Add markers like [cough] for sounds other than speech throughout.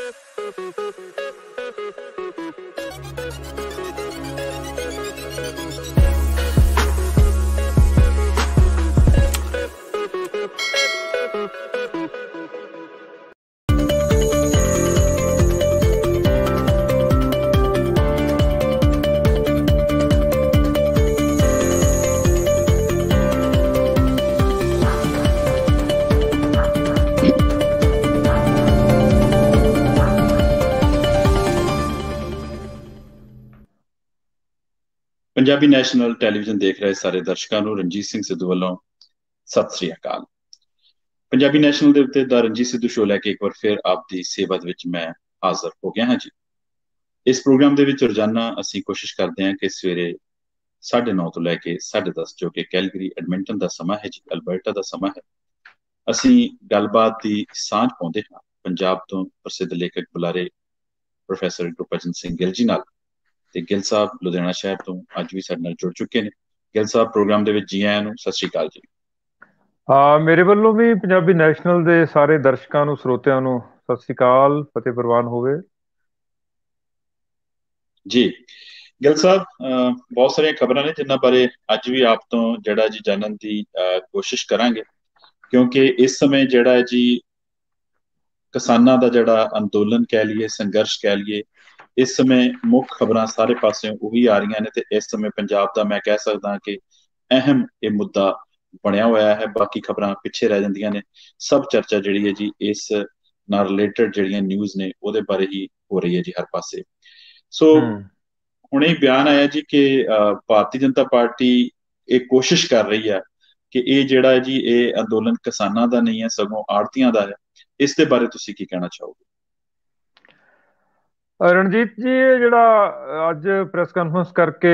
Thank [laughs] you. Punjabi national television ਦੇਖ ਰਹੇ ਸਾਰੇ ਦਰਸ਼ਕਾਂ ਨੂੰ ਰਣਜੀਤ ਸਿੰਘ ਸਿੱਧੂ ਵੱਲੋਂ ਸਤਿ ਸ੍ਰੀ ਅਕਾਲ ਪੰਜਾਬੀ ਨੈਸ਼ਨਲ ਦੇ ਉੱਤੇ ਦਾ ਰਣਜੀਤ ਸਿੱਧੂ ਸ਼ੋਅ ਲੈ ਕੇ ਇੱਕ ਵਾਰ ਫਿਰ ਆਪ ਦੀ ਸੇਵਾ ਦੇ ਵਿੱਚ ਮੈਂ ਹਾਜ਼ਰ ਹੋ ਗਿਆ ਹਾਂ ਜੀ ਇਸ ਪ੍ਰੋਗਰਾਮ ਦੇ ਵਿੱਚ ਰੋਜ਼ਾਨਾ ਅਸੀਂ ਕੋਸ਼ਿਸ਼ ਕਰਦੇ ਹਾਂ ਕਿ ਸਵੇਰੇ 9:30 ਤੋਂ ਲੈ ਕੇ 10:30 ਜੋ ਕਿ ਕੈਲਗਰੀ ਐਡਮਿੰਟਨ ਦਾ ਸਮਾਂ ਹੈ ਜੀ ਅਲਬਰਟਾ ਦਾ ਸਮਾਂ ਹੈ ਅਸੀਂ ਗੱਲਬਾਤ ਦੀ ਸਾਂਝ ਪਾਉਂਦੇ ਹਾਂ ਪੰਜਾਬ ਤੋਂ ਪ੍ਰਸਿੱਧ ਲੇਖਕ ਬੁਲਾਰੇ ਪ੍ਰੋਫੈਸਰ ਗੁਰਪ੍ਰਜਨ ਸਿੰਘ ਗਿੱਲ ਜੀ ਨਾਲ ਤੇ ਗਿੱਲ ਸਾਹਿਬ ਲੁਧਿਆਣਾ ਸ਼ਹਿਰ ਤੋਂ ਅੱਜ ਵੀ ਸਾਡੇ ਨਾਲ ਜੁੜ ਚੁੱਕੇ ਨੇ ਗਿੱਲ ਸਾਹਿਬ ਪ੍ਰੋਗਰਾਮ ਦੇ ਵਿੱਚ ਜੀ ਆਇਆਂ ਨੂੰ ਸਤਿ ਸ਼੍ਰੀ ਅਕਾਲ ਜੀ ਆ ਮੇਰੇ ਵੱਲੋਂ ਵੀ ਪੰਜਾਬੀ ਨੈਸ਼ਨਲ ਦੇ ਸਾਰੇ ਦਰਸ਼ਕਾਂ ਨੂੰ ਸਰੋਤਿਆਂ ਨੂੰ ਸਤਿ ਸ਼੍ਰੀ ਅਕਾਲ ਫਤਿਹ ਪ੍ਰਵਾਨ ਹੋਵੇ ਜੀ ਗਿੱਲ ਸਾਹਿਬ ਬਹੁਤ ਸਾਰੀਆਂ ਖਬਰਾਂ ਨੇ ਜਿਨ੍ਹਾਂ ਬਾਰੇ ਅੱਜ ਵੀ ਆਪ ਤੋਂ ਜਿਹੜਾ ਜੀ ਜਾਣਨ ਦੀ ਕੋਸ਼ਿਸ਼ ਕਰਾਂਗੇ ਕਿਉਂਕਿ ਇਸ ਸਮੇਂ ਜਿਹੜਾ ਜੀ ਕਿਸਾਨਾਂ ਦਾ ਜਿਹੜਾ ਅੰਦੋਲਨ ਕਹਿ ਲਈਏ ਸੰਘਰਸ਼ ਕਹਿ ਲਈਏ ਇਸ ਸਮੇਂ ਮੁੱਖ ਖਬਰਾਂ ਸਾਰੇ ਪਾਸਿਓਂ ਉਹੀ ਆ ਰਹੀਆਂ ਨੇ ਤੇ ਇਸ ਸਮੇਂ ਪੰਜਾਬ ਦਾ ਮੈਂ ਕਹਿ ਸਕਦਾ ਕਿ ਅਹਿਮ ਇਹ ਮੁੱਦਾ ਬਣਿਆ ਹੋਇਆ ਹੈ ਬਾਕੀ ਖਬਰਾਂ ਪਿੱਛੇ ਰਹਿ ਜਾਂਦੀਆਂ ਨੇ ਸਭ ਚਰਚਾ ਜਿਹੜੀ ਹੈ ਜੀ ਇਸ ਨਾਲ ਰਿਲੇਟਡ ਜਿਹੜੀਆਂ ਨਿਊਜ਼ ਨੇ ਉਹਦੇ ਬਾਰੇ ਹੀ ਹੋ ਰਹੀ ਹੈ ਜੀ ਹਰ ਪਾਸੇ ਸੋ ਹੁਣੇ ਬਿਆਨ ਆਇਆ ਜੀ ਕਿ ਭਾਰਤੀ ਜਨਤਾ ਪਾਰਟੀ ਇਹ ਕੋਸ਼ਿਸ਼ ਕਰ ਰਹੀ ਹੈ ਕਿ ਇਹ ਜਿਹੜਾ ਜੀ ਇਹ ਅੰਦੋਲਨ ਕਿਸਾਨਾਂ ਦਾ ਨਹੀਂ ਹੈ ਸਗੋਂ ਆੜਤੀਆਂ ਦਾ ਹੈ ਇਸ ਦੇ ਬਾਰੇ ਤੁਸੀਂ ਕੀ ਕਹਿਣਾ ਚਾਹੋਗੇ ਰਣਜੀਤ ਜੀ ਜਿਹੜਾ ਅੱਜ ਪ੍ਰੈਸ ਕਾਨਫਰੰਸ ਕਰਕੇ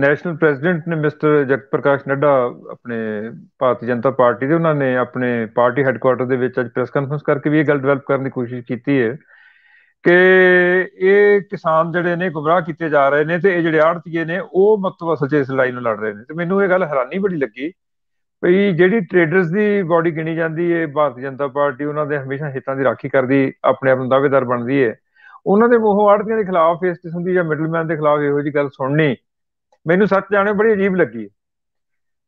ਨੈਸ਼ਨਲ ਪ੍ਰੈਜ਼ੀਡੈਂਟ ਨੇ ਮਿਸਟਰ ਜਗਤ ਪ੍ਰਕਾਸ਼ ਨੱਡਾ ਆਪਣੇ ਭਾਰਤੀ ਜਨਤਾ ਪਾਰਟੀ ਦੇ ਉਹਨਾਂ ਨੇ ਆਪਣੇ ਪਾਰਟੀ ਹੈੱਡਕੁਆਰਟਰ ਦੇ ਵਿੱਚ ਅੱਜ ਪ੍ਰੈਸ ਕਾਨਫਰੰਸ ਕਰਕੇ ਵੀ ਇਹ ਗੱਲ ਡਿਵੈਲਪ ਕਰਨ ਦੀ ਕੋਸ਼ਿਸ਼ ਕੀਤੀ ਹੈ ਕਿ ਇਹ ਕਿਸਾਨ ਜਿਹੜੇ ਨੇ ਗੁਬਰਾਹ ਕੀਤੇ ਜਾ ਰਹੇ ਨੇ ਤੇ ਇਹ ਜਿਹੜੇ ਆੜਤੀਏ ਨੇ ਉਹ ਮਤਲਬ ਅਸਲ 'ਚ ਇਸ ਲੜਾਈ ਨੂੰ ਲੜ ਰਹੇ ਨੇ ਤੇ ਮੈਨੂੰ ਇਹ ਗੱਲ ਹੈਰਾਨੀ ਬੜੀ ਲੱਗੀ ਭਈ ਜਿਹੜੀ ਟ੍ਰੇਡਰਸ ਦੀ ਬਾਡੀ ਗਿਣੀ ਜਾਂਦੀ ਹੈ ਭਾਰਤੀ ਜਨਤਾ ਪਾਰਟੀ ਉਹਨਾਂ ਦੇ ਹਮੇਸ਼ਾ ਹਿੱਤਾਂ ਦੀ ਰਾਖੀ ਕਰਦੀ ਆਪਣੇ ਆਪ ਨੂੰ ਦਾਅਵੇਦਾਰ ਬਣਦੀ ਹੈ ਉਹਨਾਂ ਦੇ ਉਹ ਆੜਤੀਆਂ ਦੇ ਖਿਲਾਫ ਫੇਸ ਤੇ ਹੁੰਦੀ ਜਾਂ ਮਿਡਲਮੈਨ ਦੇ ਖਿਲਾਫ ਇਹੋ ਜੀ ਗੱਲ ਸੁਣਨੀ ਮੈਨੂੰ ਸੱਚ ਜਾਣੇ ਬੜੀ ਅਜੀਬ ਲੱਗੀ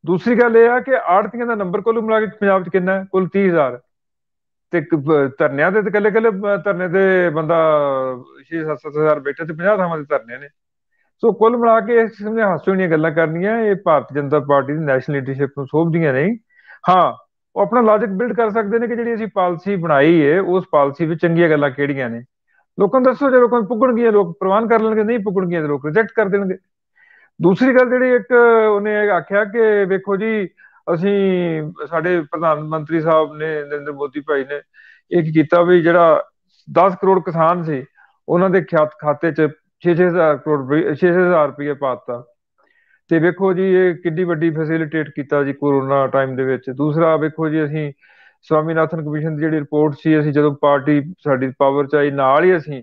ਦੂਸਰੀ ਗੱਲ ਇਹ ਆ ਕਿ ਆੜਤੀਆਂ ਦਾ ਨੰਬਰ ਕੋਲ ਮਿਲਾ ਕੇ ਪੰਜਾਬ 'ਚ ਕਿੰਨਾ ਹੈ ਕੁੱਲ 30000 ਤੇ ਧਰਨਿਆਂ ਦੇ ਤੇ ਕੱਲੇ ਕੱਲੇ ਧਰਨੇ ਤੇ ਬੰਦਾ 6-7000 ਬੈਠੇ ਤੇ 50 ਥਾਵਾਂ ਦੇ ਧਰਨੇ ਨੇ ਸੋ ਕੁੱਲ ਮਿਲਾ ਕੇ ਇਸ ਕਿਸਮ ਹਾਸੇ ਹਾਸੋਹੀਣੀਆਂ ਗੱਲਾਂ ਕਰਨੀਆਂ ਇਹ ਭਾਰਤ ਜਨਤਾ ਪਾਰਟੀ ਦੀ ਨੈਸ਼ਨਲ ਲੀਡਰਸ਼ਿਪ ਨੂੰ ਸੋਭਦੀਆਂ ਨਹੀਂ ਹਾਂ ਉਹ ਆਪਣਾ ਲੌਜੀਕ ਬਿਲਡ ਕਰ ਸਕਦੇ ਨੇ ਕਿ ਜਿਹੜੀ ਅਸੀਂ ਪਾਲਿਸੀ ਬਣਾਈ ਏ ਉਸ ਪਾਲਿਸੀ ਵਿੱਚ ਚੰਗੀਆਂ ਗੱਲਾਂ ਕਿਹੜੀਆਂ ਨੇ ਲੋਕਾਂ ਨੂੰ ਦੱਸੋ ਜੇ ਲੋਕਾਂ ਨੂੰ ਪੁੱਗਣਗੀਆਂ ਲੋਕ ਪ੍ਰਵਾਨ ਕਰ ਲੈਣਗੇ ਨਹੀਂ ਪੁੱਗਣਗੀਆਂ ਤੇ ਲੋਕ ਰਿਜੈਕਟ ਕਰ ਦੇਣਗੇ ਦੂਸਰੀ ਗੱਲ ਜਿਹੜੀ ਇੱਕ ਉਹਨੇ ਆਖਿਆ ਕਿ ਵੇਖੋ ਜੀ ਅਸੀਂ ਸਾਡੇ ਪ੍ਰਧਾਨ ਮੰਤਰੀ ਸਾਹਿਬ ਨੇ ਨਰਿੰਦਰ ਮੋਦੀ ਭਾਈ ਨੇ ਇੱਕ ਕੀਤਾ ਵੀ ਜਿਹੜਾ 10 ਕਰੋੜ ਕਿਸਾਨ ਸੀ ਉਹਨਾਂ ਦੇ ਖਾਤੇ 'ਚ 6 6000 ਕਰੋੜ 6 6000 ਰੁਪਏ ਪਾਤਾ ਤੇ ਵੇਖੋ ਜੀ ਇਹ ਕਿੰਨੀ ਵੱਡੀ ਫੈਸਿਲਿਟੇਟ ਕੀਤਾ ਜੀ ਕੋਰੋਨਾ ਟਾਈਮ ਦੇ ਵਿੱਚ ਦੂਸਰਾ ਵੇਖੋ ਜੀ ਅਸੀਂ ਸਵਾਮੀਨਾਥਨ ਕਮਿਸ਼ਨ ਦੀ ਜਿਹੜੀ ਰਿਪੋਰਟ ਸੀ ਅਸੀਂ ਜਦੋਂ ਪਾਰਟੀ ਸਾਡੀ ਪਾਵਰ ਚ ਆਈ ਨਾਲ ਹੀ ਅਸੀਂ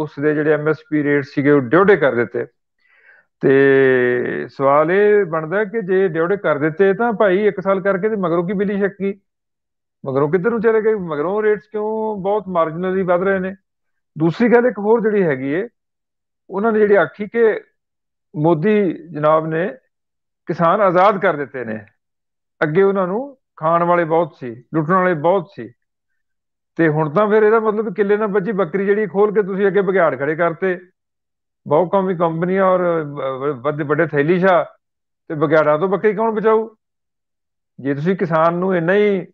ਉਸ ਦੇ ਜਿਹੜੇ ਐਮਐਸਪੀ ਰੇਟ ਸੀਗੇ ਉਹ ਡਿਊਡੇ ਕਰ ਦਿੱਤੇ ਤੇ ਸਵਾਲ ਇਹ ਬਣਦਾ ਕਿ ਜੇ ਡਿਊਡੇ ਕਰ ਦਿੱਤੇ ਤਾਂ ਭਾਈ 1 ਸਾਲ ਕਰਕੇ ਤੇ ਮਗਰੋਂ ਕੀ ਬਿਲੀ ਸ਼ੱਕੀ ਮਗਰੋਂ ਕਿੱਧਰ ਨੂੰ ਚਲੇ ਗਏ ਮਗਰੋਂ ਰੇਟਸ ਕਿਉਂ ਬਹੁਤ ਮਾਰਜਨਲੀ ਵਧ ਰਹੇ ਨੇ ਦੂਸਰੀ ਗੱਲ ਇੱਕ ਹੋਰ ਜਿਹੜੀ ਹੈਗੀ ਏ ਉਹਨਾਂ ਨੇ ਜਿਹੜੀ ਆਖੀ ਕਿ ਮੋਦੀ ਜਨਾਬ ਨੇ ਕਿਸਾਨ ਆਜ਼ਾਦ ਕਰ ਦਿੱਤੇ ਨੇ ਅੱਗੇ ਉਹਨਾਂ ਨੂੰ ਖਾਣ ਵਾਲੇ ਬਹੁਤ ਸੀ ਲੁੱਟਣ ਵਾਲੇ ਬਹੁਤ ਸੀ ਤੇ ਹੁਣ ਤਾਂ ਫਿਰ ਇਹਦਾ ਮਤਲਬ ਕਿੱਲੇ ਨਾਲ ਬੱਜੀ ਬੱਕਰੀ ਜਿਹੜੀ ਖੋਲ ਕੇ ਤੁਸੀਂ ਅੱਗੇ ਬਗਿਆੜ ਖੜੇ ਕਰਤੇ ਬਹੁਤ ਕੰਮੀ ਕੰਪਨੀ ਔਰ ਵੱਡੇ ਵੱਡੇ ਸ਼ਾ ਤੇ ਬਗਿਆੜਾਂ ਤੋਂ ਬੱਕਰੀ ਕੌਣ ਬਚਾਊ ਜੇ ਤੁਸੀਂ ਕਿਸਾਨ ਨੂੰ ਇੰਨਾ ਹੀ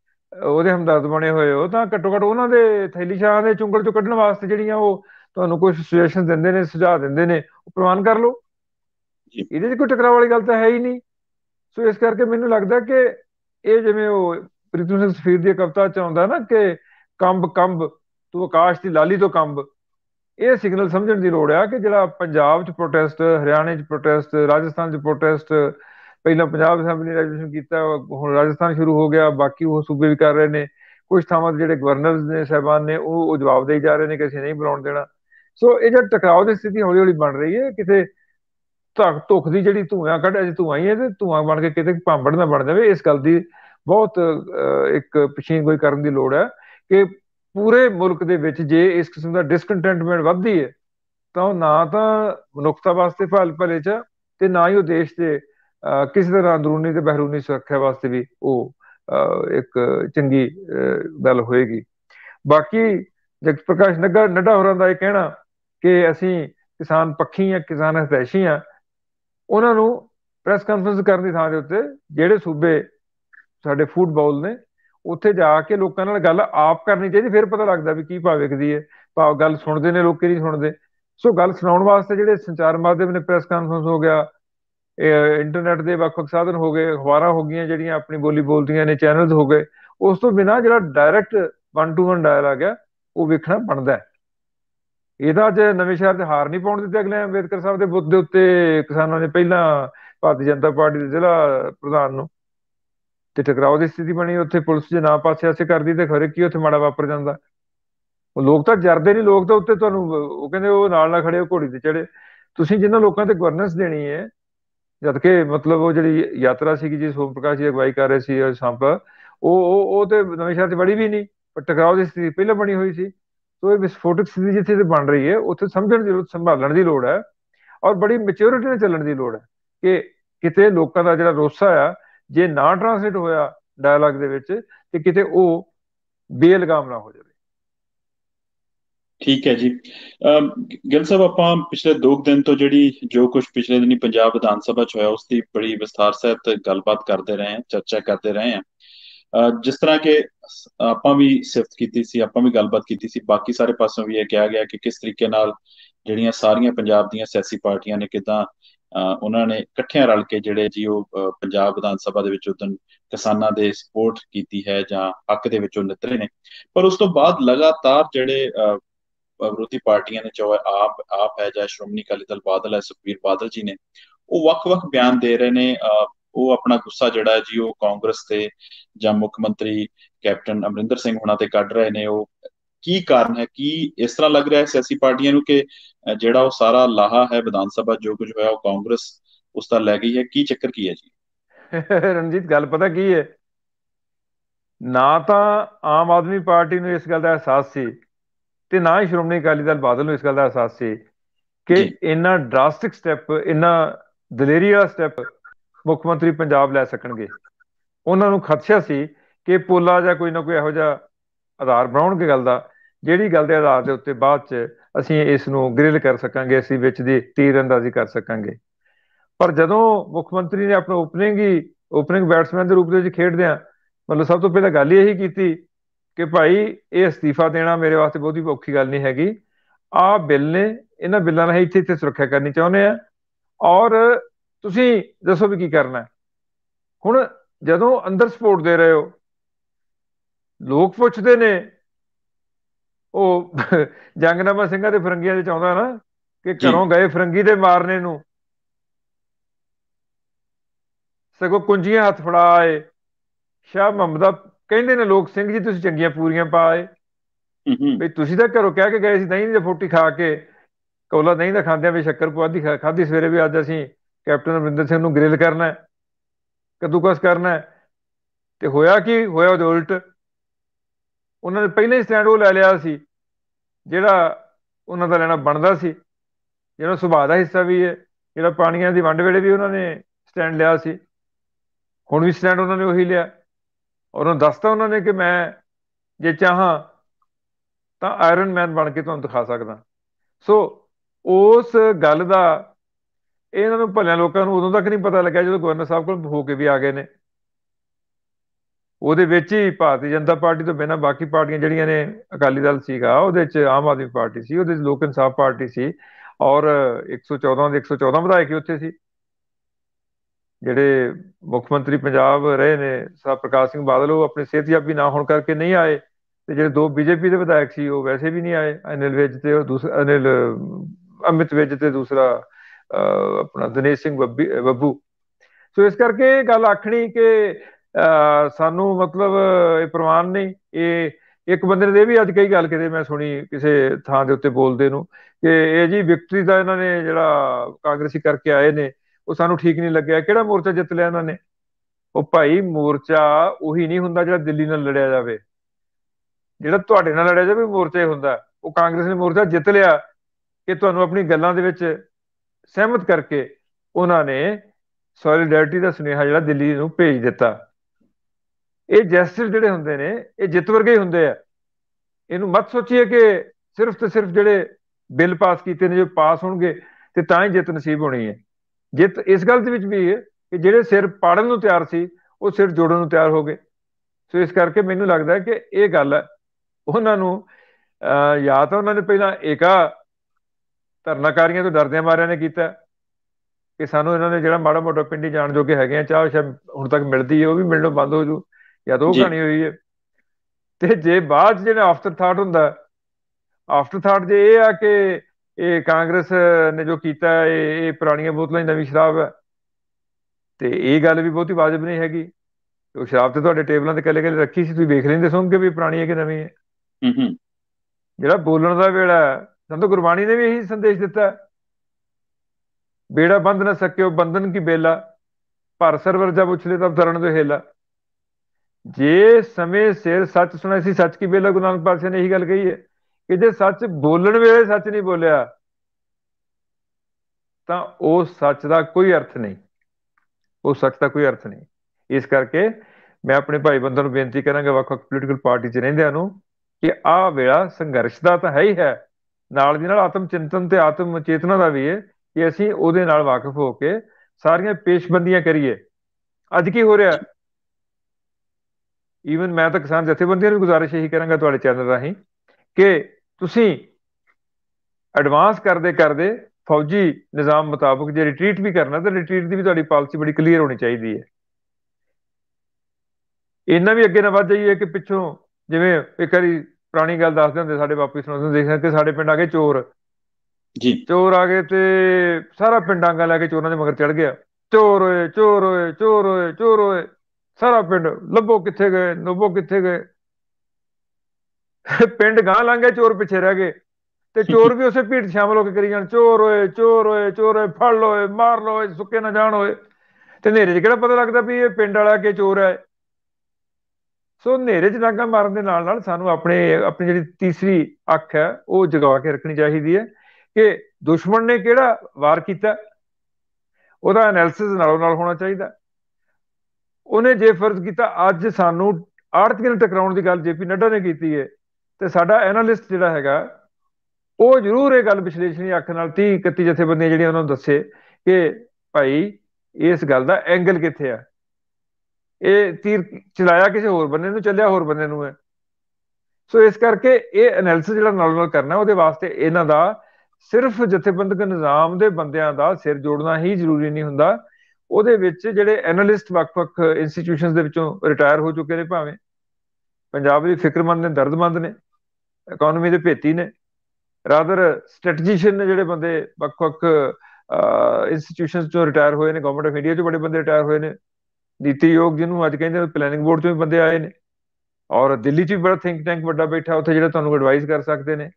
ਉਹਦੇ ਹਮਦਰਦ ਬਣੇ ਹੋਏ ਹੋ ਤਾਂ ਘੱਟੋ ਘੱਟ ਉਹਨਾਂ ਦੇ ਥੈਲੀ ਸ਼ਾ ਦੇ ਚੁੰਗਲ ਚੋਂ ਕੱਢਣ ਵਾਸਤੇ ਜਿਹੜੀਆਂ ਉਹ ਤੁਹਾਨੂੰ ਕੋਈ ਸਿਚੁਏਸ਼ਨ ਦਿੰਦੇ ਨੇ ਸੁਝਾਅ ਦਿੰਦੇ ਨੇ ਉਹ ਪ੍ਰਵਾਨ ਕਰ ਲਓ ਇਹਦੇ ਵਿੱਚ ਕੋਈ ਟਕਰਾਅ ਵਾਲੀ ਗੱਲ ਤਾਂ ਹੈ ਹੀ ਨਹੀਂ ਸੋ ਇਸ ਕਰਕੇ ਮੈਨੂੰ ਲੱਗਦਾ ਕਿ ਇਹ ਜਿਵੇਂ ਉਹ ਪ੍ਰੀਤਮ ਸਿੰਘ ਸਫੀਰ ਦੀ ਕਵਿਤਾ ਚ ਆਉਂਦਾ ਨਾ ਕਿ ਕੰਬ ਕੰਬ ਤੂੰ ਆਕਾਸ਼ ਦੀ ਲਾਲੀ ਤੋਂ ਕੰਬ ਇਹ ਸਿਗਨਲ ਸਮਝਣ ਦੀ ਲੋੜ ਆ ਕਿ ਜਿਹੜਾ ਪੰਜਾਬ 'ਚ ਪ੍ਰੋਟੈਸਟ ਹਰਿਆਣੇ 'ਚ ਪ੍ਰੋਟੈਸਟ ਰਾਜਸਥਾਨ 'ਚ ਪ੍ਰੋਟੈਸਟ ਪਹਿਲਾਂ ਪੰਜਾਬ ਅਸੈਂਬਲੀ ਰੈਜੂਲੇਸ਼ਨ ਕੀਤਾ ਹੁਣ ਰਾਜਸਥਾਨ ਸ਼ੁਰੂ ਹੋ ਗਿਆ ਬਾਕੀ ਉਹ ਸੂਬੇ ਵੀ ਕਰ ਰਹੇ ਨੇ ਕੁਝ ਥਾਵਾਂ ਤੇ ਜਿਹੜੇ ਗਵਰਨਰਸ ਨੇ ਸਹਿਬਾਨ ਨੇ ਉਹ ਉਹ ਜਵਾਬ ਦੇਈ ਜਾ ਰਹੇ ਨੇ ਕਿ ਅਸੀਂ ਨਹੀਂ ਬੁਲਾਉਣ ਦੇਣਾ ਸੋ ਇਹ ਜਿਹੜਾ ਟਕਰਾਅ ਦੀ ਸਥਿਤੀ ਹੌਲੀ ਹੌਲੀ ਬਣ ਰਹੀ ਹੈ ਕਿਤੇ ਧੱਕ ਧੁੱਖ ਦੀ ਜਿਹੜੀ ਧੂਆਂ ਕੱਢਿਆ ਜੀ ਧੂਆਂ ਆਈਏ ਤੇ ਧੂਆਂ ਬਣ ਕੇ ਕਿਤੇ ਭਾਂਬੜ ਨਾ ਬਣ ਜਾਵੇ ਇਸ ਗੱਲ ਦੀ ਬਹੁਤ ਇੱਕ ਕੋਈ ਕਰਨ ਦੀ ਲੋੜ ਹੈ ਕਿ ਪੂਰੇ ਮੁਲਕ ਦੇ ਵਿੱਚ ਜੇ ਇਸ ਕਿਸਮ ਦਾ ਡਿਸਕੰਟੈਂਟਮੈਂਟ ਵੱਧਦੀ ਹੈ ਤਾਂ ਨਾ ਤਾਂ ਮਨੁੱਖਤਾ ਵਾਸਤੇ ਭਲ ਭਲੇ ਚ ਤੇ ਨਾ ਹੀ ਉਹ ਦੇਸ਼ ਦੇ ਕਿਸੇ ਤਰ੍ਹਾਂ ਅੰਦਰੂਨੀ ਤੇ ਬਹਿਰੂਨੀ ਸੁਰੱਖਿਆ ਵਾਸਤੇ ਵੀ ਉਹ ਇੱਕ ਚੰਗੀ ਗੱਲ ਹੋਏਗੀ ਬਾਕੀ ਜਗਤ ਪ੍ਰਕਾਸ਼ ਨਗਰ ਨੱਡਾ ਹੋਰਾਂ ਦਾ ਇਹ ਕਹਿਣਾ ਕਿ ਅਸੀਂ ਕਿਸਾਨ ਪੱਖੀ ਆ ਕਿਸਾਨ ਹਿਤੈਸ਼ੀ ਆ ਉਹਨਾਂ ਨੂੰ ਪ੍ਰੈਸ ਕਾਨਫਰੰਸ ਕਰਨ ਦੀ ਥਾਂ ਦੇ ਉੱਤੇ ਜਿਹੜੇ ਸੂਬੇ ਸਾਡੇ ਫੂਡ ਬਾਉਲ ਨੇ ਉੱਥੇ ਜਾ ਕੇ ਲੋਕਾਂ ਨਾਲ ਗੱਲ ਆਪ ਕਰਨੀ ਚਾਹੀਦੀ ਫਿਰ ਪਤਾ ਲੱਗਦਾ ਵੀ ਕੀ ਭਾਵਿਕਦੀ ਹੈ ਭਾਵ ਗੱਲ ਸੁਣਦੇ ਨੇ ਲੋਕ ਨਹੀਂ ਸੁਣਦੇ ਸੋ ਗੱਲ ਸੁਣਾਉਣ ਵਾਸਤੇ ਜਿਹੜੇ ਸੰਚਾਰ ਮਾਧਿਅਮ ਨੇ ਪ੍ਰੈਸ ਕਾਨਫਰੰਸ ਹੋ ਗਿਆ ਇੰਟਰਨੈਟ ਦੇ ਵੱਖ-ਵੱਖ ਸਾਧਨ ਹੋ ਗਏ ਅਖਬਾਰਾਂ ਹੋ ਗਈਆਂ ਜਿਹੜੀਆਂ ਆਪਣੀ ਬੋਲੀ ਬੋਲਦੀਆਂ ਨੇ ਚੈਨਲਸ ਹੋ ਗਏ ਉਸ ਤੋਂ ਬਿਨਾ ਜਿਹੜਾ ਡਾਇਰੈਕਟ 1 ਟੂ 1 ਡਾਇਲੌਗ ਆ ਉਹ ਵੇਖਣਾ ਬਣਦਾ ਹੈ ਇਹਦਾ ਜੇ ਨਵੇਂ ਸ਼ਹਿਰ ਤੇ ਹਾਰ ਨਹੀਂ ਪਾਉਣ ਦਿੱਤੇ ਅਗਲੇ ਅੰਬੇਦਕਰ ਸਾਹਿਬ ਦੇ ਬੁੱਧ ਦੇ ਉੱਤੇ ਕਿਸਾਨਾਂ ਨੇ ਪਹਿਲਾਂ ਭਾਰਤੀ ਜਨਤਾ ਪਾਰਟੀ ਦੇ ਜ਼ਿਲ੍ਹਾ ਪ੍ਰਧਾਨ ਨੂੰ ਤੇ ਟਕਰਾਓ ਦੀ ਸਥਿਤੀ ਬਣੀ ਉੱਥੇ ਪੁਲਿਸ ਜੇ ਨਾ ਪਾਸੇ ਆਸੇ ਕਰਦੀ ਤੇ ਖਰੇ ਕੀ ਉੱਥੇ ਮਾੜਾ ਵਾਪਰ ਜਾਂਦਾ ਉਹ ਲੋਕ ਤਾਂ ਜਰਦੇ ਨਹੀਂ ਲੋਕ ਤਾਂ ਉੱਤੇ ਤੁਹਾਨੂੰ ਉਹ ਕਹਿੰਦੇ ਉਹ ਨਾਲ ਨਾਲ ਖੜੇ ਹੋ ਘੋੜੀ ਤੇ ਚੜੇ ਤੁਸੀਂ ਜਿੰਨਾਂ ਲੋਕਾਂ ਤੇ ਗਵਰਨੈਂਸ ਦੇਣੀ ਹੈ ਜਦ ਕਿ ਮਤਲਬ ਉਹ ਜਿਹੜੀ ਯਾਤਰਾ ਸੀ ਕਿ ਜਿਸ ਹੋਮ ਪ੍ਰਕਾਸ਼ ਜੀ ਅਗਵਾਈ ਕਰ ਰਹੇ ਸੀ ਸੰਪ ਉਹ ਉਹ ਉਹ ਤੇ ਨਵੇਂ ਸ਼ਹਿਰ ਤੇ ਬੜੀ ਵੀ ਨਹੀਂ ਪਰ ਟਕਰਾਓ ਦੀ ਸਥਿਤੀ ਪਹਿਲਾਂ ਬਣੀ ਹੋਈ ਸੀ ਸੋ ਇਹ ਵਿਸਫੋਟਕ ਸਥਿਤੀ ਜਿੱਥੇ ਤੇ ਬਣ ਰਹੀ ਹੈ ਉੱਥੇ ਸਮਝਣ ਦੀ ਲੋੜ ਸੰਭਾਲਣ ਦੀ ਲੋੜ ਹੈ ਔਰ ਬੜੀ ਮੈਚਿਓਰਿਟੀ ਨਾਲ ਚੱਲਣ ਦੀ ਲੋੜ ਹੈ ਕਿ ਕਿਤੇ ਲੋਕਾਂ ਦਾ ਜਿਹੜਾ ਰੋਸਾ ਆ ਜੇ ਨਾ ਟ੍ਰਾਂਸਲੇਟ ਹੋਇਆ ਡਾਇਲੌਗ ਦੇ ਵਿੱਚ ਤੇ ਕਿਤੇ ਉਹ ਬੇਲਗਾਮ ਨਾ ਹੋ ਜਾਵੇ ਠੀਕ ਹੈ ਜੀ ਗਿਲ ਸਾਹਿਬ ਆਪਾਂ ਪਿਛਲੇ 2 ਦਿਨ ਤੋਂ ਜਿਹੜੀ ਜੋ ਕੁਝ ਪਿਛਲੇ ਦਿਨੀ ਪੰਜਾਬ ਵਿਧਾਨ ਸਭਾ ਚ ਹੋਇਆ ਉਸ ਦੀ ਬੜੀ ਵਿਸਥਾਰ ਸਹਿਤ ਗੱਲਬਾਤ ਕਰਦੇ ਰਹੇ ਹਾਂ ਚਰਚਾ ਕਰਦੇ ਰਹੇ ਹਾਂ ਜਿਸ ਤਰ੍ਹਾਂ ਕਿ ਆਪਾਂ ਵੀ ਸਿਫਤ ਕੀਤੀ ਸੀ ਆਪਾਂ ਵੀ ਗੱਲਬਾਤ ਕੀਤੀ ਸੀ ਬਾਕੀ ਸਾਰੇ ਪਾਸੋਂ ਵੀ ਇਹ ਕਿਹਾ ਗਿਆ ਕਿ ਕਿਸ ਤਰੀਕੇ ਨਾਲ ਜਿਹੜੀਆਂ ਸਾਰੀਆਂ ਪੰਜਾਬ ਦੀਆਂ ਸਿਆਸੀ ਪਾਰਟੀਆਂ ਨੇ ਕਿਦਾਂ ਉਹਨਾਂ ਨੇ ਇਕੱਠਿਆਂ ਰਲ ਕੇ ਜਿਹੜੇ ਜੀ ਉਹ ਪੰਜਾਬ ਵਿਧਾਨ ਸਭਾ ਦੇ ਵਿੱਚ ਉਦੋਂ ਕਿਸਾਨਾਂ ਦੇ ਸਪੋਰਟ ਕੀਤੀ ਹੈ ਜਾਂ ਹੱਕ ਦੇ ਵਿੱਚੋਂ ਨਿਤਰੇ ਨੇ ਪਰ ਉਸ ਤੋਂ ਬਾਅਦ ਲਗਾਤਾਰ ਜਿਹੜੇ ਵਿਰੋਧੀ ਪਾਰਟੀਆਂ ਨੇ ਚਾਹੇ ਆਪ ਆਪ ਹੈ ਜਾਂ ਸ਼੍ਰੋਮਣੀ ਕਾਲੀ ਦਲ ਬਾਦਲ ਹੈ ਸੁਖਬੀਰ ਬਾਦਲ ਜੀ ਨੇ ਉਹ ਵੱਖ-ਵੱਖ ਬਿਆਨ ਦੇ ਰਹੇ ਨੇ ਉਹ ਆਪਣਾ ਗੁੱਸਾ ਜਿਹੜਾ ਹੈ ਜੀ ਉਹ ਕਾਂਗਰਸ ਤੇ ਜਾਂ ਮੁੱਖ ਮੰਤਰੀ ਕੈਪਟਨ ਅਮਰਿੰਦਰ ਸਿੰਘ ਹੁਣਾਂ ਤੇ ਕੱਢ ਰਹੇ ਨੇ ਉਹ ਕੀ ਕਾਰਨ ਹੈ ਕੀ ਇਸ ਤਰ੍ਹਾਂ ਲੱਗ ਰਿਹਾ ਹੈ ਸਿਆਸੀ ਪਾਰਟੀਆਂ ਨੂੰ ਕਿ ਜਿਹੜਾ ਉਹ ਸਾਰਾ ਲਾਹਾ ਹੈ ਵਿਧਾਨ ਸਭਾ ਜੋ ਕੁਝ ਹੋਇਆ ਉਹ ਕਾਂਗਰਸ ਉਸ ਦਾ ਲੈ ਗਈ ਹੈ ਕੀ ਚੱਕਰ ਕੀ ਹੈ ਜੀ [laughs] ਰਣਜੀਤ ਗੱਲ ਪਤਾ ਕੀ ਹੈ ਨਾ ਤਾਂ ਆਮ ਆਦਮੀ ਪਾਰਟੀ ਨੂੰ ਇਸ ਗੱਲ ਦਾ ਅਹਿਸਾਸ ਸੀ ਤੇ ਨਾ ਹੀ ਸ਼੍ਰੋਮਣੀ ਅਕਾਲੀ ਦਲ ਬਾਦਲ ਨੂੰ ਇਸ ਗੱਲ ਦਾ ਅਹਿਸਾਸ ਸੀ ਕਿ ਇੰਨਾ ਡਰਾਸਟਿਕ ਸਟੈਪ ਇੰਨਾ ਦਲੇਰੀ ਵਾਲਾ ਸਟੈਪ ਮੁੱਖ ਮੰਤਰੀ ਪੰਜਾਬ ਲੈ ਸਕਣਗੇ ਉਹਨਾਂ ਨੂੰ ਖਦਸ਼ਾ ਸੀ ਕਿ ਪੋਲਾ ਜਾਂ ਕੋਈ ਨਾ ਕੋਈ ਇਹੋ ਜਿਹਾ ਆਧਾਰ ਬਣਾਉਣਗੇ ਗੱਲ ਦਾ ਜਿਹੜੀ ਗੱਲ ਦੇ ਆਧਾਰ ਦੇ ਉੱਤੇ ਬਾਅਦ 'ਚ ਅਸੀਂ ਇਸ ਨੂੰ ਗ੍ਰਿਲ ਕਰ ਸਕਾਂਗੇ ਅਸੀਂ ਵਿੱਚ ਦੀ ਤੀਰ ਅੰਦਾਜ਼ੀ ਕਰ ਸਕਾਂਗੇ ਪਰ ਜਦੋਂ ਮੁੱਖ ਮੰਤਰੀ ਨੇ ਆਪਣਾ ਓਪਨਿੰਗ ਹੀ ਓਪਨਿੰਗ ਬੈਟਸਮੈਨ ਦੇ ਰੂਪ ਦੇ ਵਿੱਚ ਖੇਡਦੇ ਆ ਮਤਲਬ ਸਭ ਤੋਂ ਪਹਿਲਾਂ ਗੱਲ ਇਹ ਹੀ ਕੀਤੀ ਕਿ ਭਾਈ ਇਹ ਅਸਤੀਫਾ ਦੇਣਾ ਮੇਰੇ ਵਾਸਤੇ ਬਹੁਤੀ ਔਖੀ ਗੱਲ ਨਹੀਂ ਹੈਗੀ ਆ ਬਿੱਲ ਨੇ ਇਹਨਾਂ ਬਿੱਲਾਂ ਨਾਲ ਇੱਥੇ ਇੱਥੇ ਸੁਰੱਖਿਆ ਕਰਨੀ ਚਾਹੁੰਦੇ ਆ ਔਰ ਤੁਸੀਂ ਦੱਸੋ ਵੀ ਕੀ ਕਰਨਾ ਹੁਣ ਜਦੋਂ ਅੰਦਰ ਸਪੋਰਟ ਦੇ ਰਹੇ ਹੋ ਲੋਕ ਪੁੱਛਦੇ ਨੇ ਉਹ [laughs] ਜੰਗਨਾਮਾ ਸਿੰਘਾਂ ਦੇ ਫਰੰਗੀਆਂ ਦੇ ਚਾਹੁੰਦਾ ਨਾ ਕਿ ਘਰੋਂ ਗਏ ਫਰੰਗੀ ਦੇ ਮਾਰਨੇ ਨੂੰ ਸਗੋਂ ਕੁੰਜੀਆਂ ਹੱਥ ਫੜਾ ਆਏ ਸ਼ਾਹ ਮੁਹੰਮਦ ਕਹਿੰਦੇ ਨੇ ਲੋਕ ਸਿੰਘ ਜੀ ਤੁਸੀਂ ਚੰਗੀਆਂ ਪੂਰੀਆਂ ਪਾਏ ਵੀ ਤੁਸੀਂ ਤਾਂ ਘਰੋਂ ਕਹਿ ਕੇ ਗਏ ਸੀ ਦਹੀਂ ਦੀ ਫੋਟੀ ਖਾ ਕੇ ਕੌਲਾ ਨਹੀਂ ਤਾਂ ਖਾਂਦੇ ਵੀ ਸ਼ੱਕਰ ਪੁਆਦੀ ਖਾਦੀ ਸਵੇਰੇ ਵੀ ਅੱਜ ਅਸੀਂ ਕੈਪਟਨ ਅਮਰਿੰਦਰ ਸਿੰਘ ਨੂੰ ਗ੍ਰਿਲ ਕਰਨਾ ਹੈ ਕਦੂਕਸ ਕਰਨਾ ਹੈ ਤੇ ਹੋਇਆ ਕੀ ਹੋਇਆ ਉਹਦੇ ਉਲਟ ਉਹਨਾਂ ਨੇ ਪਹਿਲਾਂ ਹੀ ਸਟੈਂਡ ਉਹ ਲੈ ਲਿਆ ਸੀ ਜਿਹੜਾ ਉਹਨਾਂ ਦਾ ਲੈਣਾ ਬਣਦਾ ਸੀ ਜਿਹੜਾ ਸੁਭਾਅ ਦਾ ਹਿੱਸਾ ਵੀ ਹੈ ਜਿਹੜਾ ਪਾਣੀਆਂ ਦੀ ਵੰਡ ਵੇਲੇ ਵੀ ਉਹਨਾਂ ਨੇ ਸਟੈਂਡ ਲਿਆ ਸੀ ਹੁਣ ਵੀ ਸਟੈਂਡ ਉਹਨਾਂ ਨੇ ਉਹੀ ਲਿਆ ਔਰ ਉਹਨਾਂ ਦੱਸਤਾ ਉਹਨਾਂ ਨੇ ਕਿ ਮੈਂ ਜੇ ਚਾਹਾਂ ਤਾਂ ਆਇਰਨ ਮੈਨ ਬਣ ਕੇ ਤੁਹਾਨੂੰ ਦਿਖਾ ਸਕਦਾ ਸੋ ਉਸ ਗੱਲ ਦਾ ਇਹਨਾਂ ਨੂੰ ਭਲਿਆਂ ਲੋਕਾਂ ਨੂੰ ਉਦੋਂ ਤੱਕ ਨਹੀਂ ਪਤਾ ਲੱਗਿਆ ਜਦੋਂ ਗਵਰਨਰ ਸਾਹਿਬ ਕੋਲ ਹੋ ਕੇ ਵੀ ਆ ਗਏ ਨੇ ਉਹਦੇ ਵਿੱਚ ਹੀ ਭਾਰਤੀ ਜਨਤਾ ਪਾਰਟੀ ਤੋਂ ਬਿਨਾਂ ਬਾਕੀ ਪਾਰਟੀਆਂ ਜਿਹੜੀਆਂ ਨੇ ਅਕਾਲੀ ਦਲ ਸੀਗਾ ਉਹਦੇ ਵਿੱਚ ਆਮ ਆਦਮੀ ਪਾਰਟੀ ਸੀ ਉਹਦੇ ਵਿੱਚ ਲੋਕ ਇਨਸਾਫ ਪਾਰਟੀ ਸੀ ਔਰ 114 ਦੇ 114 ਵਿਧਾਇਕ ਉੱਥੇ ਸੀ ਜਿਹੜੇ ਮੁੱਖ ਮੰਤਰੀ ਪੰਜਾਬ ਰਹੇ ਨੇ ਸਰ ਪ੍ਰਕਾਸ਼ ਸਿੰਘ ਬਾਦਲ ਉਹ ਆਪਣੀ ਸਿਹਤਯਾਬੀ ਨਾ ਹੋਣ ਕਰਕੇ ਨਹੀਂ ਆਏ ਤੇ ਜਿਹੜੇ ਦੋ ਬੀਜੇਪੀ ਦੇ ਵਿਧਾਇਕ ਸੀ ਉਹ ਵੈਸੇ ਵੀ ਨਹੀਂ ਆਏ ਅਨਿਲ ਵਿਜ ਤੇ ਉਹ ਦੂਸਰਾ ਅਨਿਲ ਅਮਿਤ ਵਿਜ ਤੇ ਦੂਸਰਾ ਆਪਣਾ ਦਿਨੇਸ਼ ਸਿੰਘ ਬੱਬੂ ਸੋ ਇਸ ਕਰਕੇ ਇਹ ਗੱਲ ਆਖਣੀ ਕਿ ਸਾਨੂੰ ਮਤਲਬ ਇਹ ਪ੍ਰਮਾਨ ਨਹੀਂ ਇਹ ਇੱਕ ਬੰਦੇ ਨੇ ਇਹ ਵੀ ਅੱਜ ਕਈ ਗੱਲ ਕਿਤੇ ਮੈਂ ਸੁਣੀ ਕਿਸੇ ਥਾਂ ਦੇ ਉੱਤੇ ਬੋਲਦੇ ਨੂੰ ਕਿ ਇਹ ਜੀ ਵਿਕਟਰੀ ਦਾ ਇਹਨਾਂ ਨੇ ਜਿਹੜਾ ਕਾਂਗਰਸੀ ਕਰਕੇ ਆਏ ਨੇ ਉਹ ਸਾਨੂੰ ਠੀਕ ਨਹੀਂ ਲੱਗਿਆ ਕਿਹੜਾ ਮੋਰਚਾ ਜਿੱਤ ਲਿਆ ਇਹਨਾਂ ਨੇ ਉਹ ਭਾਈ ਮੋਰਚਾ ਉਹੀ ਨਹੀਂ ਹੁੰਦਾ ਜਿਹੜਾ ਦਿੱਲੀ ਨਾਲ ਲੜਿਆ ਜਾਵੇ ਜਿਹੜਾ ਤੁਹਾਡੇ ਨਾਲ ਲੜਿਆ ਜਾਵੇ ਮੋਰਚਾ ਹੀ ਹੁੰਦਾ ਉਹ ਕਾਂਗਰਸ ਨੇ ਮੋਰਚਾ ਜਿੱਤ ਲਿਆ ਕਿ ਤੁਹਾਨੂੰ ਆਪਣੀ ਗੱਲਾਂ ਦੇ ਵਿੱਚ ਸਹਿਮਤ ਕਰਕੇ ਉਹਨਾਂ ਨੇ ਸੋਲੀਡੈਰਿਟੀ ਦਾ ਸੁਨੇਹਾ ਜਿਹੜਾ ਦਿੱਲੀ ਨੂੰ ਭੇਜ ਦਿੱਤਾ ਇਹ ਜੈਸਟਿਸ ਜਿਹੜੇ ਹੁੰਦੇ ਨੇ ਇਹ ਜਿੱਤ ਵਰਗੇ ਹੀ ਹੁੰਦੇ ਆ ਇਹਨੂੰ ਮਤ ਸੋਚੀਏ ਕਿ ਸਿਰਫ ਤੇ ਸਿਰਫ ਜਿਹੜੇ ਬਿੱਲ ਪਾਸ ਕੀਤੇ ਨੇ ਜੋ ਪਾਸ ਹੋਣਗੇ ਤੇ ਤਾਂ ਹੀ ਜਿੱਤ ਨਸੀਬ ਹੋਣੀ ਹੈ ਜਿੱਤ ਇਸ ਗੱਲ ਦੇ ਵਿੱਚ ਵੀ ਹੈ ਕਿ ਜਿਹੜੇ ਸਿਰ ਪਾੜਨ ਨੂੰ ਤਿਆਰ ਸੀ ਉਹ ਸਿਰ ਜੋੜਨ ਨੂੰ ਤਿਆਰ ਹੋ ਗਏ ਸੋ ਇਸ ਕਰਕੇ ਮੈਨੂੰ ਲੱਗਦਾ ਹੈ ਕਿ ਇਹ ਗੱਲ ਉਹਨਾਂ ਨੂੰ ਜਾਂ ਤਾਂ ਉਹਨਾਂ ਨੇ ਪਹਿਲਾਂ ਏਕਾ ਧਰਨਾਕਾਰੀਆਂ ਤੋਂ ਡਰਦੇ ਮਾਰਿਆਂ ਨੇ ਕੀਤਾ ਕਿ ਸਾਨੂੰ ਇਹਨਾਂ ਨੇ ਜਿਹੜਾ ਮਾੜਾ ਮੋਟਾ ਪਿੰਡੀ ਜਾਣ ਜੋਗੇ ਹੈਗੇ ਆ ਚਾਹ ਸ਼ਬ ਹੁਣ ਤੱਕ ਮਿਲਦੀ ਹੈ ਉਹ ਵੀ ਮਿਲਣੋਂ ਬੰਦ ਹੋ ਜੂ ਜਾਂ ਤਾਂ ਉਹ ਕਹਾਣੀ ਹੋਈ ਹੈ ਤੇ ਜੇ ਬਾਅਦ ਜਿਹੜਾ ਆਫਟਰ ਥਾਟ ਹੁੰਦਾ ਆਫਟਰ ਥਾਟ ਜੇ ਇਹ ਆ ਕਿ ਇਹ ਕਾਂਗਰਸ ਨੇ ਜੋ ਕੀਤਾ ਇਹ ਇਹ ਪੁਰਾਣੀਆਂ ਬੋਤਲਾਂ ਦੀ ਨਵੀਂ ਸ਼ਰਾਬ ਹੈ ਤੇ ਇਹ ਗੱਲ ਵੀ ਬਹੁਤੀ ਵਾਜਬ ਨਹੀਂ ਹੈਗੀ ਉਹ ਸ਼ਰਾਬ ਤੇ ਤੁਹਾਡੇ ਟੇਬਲਾਂ ਤੇ ਕੱਲੇ ਕੱਲੇ ਰੱਖੀ ਸੀ ਤੁਸੀਂ ਵੇਖ ਲੈਂਦੇ ਸੋਂ ਕਿ ਵੀ ਪੁਰਾਣੀ ਹੈ ਕਿ ਨਵੀਂ ਹੈ ਹੂੰ ਹੂੰ ਜਿਹੜਾ ਬੋਲਣ ਦਾ ਵੇਲਾ ਸੰਤ ਗੁਰਬਾਣੀ ਨੇ ਵੀ ਇਹੀ ਸੰਦੇਸ਼ ਦਿੱਤਾ ਬੇੜਾ ਬੰਧ ਨਾ ਸਕਿਓ ਬੰਧਨ ਕੀ ਬੇਲਾ ਭਰ ਸਰਵਰ ਜਬ ਉਛਲੇ ਤਬ ਧਰਨ ਦੇ ਹੇਲਾ ਜੇ ਸਮੇਂ ਸਿਰ ਸੱਚ ਸੁਣਾ ਸੀ ਸੱਚ ਕੀ ਬੇਲਾ ਗੁਰੂ ਨਾਨਕ ਪਾਤਸ਼ਾਹ ਨੇ ਇਹੀ ਗੱਲ ਕਹੀ ਹੈ ਕਿ ਜੇ ਸੱਚ ਬੋਲਣ ਵੇਲੇ ਸੱਚ ਨਹੀਂ ਬੋਲਿਆ ਤਾਂ ਉਹ ਸੱਚ ਦਾ ਕੋਈ ਅਰਥ ਨਹੀਂ ਉਹ ਸੱਚ ਦਾ ਕੋਈ ਅਰਥ ਨਹੀਂ ਇਸ ਕਰਕੇ ਮੈਂ ਆਪਣੇ ਭਾਈ ਬੰਦਨ ਨੂੰ ਬੇਨਤੀ ਕਰਾਂਗਾ ਵੱਖ-ਵੱਖ ਪੋਲੀਟੀਕਲ ਪਾਰਟੀ 'ਚ ਰਹਿੰਦਿਆਂ ਨੂੰ ਕਿ ਆਹ ਵੇਲਾ ਸੰਘਰਸ਼ ਦਾ ਤਾਂ ਹੈ ਹੀ ਹੈ ਨਾਲ ਦੀ ਨਾਲ ਆਤਮ ਚਿੰਤਨ ਤੇ ਆਤਮ ਚੇਤਨਾ ਦਾ ਵੀ ਹੈ ਕਿ ਅਸੀਂ ਉਹਦੇ ਨਾਲ ਵਾਕਿਫ ਹੋ ਕੇ ਸਾਰੀਆਂ ਪੇਸ਼ਬੰਦੀਆਂ ਕਰੀਏ ਅੱਜ ਕੀ ਹੋ ਰਿਹਾ ਈਵਨ ਮੈਂ ਤਾਂ ਕਿਸਾਨ ਜਥੇਬੰਦੀਆਂ ਨੂੰ ਗੁਜ਼ਾਰਿਸ਼ ਇਹੀ ਕਰਾਂਗਾ ਤੁਹਾਡੇ ਚੈਨਲ ਰਾਹੀਂ ਕਿ ਤੁਸੀਂ ਐਡਵਾਂਸ ਕਰਦੇ ਕਰਦੇ ਫੌਜੀ ਨਿਜ਼ਾਮ ਮੁਤਾਬਕ ਜੇ ਰਿਟਰੀਟ ਵੀ ਕਰਨਾ ਤਾਂ ਰਿਟਰੀਟ ਦੀ ਵੀ ਤੁਹਾਡੀ ਪਾਲਿਸੀ ਬੜੀ ਕਲੀਅਰ ਹੋਣੀ ਚਾਹੀਦੀ ਹੈ ਇੰਨਾ ਵੀ ਅੱਗੇ ਨਾ ਵੱਧ ਜਾਈਏ ਕਿ ਪਿੱਛੋਂ ਜਿਵੇਂ ਇੱਕ ਵਾਰੀ ਪੁਰਾਣੀ ਗੱਲ ਦੱਸਦੇ ਹੁੰਦੇ ਸਾਡੇ ਬਾਪੂ ਸੁਣਾਉਂਦੇ ਹੁੰਦੇ ਸੀ ਕਿ ਸਾਡੇ ਪਿੰਡ ਆ ਕੇ ਚੋਰ ਜੀ ਚੋਰ ਆ ਗਏ ਤੇ ਸਾਰਾ ਪਿੰਡਾਂ ਗਾ ਲੈ ਕੇ ਚੋਰਾਂ ਦੇ ਮਗਰ ਚੜ ਗਿਆ ਚੋਰ ਹੋਏ ਚੋਰ ਹੋਏ ਚੋਰ ਹੋਏ ਚੋਰ ਹੋਏ ਸਾਰਾ ਪਿੰਡ ਲੱਭੋ ਕਿੱਥੇ ਗਏ ਨੋਬੋ ਕਿੱਥੇ ਗਏ ਪਿੰਡ ਗਾਂ ਲੰਘੇ ਚੋਰ ਪਿੱਛੇ ਰਹਿ ਗਏ ਤੇ ਚੋਰ ਵੀ ਉਸੇ ਭੀੜ ਸ਼ਾਮਲ ਹੋ ਕੇ ਕਰੀ ਜਾਣ ਚੋਰ ਹੋਏ ਚੋਰ ਹੋਏ ਚੋਰ ਓਏ ਫੜ ਲੋ ਮਾਰ ਲੋ ਸੁੱਕੇ ਨਾ ਜਾਣ ਹੋਏ ਤੇ ਨੇਰੇ ਜਿਹੜਾ ਪਤਾ ਲੱਗਦਾ ਵੀ ਇਹ ਪਿੰਡ ਵਾਲਾ ਕਿ ਚੋਰ ਹੈ ਸੋ ਹਨੇਰੇ 'ਚ ਡਾਂਗਾ ਮਾਰਨ ਦੇ ਨਾਲ ਨਾਲ ਸਾਨੂੰ ਆਪਣੇ ਆਪਣੀ ਜਿਹੜੀ ਤੀਸਰੀ ਅੱਖ ਹੈ ਉਹ ਜਗਾ ਕੇ ਰੱਖਣੀ ਚਾਹੀਦੀ ਹੈ ਕਿ ਦੁਸ਼ਮਣ ਨੇ ਕਿਹੜਾ ਵਾਰ ਕੀਤਾ ਉਹਦਾ ਐਨਾਲਿਸਿਸ ਨਾਲੋਂ ਨਾਲ ਹੋਣਾ ਚਾਹੀਦਾ ਉਹਨੇ ਜੇ ਫਰਜ਼ ਕੀਤਾ ਅੱਜ ਸਾਨੂੰ ਆੜਤੀਆਂ ਨਾਲ ਟਕਰਾਉਣ ਦੀ ਗੱਲ ਜੇਪੀ ਨੱਡਾ ਨੇ ਕੀਤੀ ਹੈ ਤੇ ਸਾਡਾ ਐਨਾਲਿਸਟ ਜਿਹੜਾ ਹੈਗਾ ਉਹ ਜ਼ਰੂਰ ਇਹ ਗੱਲ ਵਿਸ਼ਲੇਸ਼ਣੀ ਅੱਖ ਨਾਲ 30 31 ਜਥੇਬੰਦੀਆਂ ਜਿਹੜੀਆਂ ਉਹਨਾਂ ਨੂੰ ਦੱਸੇ ਕਿ ਭਾਈ ਇਸ ਗੱਲ ਦਾ ਐਂਗਲ ਕਿੱਥੇ ਆ ਇਹ ਤੀਰ ਚਲਾਇਆ ਕਿਸੇ ਹੋਰ ਬੰਦੇ ਨੂੰ ਚੱਲਿਆ ਹੋਰ ਬੰਦੇ ਨੂੰ ਹੈ ਸੋ ਇਸ ਕਰਕੇ ਇਹ ਐਨਾਲਿਸਿਸ ਜਿਹੜਾ ਨਾਲ ਨਾਲ ਕਰਨਾ ਉਹਦੇ ਵਾਸਤੇ ਇਹਨਾਂ ਦਾ ਸਿਰਫ ਜਥੇਬੰਦਕ ਨਿਜ਼ਾਮ ਦੇ ਬੰਦਿਆਂ ਦਾ ਸਿਰ ਜੋੜਨਾ ਹੀ ਜ਼ਰੂਰੀ ਨਹੀਂ ਹੁੰਦਾ ਉਹਦੇ ਵਿੱਚ ਜਿਹੜੇ ਐਨਾਲਿਸਟ ਵੱਖ-ਵੱਖ ਇੰਸਟੀਟਿਊਸ਼ਨਸ ਦੇ ਵਿੱਚੋਂ ਰਿਟਾਇਰ ਹੋ ਚੁੱਕੇ ਨੇ ਭਾਵੇਂ ਪੰਜਾਬ ਦੇ ਫਿਕਰਮੰਦ ਨੇ ਦਰਦਮੰਦ ਨੇ ਇਕਨੋਮੀ ਦੇ ਭੇਤੀ ਨੇ ਰਾਦਰ ਸਟ੍ਰੈਟਜੀਸ਼ੀਅਨ ਨੇ ਜਿਹੜੇ ਬੰਦੇ ਵੱਖ-ਵੱਖ ਇੰਸਟੀਟਿਊਸ਼ਨਸ ਤੋਂ ਰਿਟਾਇਰ ਹੋਏ ਨੇ ਗਵਰਨਮੈਂਟ ਆਫ ਇੰਡੀਆ ਤੋਂ ਬੜੇ ਬੰਦੇ ਰਿਟਾਇਰ ਹੋਏ ਨੇ ਨੀਤੀ ਯੋਗ ਜਿਹਨੂੰ ਅੱਜ ਕਹਿੰਦੇ ਪਲੈਨਿੰਗ ਬੋਰਡ ਚੋਂ ਵੀ ਬੰਦੇ ਆਏ ਨੇ ਔਰ ਦਿੱਲੀ 'ਚ ਵੀ ਬੜਾ ਥਿੰਕ ਟੈਂਕ ਵੱਡਾ ਬੈਠਾ ਉੱਥੇ ਜਿਹੜਾ ਤੁਹਾਨੂੰ ਐਡਵਾਈਸ ਕਰ ਸਕਦੇ ਨੇ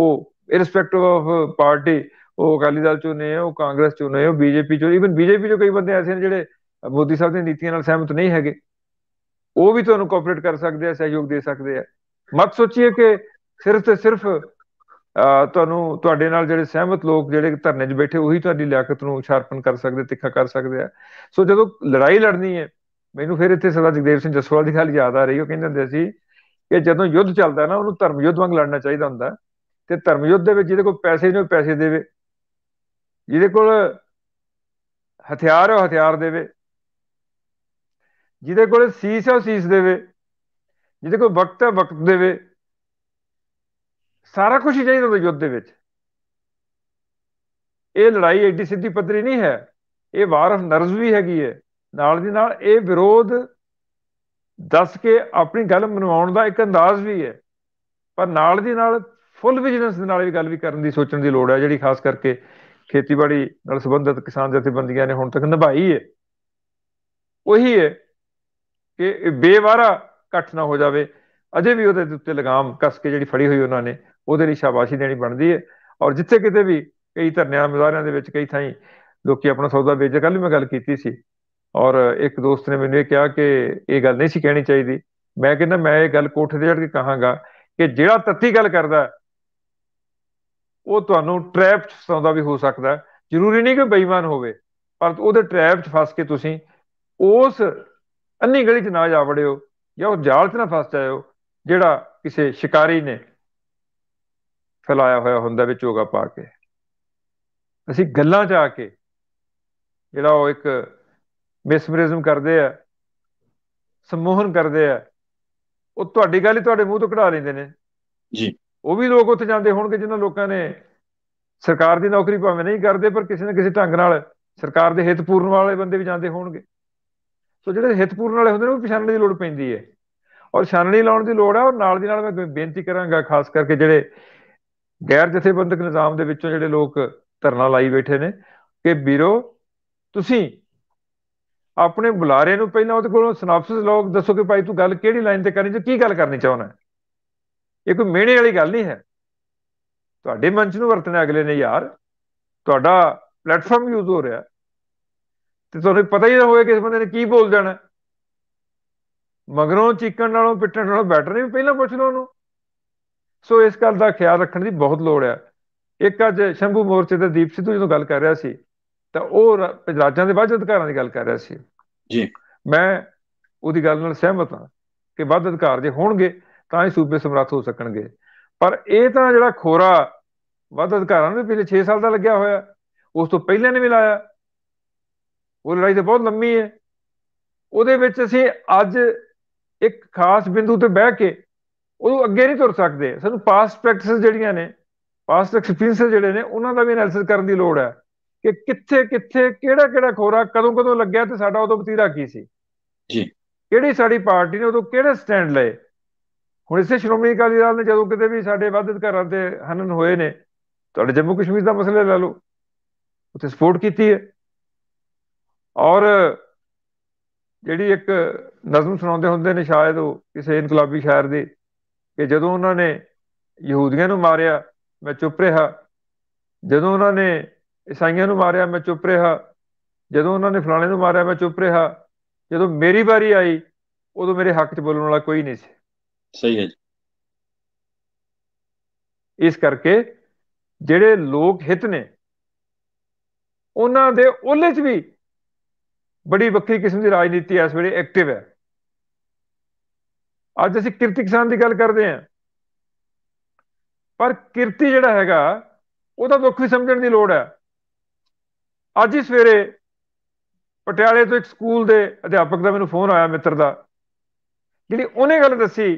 ਉਹ ਇਰਸਪੈਕਟਿਵ ਆਫ ਪਾਰਟੀ ਉਹ ਅਕਾਲੀ ਦਲ ਚੋਂ ਨੇ ਉਹ ਕਾਂਗਰਸ ਚੋਂ ਨੇ ਉਹ ਬੀਜੇਪੀ ਚੋਂ ਇਵਨ ਬੀਜੇਪੀ ਚੋਂ ਕਈ ਬੰਦੇ ਐਸੇ ਨੇ ਜਿਹੜੇ ਮੋਦੀ ਸਾਹਿਬ ਦੀਆਂ ਨੀਤੀਆਂ ਨਾਲ ਸਹਿਮਤ ਨਹੀਂ ਹੈਗੇ ਉਹ ਵੀ ਤੁਹਾਨੂੰ ਕੋਆਪਰੇਟ ਕਰ ਸਕਦੇ ਆ ਸਹਿਯੋਗ ਦੇ ਸਕਦੇ ਆ ਮਤ ਸੋਚੀਏ ਕਿ ਸਿਰਫ ਤੇ ਸਿਰਫ ਤੁਹਾਨੂੰ ਤੁਹਾਡੇ ਨਾਲ ਜਿਹੜੇ ਸਹਿਮਤ ਲੋਕ ਜਿਹੜੇ ਧਰਨੇ 'ਚ ਬੈਠੇ ਉਹੀ ਤੁਹਾਡੀ ਲਿਆਕਤ ਨੂੰ ਸ਼ਾਰਪਨ ਕਰ ਸਕਦੇ ਤਿੱਖਾ ਕਰ ਸਕਦੇ ਆ ਸੋ ਜਦੋਂ ਲੜਾਈ ਲੜਨੀ ਹੈ ਮੈਨੂੰ ਫਿਰ ਇੱਥੇ ਸਰਦਾਰ ਜਗਦੇਵ ਸਿੰਘ ਜਸਵਾਲ ਦੀ ਗੱਲ ਯਾਦ ਆ ਰਹੀ ਉਹ ਕਹਿੰਦੇ ਹੁੰਦੇ ਸੀ ਕਿ ਜਦੋਂ ਯੁੱਧ ਚੱਲਦਾ ਨਾ ਉਹਨੂੰ ਧਰਮ ਯੁੱਧ ਵਾਂਗ ਲੜਨਾ ਚਾਹੀਦਾ ਹੁੰਦਾ ਤੇ ਧਰਮ ਯੁੱਧ ਦੇ ਵਿੱਚ ਜਿਹਦੇ ਕੋਲ ਪੈਸੇ ਨੇ ਉਹ ਪੈਸੇ ਦੇਵੇ ਜਿਹਦੇ ਕੋਲ ਹਥਿਆਰ ਹੈ ਉਹ ਹਥਿਆਰ ਦੇਵੇ ਜਿਹਦੇ ਕੋਲ ਸੀਸ ਹੈ ਉਹ ਸੀਸ ਦੇਵੇ ਜਿਹਦੇ ਕੋਲ ਵਕਤ ਹੈ ਵਕਤ ਦੇਵੇ ਸਾਰਾ ਕੁਝ ਹੀ ਚਾਹੀਦਾ ਯੁੱਧ ਦੇ ਵਿੱਚ ਇਹ ਲੜਾਈ ਐਡੀ ਸਿੱਧੀ ਪੱਧਰੀ ਨਹੀਂ ਹੈ ਇਹ ਵਾਰ ਆਫ ਨਰਵਸ ਵੀ ਹੈਗੀ ਹੈ ਨਾਲ ਦੀ ਨਾਲ ਇਹ ਵਿਰੋਧ ਦੱਸ ਕੇ ਆਪਣੀ ਗੱਲ ਮਨਵਾਉਣ ਦਾ ਇੱਕ ਅੰਦਾਜ਼ ਵੀ ਹੈ ਪਰ ਨਾਲ ਦੀ ਨਾਲ ਫੁੱਲ ਵਿਜੀਲੈਂਸ ਦੇ ਨਾਲ ਵੀ ਗੱਲ ਵੀ ਕਰਨ ਦੀ ਸੋਚਣ ਦੀ ਲੋੜ ਹੈ ਜਿਹੜੀ ਖਾਸ ਕਰਕੇ ਖੇਤੀਬਾੜੀ ਨਾਲ ਸੰਬੰਧਿਤ ਕਿਸਾਨ ਜਥੇਬੰਦੀਆਂ ਨੇ ਹੁਣ ਤੱਕ ਨਿਭਾਈ ਹੈ ਉਹੀ ਹੈ ਕਿ ਬੇਵਾਰਾ ਇਕੱਠ ਨਾ ਹੋ ਜਾਵੇ ਅਜੇ ਵੀ ਉਹਦੇ ਉੱਤੇ ਲਗਾਮ ਕੱਸ ਕੇ ਜਿਹੜੀ ਫੜੀ ਹੋਈ ਉਹਨਾਂ ਨੇ ਉਹਦੇ ਲਈ ਸ਼ਾਬਾਸ਼ੀ ਦੇਣੀ ਬਣਦੀ ਹੈ ਔਰ ਜਿੱਥੇ ਕਿਤੇ ਵੀ ਕਈ ਧਰਨਿਆਂ ਮਜ਼ਾਰਿਆਂ ਦੇ ਵਿੱਚ ਕਈ ਥਾਈਂ ਲੋਕੀ ਆਪਣਾ ਸੌਦਾ ਵੇਚ ਕੱਲ ਵੀ ਮੈਂ ਗੱਲ ਕੀਤੀ ਸੀ ਔਰ ਇੱਕ ਦੋਸਤ ਨੇ ਮੈਨੂੰ ਇਹ ਕਿਹਾ ਕਿ ਇਹ ਗੱਲ ਨਹੀਂ ਸੀ ਕਹਿਣੀ ਚਾਹੀਦੀ ਮੈਂ ਕਹਿੰਦਾ ਮੈਂ ਇਹ ਗੱਲ ਕੋਠੇ ਦੇ ਚੜ ਕੇ ਕਹਾਂਗਾ ਕਿ ਜਿਹੜਾ ਤੱਤੀ ਗੱਲ ਕਰਦਾ ਉਹ ਤੁਹਾਨੂੰ ਟ੍ਰੈਪ ਚ ਸੌਦਾ ਵੀ ਹੋ ਸਕਦਾ ਜ਼ਰੂਰੀ ਨਹੀਂ ਕਿ ਬੇਈਮਾਨ ਹੋਵੇ ਪਰ ਉਹਦੇ ਟ੍ਰੈਪ ਚ ਫਸ ਕੇ ਤੁਸੀਂ ਉਸ ਅੰਨੀ ਗਲੀ ਚ ਨਾ ਜਾ ਵੜਿਓ ਜਾਂ ਉਹ ਜਾਲ ਚ ਨਾ ਫਸ ਜਾਇਓ ਜਿਹੜਾ ਕਿਸੇ ਸ਼ਿਕਾਰੀ ਨੇ ਫੈਲਾਇਆ ਹੋਇਆ ਹੁੰਦਾ ਵਿੱਚ ਹੋਗਾ ਪਾ ਕੇ ਅਸੀਂ ਗੱਲਾਂ 'ਚ ਆ ਕੇ ਜਿਹੜਾ ਉਹ ਇੱਕ ਮਿਸਮਰਿਜ਼ਮ ਕਰਦੇ ਆ ਸਮੋਹਨ ਕਰਦੇ ਆ ਉਹ ਤੁਹਾਡੀ ਗੱਲ ਹੀ ਤੁਹਾਡੇ ਮੂੰਹ ਤੋਂ ਕਢਾ ਲੈਂਦੇ ਨੇ ਜੀ ਉਹ ਵੀ ਲੋਕ ਉੱਥੇ ਜਾਂਦੇ ਹੋਣਗੇ ਜਿਨ੍ਹਾਂ ਲੋਕਾਂ ਨੇ ਸਰਕਾਰ ਦੀ ਨੌਕਰੀ ਭਾਵੇਂ ਨਹੀਂ ਕਰਦੇ ਪਰ ਕਿਸੇ ਨਾ ਕਿਸੇ ਢੰਗ ਨਾਲ ਸਰਕਾਰ ਦੇ ਹਿੱਤਪੂਰਨ ਵਾਲੇ ਬੰਦੇ ਵੀ ਜਾਂਦੇ ਹੋਣਗੇ ਸੋ ਜਿਹੜੇ ਹਿੱਤਪੂਰਨ ਵਾਲੇ ਹੁੰਦੇ ਨੇ ਉਹ ਪਛਾਣਨ ਦੀ ਲੋੜ ਪੈਂਦੀ ਹੈ ਔਰ ਛਾਨਣੀ ਲਾਉਣ ਦੀ ਲੋੜ ਹੈ ਔਰ ਨਾਲ ਦੀ ਨਾਲ ਮੈਂ ਬੇਨਤੀ ਕਰਾਂਗਾ ਖਾਸ ਕਰਕੇ ਜਿਹੜੇ ਗੈਰ ਜਥੇਬੰਦਕ ਨਿਜ਼ਾਮ ਦੇ ਵਿੱਚੋਂ ਜਿਹੜੇ ਲੋਕ ਧਰਨਾ ਲਾਈ ਬੈਠੇ ਨੇ ਕਿ ਵੀਰੋ ਤੁਸੀਂ ਆਪਣੇ ਬੁਲਾਰੇ ਨੂੰ ਪਹਿਲਾਂ ਉਹਦੇ ਕੋਲੋਂ ਸਿਨਾਪਸਿਸ ਲੋਕ ਦੱਸੋ ਕਿ ਭਾਈ ਤੂੰ ਗੱਲ ਕਿਹੜੀ ਲਾਈਨ ਤੇ ਕਰਨੀ ਤੇ ਕੀ ਗੱਲ ਕਰਨੀ ਚਾਹੁੰਦਾ ਇਹ ਕੋਈ ਮਿਹਣੇ ਵਾਲੀ ਗੱਲ ਨਹੀਂ ਹੈ ਤੁਹਾਡੇ ਮੰਚ ਨੂੰ ਵਰਤਣਾ ਅਗਲੇ ਨੇ ਯਾਰ ਤੁਹਾਡਾ ਪਲੇਟਫਾਰਮ ਯੂਜ਼ ਹੋ ਰਿਹਾ ਤੇ ਤੁਹਾਨੂੰ ਪਤਾ ਹੀ ਹੋਵੇ ਕਿ ਇਸ ਬੰਦੇ ਨੇ ਕੀ ਬੋਲ ਜਾਣਾ ਮਗਰੋਂ ਚੀਕਣ ਨਾਲੋਂ ਪਿੱਟਣ ਨਾਲੋਂ ਬੈਟਰ ਨਹੀਂ ਪਹਿਲਾਂ ਪੁੱਛ ਲਓ ਉਹਨੂੰ ਸੋ ਇਸ ਗੱਲ ਦਾ ਖਿਆਲ ਰੱਖਣ ਦੀ ਬਹੁਤ ਲੋੜ ਹੈ ਇੱਕ ਅੱਜ ਸ਼ੰਭੂ ਮੋਰਚੇ ਦੇ ਦੀਪ ਸਿੱਧੂ ਜਦੋਂ ਗੱਲ ਕਰ ਰਿਹਾ ਸੀ ਤਾਂ ਉਹ ਰਾਜਾਂ ਦੇ ਵੱਧ ਅਧਿਕਾਰਾਂ ਦੀ ਗੱਲ ਕਰ ਰਿਹਾ ਸੀ ਜੀ ਮੈਂ ਉਹਦੀ ਗੱਲ ਨਾਲ ਸਹਿਮਤ ਹਾਂ ਕਿ ਵੱਧ ਅਧਿਕਾਰ ਜੇ ਹੋਣਗੇ ਤਾਂ ਹੀ ਸੂਬੇ ਸਮਰੱਥ ਹੋ ਸਕਣਗੇ ਪਰ ਇਹ ਤਾਂ ਜਿਹੜਾ ਖੋਰਾ ਵੱਧ ਅਧਿਕਾਰਾਂ ਨੂੰ ਪਿਛਲੇ 6 ਸਾਲ ਦਾ ਲੱਗਿਆ ਹੋਇਆ ਉਸ ਤੋਂ ਪਹਿਲਾਂ ਨੇ ਵੀ ਲਾਇਆ ਉਹ ਲੜਾਈ ਤੇ ਬਹੁਤ ਲੰਮੀ ਹੈ ਉਹਦੇ ਵਿੱਚ ਅਸੀਂ ਅੱਜ ਇੱਕ ਖਾਸ ਬਿੰਦੂ ਤੇ ਬਹਿ ਕੇ ਉਹ ਅੱਗੇ ਨਹੀਂ ਤੁਰ ਸਕਦੇ ਸਾਨੂੰ ਪਾਸਟ ਪ੍ਰੈਕਟਿਸਸ ਜਿਹੜੀਆਂ ਨੇ ਪਾਸਟ ਐਕਸਪੀਰੀਅੰਸ ਜਿਹੜੇ ਨੇ ਉਹਨਾਂ ਦਾ ਵੀ ਐਨਾਲਿਸਿਸ ਕਰਨ ਦੀ ਲੋੜ ਹੈ ਕਿ ਕਿੱਥੇ ਕਿੱਥੇ ਕਿਹੜਾ ਕਿਹੜਾ ਖੋਰਾ ਕਦੋਂ ਕਦੋਂ ਲੱਗਿਆ ਤੇ ਸਾਡਾ ਉਦੋਂ ਵਤੀਰਾ ਕੀ ਸੀ ਜੀ ਕਿਹੜੀ ਸਾਡੀ ਪਾਰਟੀ ਨੇ ਉਦੋਂ ਕਿਹੜੇ ਸਟੈਂਡ ਲਏ ਹੁਣ ਇਸੇ ਸ਼੍ਰੋਮਣੀ ਅਕਾਲੀ ਦਲ ਨੇ ਜਦੋਂ ਕਿਤੇ ਵੀ ਸਾਡੇ ਵਾਅਦੇ ਘਰਾਂ ਤੇ ਹਨਨ ਹੋਏ ਨੇ ਤੁਹਾਡੇ ਜੰਮੂ ਕਸ਼ਮੀਰ ਦਾ ਮਸਲਾ ਲੈ ਲਓ ਉੱਥੇ ਸਪੋਰਟ ਕੀਤੀ ਹੈ ਔਰ ਜਿਹੜੀ ਇੱਕ ਨਜ਼ਮ ਸੁਣਾਉਂਦੇ ਹੁੰਦੇ ਨੇ ਸ਼ਾਇਦ ਉਹ ਕਿਸੇ ਇਨਕਲਾਬੀ ਸ਼ਾਇਰ ਦੀ ਕਿ ਜਦੋਂ ਉਹਨਾਂ ਨੇ ਯਹੂਦੀਆਂ ਨੂੰ ਮਾਰਿਆ ਮੈਂ ਚੁੱਪ ਰਿਹਾ ਜਦੋਂ ਉਹਨਾਂ ਨੇ ਈਸਾਈਆਂ ਨੂੰ ਮਾਰਿਆ ਮੈਂ ਚੁੱਪ ਰਿਹਾ ਜਦੋਂ ਉਹਨਾਂ ਨੇ ਫਲਾਣੇ ਨੂੰ ਮਾਰਿਆ ਮੈਂ ਚੁੱਪ ਰਿਹਾ ਜਦੋਂ ਮੇਰੀ ਵਾਰੀ ਆਈ ਉਦੋਂ ਮੇਰੇ ਹੱਕ 'ਚ ਬੋਲਣ ਵਾਲਾ ਕੋਈ ਨਹੀਂ ਸੀ ਸਹੀ ਹੈ ਜੀ ਇਸ ਕਰਕੇ ਜਿਹੜੇ ਲੋਕ ਹਿੱਤ ਨੇ ਉਹਨਾਂ ਦੇ ਉਹਲੇ 'ਚ ਵੀ ਬੜੀ ਵੱਖਰੀ ਕਿਸਮ ਦੀ ਰਾਜਨੀਤੀ ਇਸ ਵੇਲੇ ਐਕਟਿਵ ਹੈ ਅੱਜ ਅਸੀਂ ਕਿਰਤੀ ਕਿਸਾਨ ਦੀ ਗੱਲ ਕਰਦੇ ਆਂ ਪਰ ਕਿਰਤੀ ਜਿਹੜਾ ਹੈਗਾ ਉਹਦਾ ਦੁੱਖ ਵੀ ਸਮਝਣ ਦੀ ਲੋੜ ਹੈ ਅੱਜ ਹੀ ਸਵੇਰੇ ਪਟਿਆਲੇ ਤੋਂ ਇੱਕ ਸਕੂਲ ਦੇ ਅਧਿਆਪਕ ਦਾ ਮੈਨੂੰ ਫੋਨ ਆਇਆ ਮਿੱਤਰ ਦਾ ਜਿਹੜੀ ਉਹਨੇ ਗੱਲ ਦੱਸੀ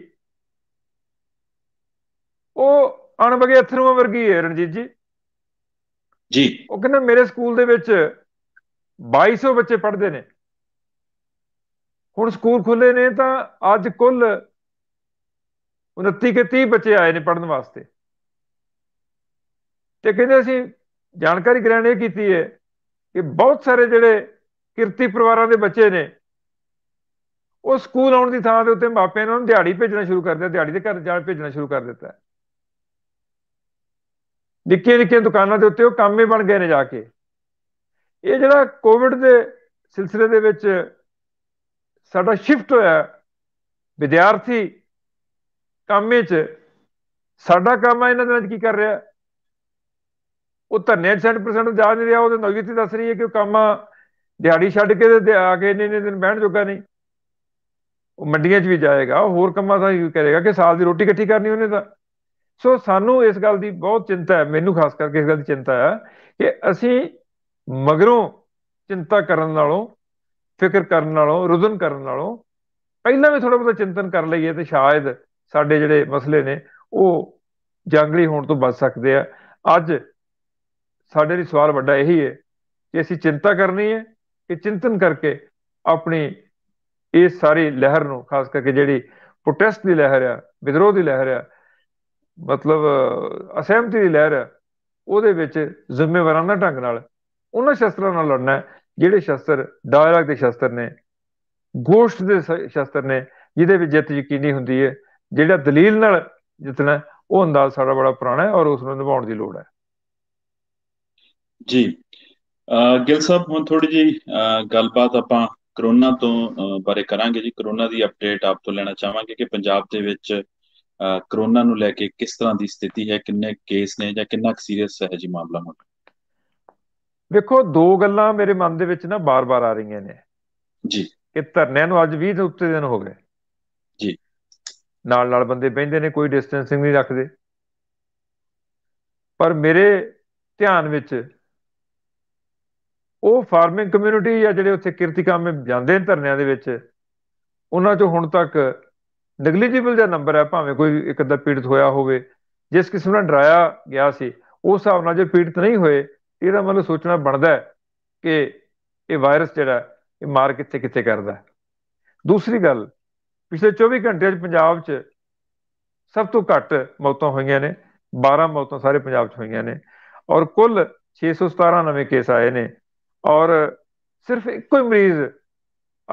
ਉਹ ਅਣਬਗੇ ਅਥਰੂਆਂ ਵਰਗੀ ਹੈ ਰਣਜੀਤ ਜੀ ਜੀ ਉਹ ਕਹਿੰਦਾ ਮੇਰੇ ਸਕੂਲ ਦੇ ਵਿੱਚ 2200 ਬੱਚੇ ਪੜ੍ਹਦੇ ਨੇ ਹੁਣ ਸਕੂਲ ਖੁੱਲੇ ਨੇ ਤਾਂ ਅੱਜ ਕੁੱਲ 29 ਕੇ 30 ਬੱਚੇ ਆਏ ਨੇ ਪੜਨ ਵਾਸਤੇ ਤੇ ਕਹਿੰਦੇ ਅਸੀਂ ਜਾਣਕਾਰੀ ਗ੍ਰਹਿਣ ਇਹ ਕੀਤੀ ਹੈ ਕਿ ਬਹੁਤ ਸਾਰੇ ਜਿਹੜੇ ਕਿਰਤੀ ਪਰਿਵਾਰਾਂ ਦੇ ਬੱਚੇ ਨੇ ਉਹ ਸਕੂਲ ਆਉਣ ਦੀ ਥਾਂ ਦੇ ਉੱਤੇ ਮਾਪਿਆਂ ਨੇ ਉਹਨਾਂ ਨੂੰ ਦਿਹਾੜੀ ਭੇਜਣਾ ਸ਼ੁਰੂ ਕਰ ਦਿੱਤਾ ਦਿਹਾੜੀ ਦੇ ਘਰ ਜਾਣ ਭੇਜਣਾ ਸ਼ੁਰੂ ਕਰ ਦਿੱਤਾ ਨਿੱਕੇ ਨਿੱਕੇ ਦੁਕਾਨਾਂ ਦੇ ਉੱਤੇ ਉਹ ਕੰਮੇ ਬਣ ਗਏ ਨੇ ਜਾ ਕੇ ਇਹ ਜਿਹੜਾ ਕੋਵਿਡ ਦੇ ਸਿਲਸਿਲੇ ਦੇ ਵਿੱਚ ਸਾਡਾ ਸ਼ਿਫਟ ਹੋਇਆ ਵਿਦਿਆਰਥੀ ਕੰਮੇ 'ਚ ਸਾਡਾ ਕੰਮ ਆ ਇਹਨਾਂ ਦੇ ਵਿੱਚ ਕੀ ਕਰ ਰਿਹਾ ਉਹ ਤਾਂ 90% ਜਾ ਨਹੀਂ ਰਿਹਾ ਉਹਦੇ ਤੇ ਦੱਸ ਰਹੀ ਹੈ ਕਿ ਉਹ ਕੰਮ ਦਿਹਾੜੀ ਛੱਡ ਕੇ ਤੇ ਆ ਕੇ ਇੰਨੇ ਦਿਨ ਬਹਿਣ ਜੋਗਾ ਨਹੀਂ ਉਹ ਮੰਡੀਆਂ 'ਚ ਵੀ ਜਾਏਗਾ ਹੋਰ ਕੰਮਾਂ ਦਾ ਹੀ ਕਰੇਗਾ ਕਿ ਸਾਲ ਦੀ ਰੋਟੀ ਇਕੱਠੀ ਕਰਨੀ ਉਹਨੇ ਤਾਂ ਸੋ ਸਾਨੂੰ ਇਸ ਗੱਲ ਦੀ ਬਹੁਤ ਚਿੰਤਾ ਹੈ ਮੈਨੂੰ ਖਾਸ ਕਰਕੇ ਇਸ ਗੱਲ ਦੀ ਚਿੰਤਾ ਹੈ ਕਿ ਅਸੀਂ ਮਗਰੋਂ ਚਿੰਤਾ ਕਰਨ ਨਾਲੋਂ ਫਿਕਰ ਕਰਨ ਨਾਲੋਂ ਰੁਦਨ ਕਰਨ ਨਾਲੋਂ ਪਹਿਲਾਂ ਵੀ ਥੋੜਾ ਬਹੁਤਾ ਚਿੰਤਨ ਕਰ ਲਈਏ ਤੇ ਸ਼ਾਇਦ ਸਾਡੇ ਜਿਹੜੇ ਮਸਲੇ ਨੇ ਉਹ ਜੰਗਲੀ ਹੋਣ ਤੋਂ ਬਚ ਸਕਦੇ ਆ ਅੱਜ ਸਾਡੇ ਲਈ ਸਵਾਲ ਵੱਡਾ ਇਹੀ ਹੈ ਕਿ ਅਸੀਂ ਚਿੰਤਾ ਕਰਨੀ ਹੈ ਕਿ ਚਿੰਤਨ ਕਰਕੇ ਆਪਣੀ ਇਹ ਸਾਰੀ ਲਹਿਰ ਨੂੰ ਖਾਸ ਕਰਕੇ ਜਿਹੜੀ ਪ੍ਰੋਟੈਸਟ ਦੀ ਲਹਿਰ ਆ ਵਿਦਰੋਹ ਦੀ ਲਹਿਰ ਆ ਮਤਲਬ ਅਸਹਿਮਤੀ ਦੀ ਲਹਿਰ ਆ ਉਹਦੇ ਵਿੱਚ ਜ਼ਿੰਮੇਵਾਰਾਨਾ ਢੰਗ ਨਾਲ ਉਹਨਾਂ ਸ਼ਸਤਰਾਂ ਨਾਲ ਲੜਨਾ ਹੈ ਜਿਹੜੇ ਸ਼ਸਤਰ ਡਾਇਲੌਗ ਦੇ ਸ਼ਸਤਰ ਨੇ ਗੋਸ਼ਟ ਦੇ ਸ਼ਸਤਰ ਨੇ ਜਿਹਦੇ ਵਿੱਚ ਜਿੱਤ ਯਕੀਨੀ ਹੁੰਦੀ ਹੈ ਜਿਹੜਾ ਦਲੀਲ ਨਾਲ ਜਿੱਤਣਾ ਉਹ ਅੰਦਾਜ਼ ਸਾਡਾ ਬੜਾ ਪੁਰਾਣਾ ਹੈ ਔਰ ਉਸ ਨੂੰ ਨਿਭਾਉਣ ਦੀ ਲੋੜ ਹੈ ਜੀ ਗਿਲ ਸਾਹਿਬ ਹੁਣ ਥੋੜੀ ਜੀ ਗੱਲਬਾਤ ਆਪਾਂ ਕਰੋਨਾ ਤੋਂ ਬਾਰੇ ਕਰਾਂਗੇ ਜੀ ਕਰੋਨਾ ਦੀ ਅਪਡੇਟ ਆਪ ਤੋਂ ਲੈਣਾ ਚਾਹਾਂਗੇ ਕਿ ਪੰਜਾਬ ਦੇ ਵਿੱਚ ਕਰੋਨਾ ਨੂੰ ਲੈ ਕੇ ਕਿਸ ਤਰ੍ਹਾਂ ਦੀ ਸਥਿਤੀ ਹੈ ਕਿੰਨੇ ਕੇਸ ਨੇ ਜਾਂ ਕਿੰਨਾ ਸੀਰੀਅਸ ਹੈ ਜੀ ਮਾਮਲਾ ਹੁਣ ਵੇਖੋ ਦੋ ਗੱਲਾਂ ਮੇਰੇ ਮਨ ਦੇ ਵਿੱਚ ਨਾ ਬਾਰ-ਬਾਰ ਆ ਰਹੀਆਂ ਨੇ ਜੀ ਕਿ ਧਰਨਿਆਂ ਨੂੰ ਅੱਜ 20 ਦੇ ਉੱਤੇ ਦਿਨ ਹੋ ਗਏ ਜੀ ਨਾਲ ਨਾਲ ਬੰਦੇ ਬੈਂਦੇ ਨੇ ਕੋਈ ਡਿਸਟੈਂਸਿੰਗ ਨਹੀਂ ਰੱਖਦੇ ਪਰ ਮੇਰੇ ਧਿਆਨ ਵਿੱਚ ਉਹ ਫਾਰਮਿੰਗ ਕਮਿਊਨਿਟੀ ਜਾਂ ਜਿਹੜੇ ਉੱਥੇ ਕਿਰਤੀ ਕੰਮ ਜਾਂਦੇ ਨੇ ਧਰਨਿਆਂ ਦੇ ਵਿੱਚ ਉਹਨਾਂ ਚੋਂ ਹੁਣ ਤੱਕ ਨੈਗਲੀਜੀਬਲ ਜਿਹਾ ਨੰਬਰ ਹੈ ਭਾਵੇਂ ਕੋਈ ਇੱਕ ਅੱਧਾ ਪੀੜਤ ਹੋਇਆ ਹੋਵੇ ਜਿਸ ਕਿਸਮ ਨਾਲ ਡਰਾਇਆ ਗਿਆ ਸੀ ਉਸ ਹਿਸਾਬ ਨਾਲ ਜੇ ਪੀੜਤ ਨਹੀਂ ਹੋਏ ਇਹਦਾ ਮਨ ਸੋਚਣਾ ਬਣਦਾ ਹੈ ਕਿ ਇਹ ਵਾਇਰਸ ਜਿਹੜਾ ਇਹ ਮਾਰ ਕਿੱਥੇ ਕਿੱਥੇ ਕਰਦਾ ਦੂਸਰੀ ਗੱਲ ਪਿਛਲੇ 24 ਘੰਟੇ 'ਚ ਪੰਜਾਬ 'ਚ ਸਭ ਤੋਂ ਘੱਟ ਮੌਤਾਂ ਹੋਈਆਂ ਨੇ 12 ਮੌਤਾਂ ਸਾਰੇ ਪੰਜਾਬ 'ਚ ਹੋਈਆਂ ਨੇ ਔਰ ਕੁੱਲ 617 ਨਵੇਂ ਕੇਸ ਆਏ ਨੇ ਔਰ ਸਿਰਫ ਇੱਕੋ ਹੀ ਮਰੀਜ਼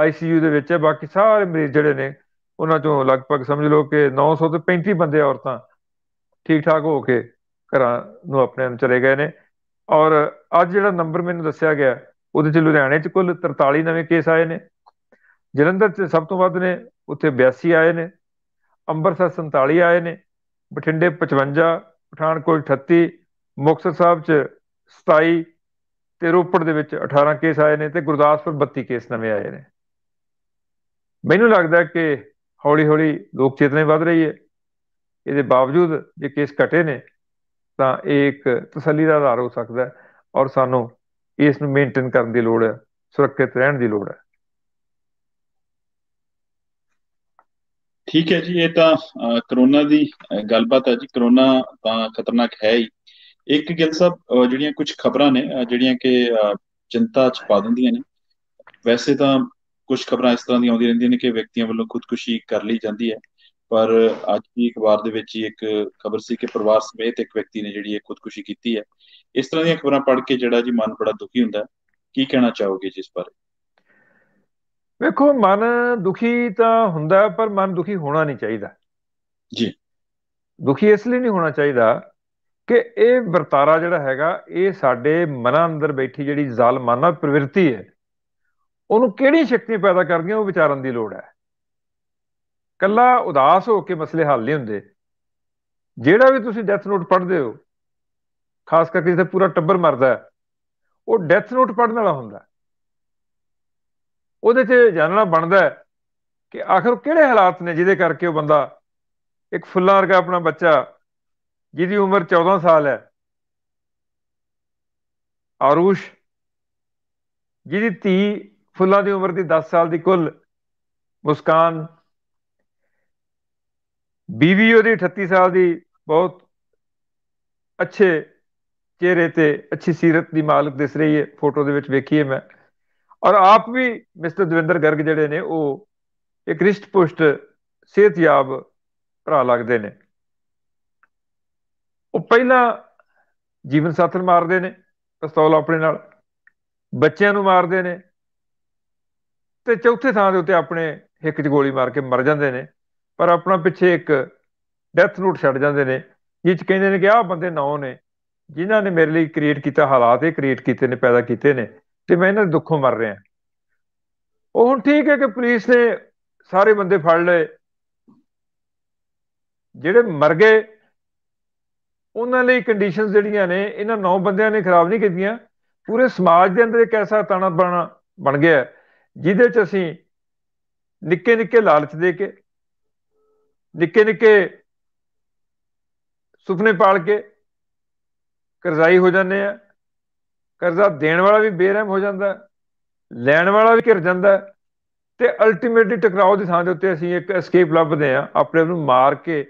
ਆਈਸੀਯੂ ਦੇ ਵਿੱਚ ਹੈ ਬਾਕੀ ਸਾਰੇ ਮਰੀਜ਼ ਜਿਹੜੇ ਨੇ ਉਹਨਾਂ ਚੋਂ ਲਗਭਗ ਸਮਝ ਲਓ ਕਿ 935 ਬੰਦੇ ਔਰਤਾਂ ਠੀਕ ਠਾਕ ਹੋ ਕੇ ਘਰਾਂ ਨੂੰ ਆਪਣੇ ਨੂੰ ਚਲੇ ਗਏ ਨੇ ਔਰ ਅੱਜ ਜਿਹੜਾ ਨੰਬਰ ਮੈਨੂੰ ਦੱਸਿਆ ਗਿਆ ਉਹਦੇ ਚ ਲੁਧਿਆਣੇ ਚ ਕੁੱਲ 43 ਨਵੇਂ ਕੇਸ ਆਏ ਨੇ ਜਲੰਧਰ ਚ ਸਭ ਤੋਂ ਵੱਧ ਨੇ ਉੱਥੇ 82 ਆਏ ਨੇ ਅੰਮ੍ਰਿਤਸਰ 47 ਆਏ ਨੇ ਬਠਿੰਡੇ 55 ਪਠਾਨਕੋਟ 38 ਮੁਕਤਸਰ ਸਾਹਿਬ ਚ 27 ਤੇ ਰੋਪੜ ਦੇ ਵਿੱਚ 18 ਕੇਸ ਆਏ ਨੇ ਤੇ ਗੁਰਦਾਸਪੁਰ 32 ਕੇਸ ਨਵੇਂ ਆਏ ਨੇ ਮੈਨੂੰ ਲੱਗਦਾ ਕਿ ਹੌਲੀ-ਹੌਲੀ ਲੋਕ ਚੇਤਨਾ ਵੱਧ ਰਹੀ ਹੈ ਇਹਦੇ ਬਾਵਜੂਦ ਜੇ ਕੇਸ ਘਟੇ ਨੇ ਤਾਂ ਇਹ ਇੱਕ ਤਸੱਲੀ ਦਾ ਆਧਾਰ ਹੋ ਸਕਦਾ ਹੈ ਔਰ ਸਾਨੂੰ ਇਸ ਨੂੰ ਮੇਨਟੇਨ ਕਰਨ ਦੀ ਲੋੜ ਹੈ ਸੁਰੱਖਿਅਤ ਰਹਿਣ ਦੀ ਲੋੜ ਹੈ ਠੀਕ ਹੈ ਜੀ ਇਹ ਤਾਂ ਕਰੋਨਾ ਦੀ ਗੱਲਬਾਤ ਹੈ ਜੀ ਕਰੋਨਾ ਤਾਂ ਖਤਰਨਾਕ ਹੈ ਹੀ ਇੱਕ ਗੱਲ ਸਭ ਜਿਹੜੀਆਂ ਕੁਝ ਖਬਰਾਂ ਨੇ ਜਿਹੜੀਆਂ ਕਿ ਚਿੰਤਾ ਚ ਪਾ ਦਿੰਦੀਆਂ ਨੇ ਵੈਸੇ ਤਾਂ ਕੁਝ ਖਬਰਾਂ ਇਸ ਤਰ੍ਹਾਂ ਦੀਆਂ ਆਉਂਦੀਆਂ ਰਹਿੰਦੀਆਂ ਨੇ ਕਿ ਵਿਅਕਤੀਆਂ ਵੱਲੋਂ ਖੁਦਕੁਸ਼ੀ ਕਰ ਲਈ ਜਾਂਦੀ ਹੈ ਪਰ ਅੱਜ ਦੀ ਅਖਬਾਰ ਦੇ ਵਿੱਚ ਹੀ ਇੱਕ ਖਬਰ ਸੀ ਕਿ ਪਰਿਵਾਰ ਸਮੇਤ ਇੱਕ ਵਿਅਕਤੀ ਨੇ ਜਿਹੜੀ ਇਹ ਖੁਦਕੁਸ਼ੀ ਕੀਤੀ ਹੈ ਇਸ ਤਰ੍ਹਾਂ ਦੀਆਂ ਖਬਰਾਂ ਪੜ੍ਹ ਕੇ ਜਿਹੜਾ ਜੀ ਮਨ ਬੜਾ ਦੁਖੀ ਹੁੰਦਾ ਕੀ ਕਹਿਣਾ ਚਾਹੋਗੇ ਜਿਸ ਬਾਰੇ ਵੇਖੋ ਮਨ ਦੁਖੀ ਤਾਂ ਹੁੰਦਾ ਪਰ ਮਨ ਦੁਖੀ ਹੋਣਾ ਨਹੀਂ ਚਾਹੀਦਾ ਜੀ ਦੁਖੀ ਇਸ ਲਈ ਨਹੀਂ ਹੋਣਾ ਚਾਹੀਦਾ ਕਿ ਇਹ ਵਰਤਾਰਾ ਜਿਹੜਾ ਹੈਗਾ ਇਹ ਸਾਡੇ ਮਨ ਅੰਦਰ ਬੈਠੀ ਜਿਹੜੀ ਜ਼ਾਲਮਾਨਾ ਪ੍ਰਵਿਰਤੀ ਹੈ ਉਹਨੂੰ ਕਿਹੜੀ ਸ਼ਕਤੀ ਪੈਦਾ ਕਰਦੀਆਂ ਉਹ ਵਿਚਾਰਨ ਦੀ ਲੋੜ ਹੈ ਕੱਲਾ ਉਦਾਸ ਹੋ ਕੇ ਮਸਲੇ ਹੱਲ ਨਹੀਂ ਹੁੰਦੇ ਜਿਹੜਾ ਵੀ ਤੁਸੀਂ ਡੈਥ ਨੋਟ ਪੜ੍ਹਦੇ ਹੋ ਖਾਸ ਕਰਕੇ ਜਿੱਥੇ ਪੂਰਾ ਟੱਬਰ ਮਰਦਾ ਉਹ ਡੈਥ ਨੋਟ ਪੜਨ ਵਾਲਾ ਹੁੰਦਾ ਉਹਦੇ 'ਚ ਜਾਣਨਾ ਬਣਦਾ ਕਿ ਆਖਰ ਕਿਹੜੇ ਹਾਲਾਤ ਨੇ ਜਿਹਦੇ ਕਰਕੇ ਉਹ ਬੰਦਾ ਇੱਕ ਫੁੱਲਾਂ ਵਰਗਾ ਆਪਣਾ ਬੱਚਾ ਜਿਹਦੀ ਉਮਰ 14 ਸਾਲ ਹੈ ਅਰੂਸ਼ ਜਿਹਦੀ ਧੀ ਫੁੱਲਾਂ ਦੀ ਉਮਰ ਦੀ 10 ਸਾਲ ਦੀ ਕੁੱਲ ਮੁਸਕਾਨ ਬੀਵੀ ਉਹਦੀ 38 ਸਾਲ ਦੀ ਬਹੁਤ ਅੱਛੇ ਚਿਹਰੇ ਤੇ ਅੱਛੀ ਸਿਰਤ ਦੀ ਮਾਲਕ ਦਿਸ ਰਹੀ ਹੈ ਫੋਟੋ ਦੇ ਵਿੱਚ ਵੇਖੀਏ ਮੈਂ ਔਰ ਆਪ ਵੀ ਮਿਸਟਰ ਦਵਿੰਦਰ ਗਰਗ ਜਿਹੜੇ ਨੇ ਉਹ ਇੱਕ ਰਿਸ਼ਟ ਪੁਸ਼ਟ ਸਿਹਤਯਾਬ ਭਰਾ ਲੱਗਦੇ ਨੇ ਉਹ ਪਹਿਲਾਂ ਜੀਵਨ ਸਾਥਣ ਮਾਰਦੇ ਨੇ ਪਿਸਤੌਲ ਆਪਣੇ ਨਾਲ ਬੱਚਿਆਂ ਨੂੰ ਮਾਰਦੇ ਨੇ ਤੇ ਚੌਥੇ ਥਾਂ ਦੇ ਉੱਤੇ ਆਪਣੇ ਹਿੱਕ 'ਚ ਗੋਲੀ ਮਾਰ ਕੇ ਮਰ ਜਾਂਦੇ ਨੇ ਪਰ ਆਪਣਾ ਪਿੱਛੇ ਇੱਕ ਡੈਥ ਨੋਟ ਛੱਡ ਜਾਂਦੇ ਨੇ ਜਿਸ ਚ ਕਹਿੰਦੇ ਨੇ ਕਿ ਆਹ ਬੰਦੇ ਨੌ ਨੇ ਜਿਨ੍ਹਾਂ ਨੇ ਮੇਰੇ ਲਈ ਕ੍ਰੀਏਟ ਕੀਤਾ ਹਾਲਾਤ ਇਹ ਕ੍ਰੀਏਟ ਕੀਤੇ ਨੇ ਪੈਦਾ ਕੀਤੇ ਨੇ ਤੇ ਮੈਂ ਇਹਨਾਂ ਦੇ ਦੁੱਖੋਂ ਮਰ ਰਿਹਾ ਉਹ ਹੁਣ ਠੀਕ ਹੈ ਕਿ ਪੁਲਿਸ ਨੇ ਸਾਰੇ ਬੰਦੇ ਫੜ ਲਏ ਜਿਹੜੇ ਮਰ ਗਏ ਉਹਨਾਂ ਲਈ ਕੰਡੀਸ਼ਨਸ ਜਿਹੜੀਆਂ ਨੇ ਇਹਨਾਂ ਨੌ ਬੰਦਿਆਂ ਨੇ ਖਰਾਬ ਨਹੀਂ ਕੀਤੀਆਂ ਪੂਰੇ ਸਮਾਜ ਦੇ ਅੰਦਰ ਇੱਕ ਐਸਾ ਤਾਣਾ ਬਣ ਬਣ ਗਿਆ ਜਿਹਦੇ 'ਚ ਅਸੀਂ ਨਿੱਕੇ ਨਿੱਕੇ ਲਾਲਚ ਦੇ ਕੇ ਨਿੱਕੇ ਨਿੱਕੇ ਸੁਪਨੇ ਪਾਲ ਕੇ ਕਰਜ਼ਾਈ ਹੋ ਜਾਂਦੇ ਆ ਕਰਜ਼ਾ ਦੇਣ ਵਾਲਾ ਵੀ ਬੇਰਹਿਮ ਹੋ ਜਾਂਦਾ ਲੈਣ ਵਾਲਾ ਵੀ ਘਿਰ ਜਾਂਦਾ ਤੇ ਅਲਟੀਮੇਟਲੀ ਟਕਰਾਓ ਦੀ ਥਾਂ ਦੇ ਉੱਤੇ ਅਸੀਂ ਇੱਕ ਐਸਕੇਪ ਲੱਭਦੇ ਆ ਆਪਣੇ ਨੂੰ ਮਾਰ ਕੇ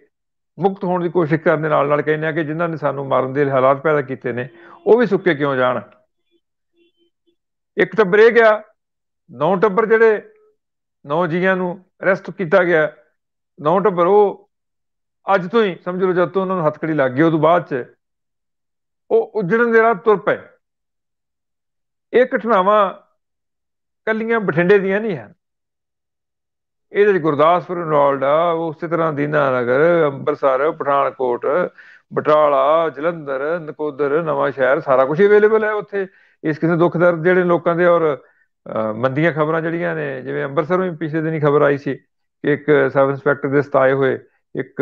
ਮੁਕਤ ਹੋਣ ਦੀ ਕੋਸ਼ਿਸ਼ ਕਰਨ ਦੇ ਨਾਲ ਨਾਲ ਕਹਿੰਦੇ ਆ ਕਿ ਜਿਨ੍ਹਾਂ ਨੇ ਸਾਨੂੰ ਮਾਰਨ ਦੇ ਹਾਲਾਤ ਪੈਦਾ ਕੀਤੇ ਨੇ ਉਹ ਵੀ ਸੁੱਕੇ ਕਿਉਂ ਜਾਣ ਇੱਕ ਟੱਬਰ ਇਹ ਗਿਆ ਨੌ ਟੱਬਰ ਜਿਹੜੇ ਨੌ ਜੀਆਂ ਨੂੰ ਅਰੈਸਟ ਕੀਤਾ ਗਿਆ ਨੋਟ ਬਰੋ ਅੱਜ ਤੋਂ ਹੀ ਸਮਝ ਲਓ ਜਦ ਤੋਂ ਉਹਨਾਂ ਨੂੰ ਹੱਥਕੜੀ ਲੱਗ ਗਈ ਤੋਂ ਬਾਅਦ ਚ ਉਹ ਉਜੜਨ ਦੇ ਰਾਹ ਤੁਰ ਪਏ ਇਹ ਘਟਨਾਵਾਂ ਕੱਲੀਆਂ ਬਠਿੰਡੇ ਦੀਆਂ ਨਹੀਂ ਹਨ ਇਹਦੇ ਗੁਰਦਾਸਪੁਰ ਇਨਵੋਲਡ ਆ ਉਸੇ ਤਰ੍ਹਾਂ ਨਗਰ ਅੰਬਰਸਰ ਪਠਾਨਕੋਟ ਬਟਾਲਾ ਜਲੰਧਰ ਨਕੋਦਰ ਨਵਾਂ ਸ਼ਹਿਰ ਸਾਰਾ ਕੁਝ ਅਵੇਲੇਬਲ ਹੈ ਉੱਥੇ ਇਸ ਕਿਸੇ ਦੁੱਖ ਦਰਦ ਜਿਹੜੇ ਲੋਕਾਂ ਦੇ ਔਰ ਮੰਦੀਆਂ ਖਬਰਾਂ ਜਿਹੜੀਆਂ ਨੇ ਜਿਵੇਂ ਅੰਬਰਸਰੋਂ ਵੀ ਪਿਛਲੇ ਦਿਨੀ ਖਬਰ ਆਈ ਸੀ ਇੱਕ ਸਬ ਇੰਸਪੈਕਟਰ ਦੇ ਸਤਾਏ ਹੋਏ ਇੱਕ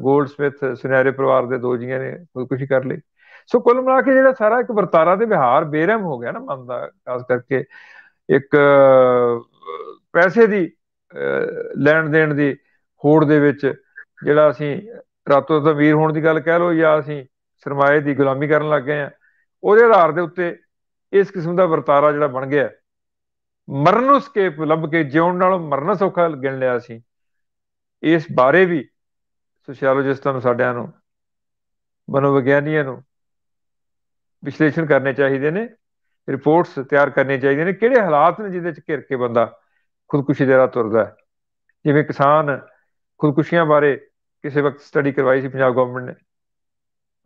ਗੋਲਡਸਮਿਥ ਸਮਿਥ ਸੁਨਹਿਰੇ ਪਰਿਵਾਰ ਦੇ ਦੋ ਜੀਆਂ ਨੇ ਕੁਛ ਕਰ ਲਈ ਸੋ ਕੁੱਲ ਮਿਲਾ ਕੇ ਜਿਹੜਾ ਸਾਰਾ ਇੱਕ ਵਰਤਾਰਾ ਤੇ ਵਿਹਾਰ ਬੇਰਹਿਮ ਹੋ ਗਿਆ ਨਾ ਮਨ ਦਾ ਖਾਸ ਕਰਕੇ ਇੱਕ ਪੈਸੇ ਦੀ ਲੈਣ ਦੇਣ ਦੀ ਹੋੜ ਦੇ ਵਿੱਚ ਜਿਹੜਾ ਅਸੀਂ ਰਾਤੋਂ ਰਾਤ ਅਮੀਰ ਹੋਣ ਦੀ ਗੱਲ ਕਹਿ ਲੋ ਜਾਂ ਅਸੀਂ ਸਰਮਾਏ ਦੀ ਗੁਲਾਮੀ ਕਰਨ ਲੱਗ ਗਏ ਆ ਉਹਦੇ ਆਧਾਰ ਦੇ ਉੱਤੇ ਇਸ ਕਿਸਮ ਦਾ ਵਰਤਾਰਾ ਜਿਹੜਾ ਬਣ ਗਿਆ ਮਰਨ ਨੂੰ ਸਕੇਪ ਲੱਭ ਕੇ ਜਿਉਣ ਨਾਲੋਂ ਮਰਨਾ ਸੌਖਾ ਗਿਣ ਲਿਆ ਸੀ ਇਸ ਬਾਰੇ ਵੀ ਸੋਸ਼ੀਓਲੋਜਿਸਟਾਂ ਨੂੰ ਸਾਡਿਆਂ ਨੂੰ ਮਨੋਵਿਗਿਆਨੀਆਂ ਨੂੰ ਵਿਸ਼ਲੇਸ਼ਣ ਕਰਨੇ ਚਾਹੀਦੇ ਨੇ ਰਿਪੋਰਟਸ ਤਿਆਰ ਕਰਨੇ ਚਾਹੀਦੇ ਨੇ ਕਿਹੜੇ ਹਾਲਾਤ ਨੇ ਜਿਹਦੇ ਚ ਘਿਰ ਕੇ ਬੰਦਾ ਖੁਦਕੁਸ਼ੀ ਦੇ ਰਾਹ ਤੁਰਦਾ ਹੈ ਜਿਵੇਂ ਕਿਸਾਨ ਖੁਦਕੁਸ਼ੀਆਂ ਬਾਰੇ ਕਿਸੇ ਵਕਤ ਸਟੱਡੀ ਕਰਵਾਈ ਸੀ ਪੰਜਾਬ ਗਵਰਨਮੈਂਟ ਨੇ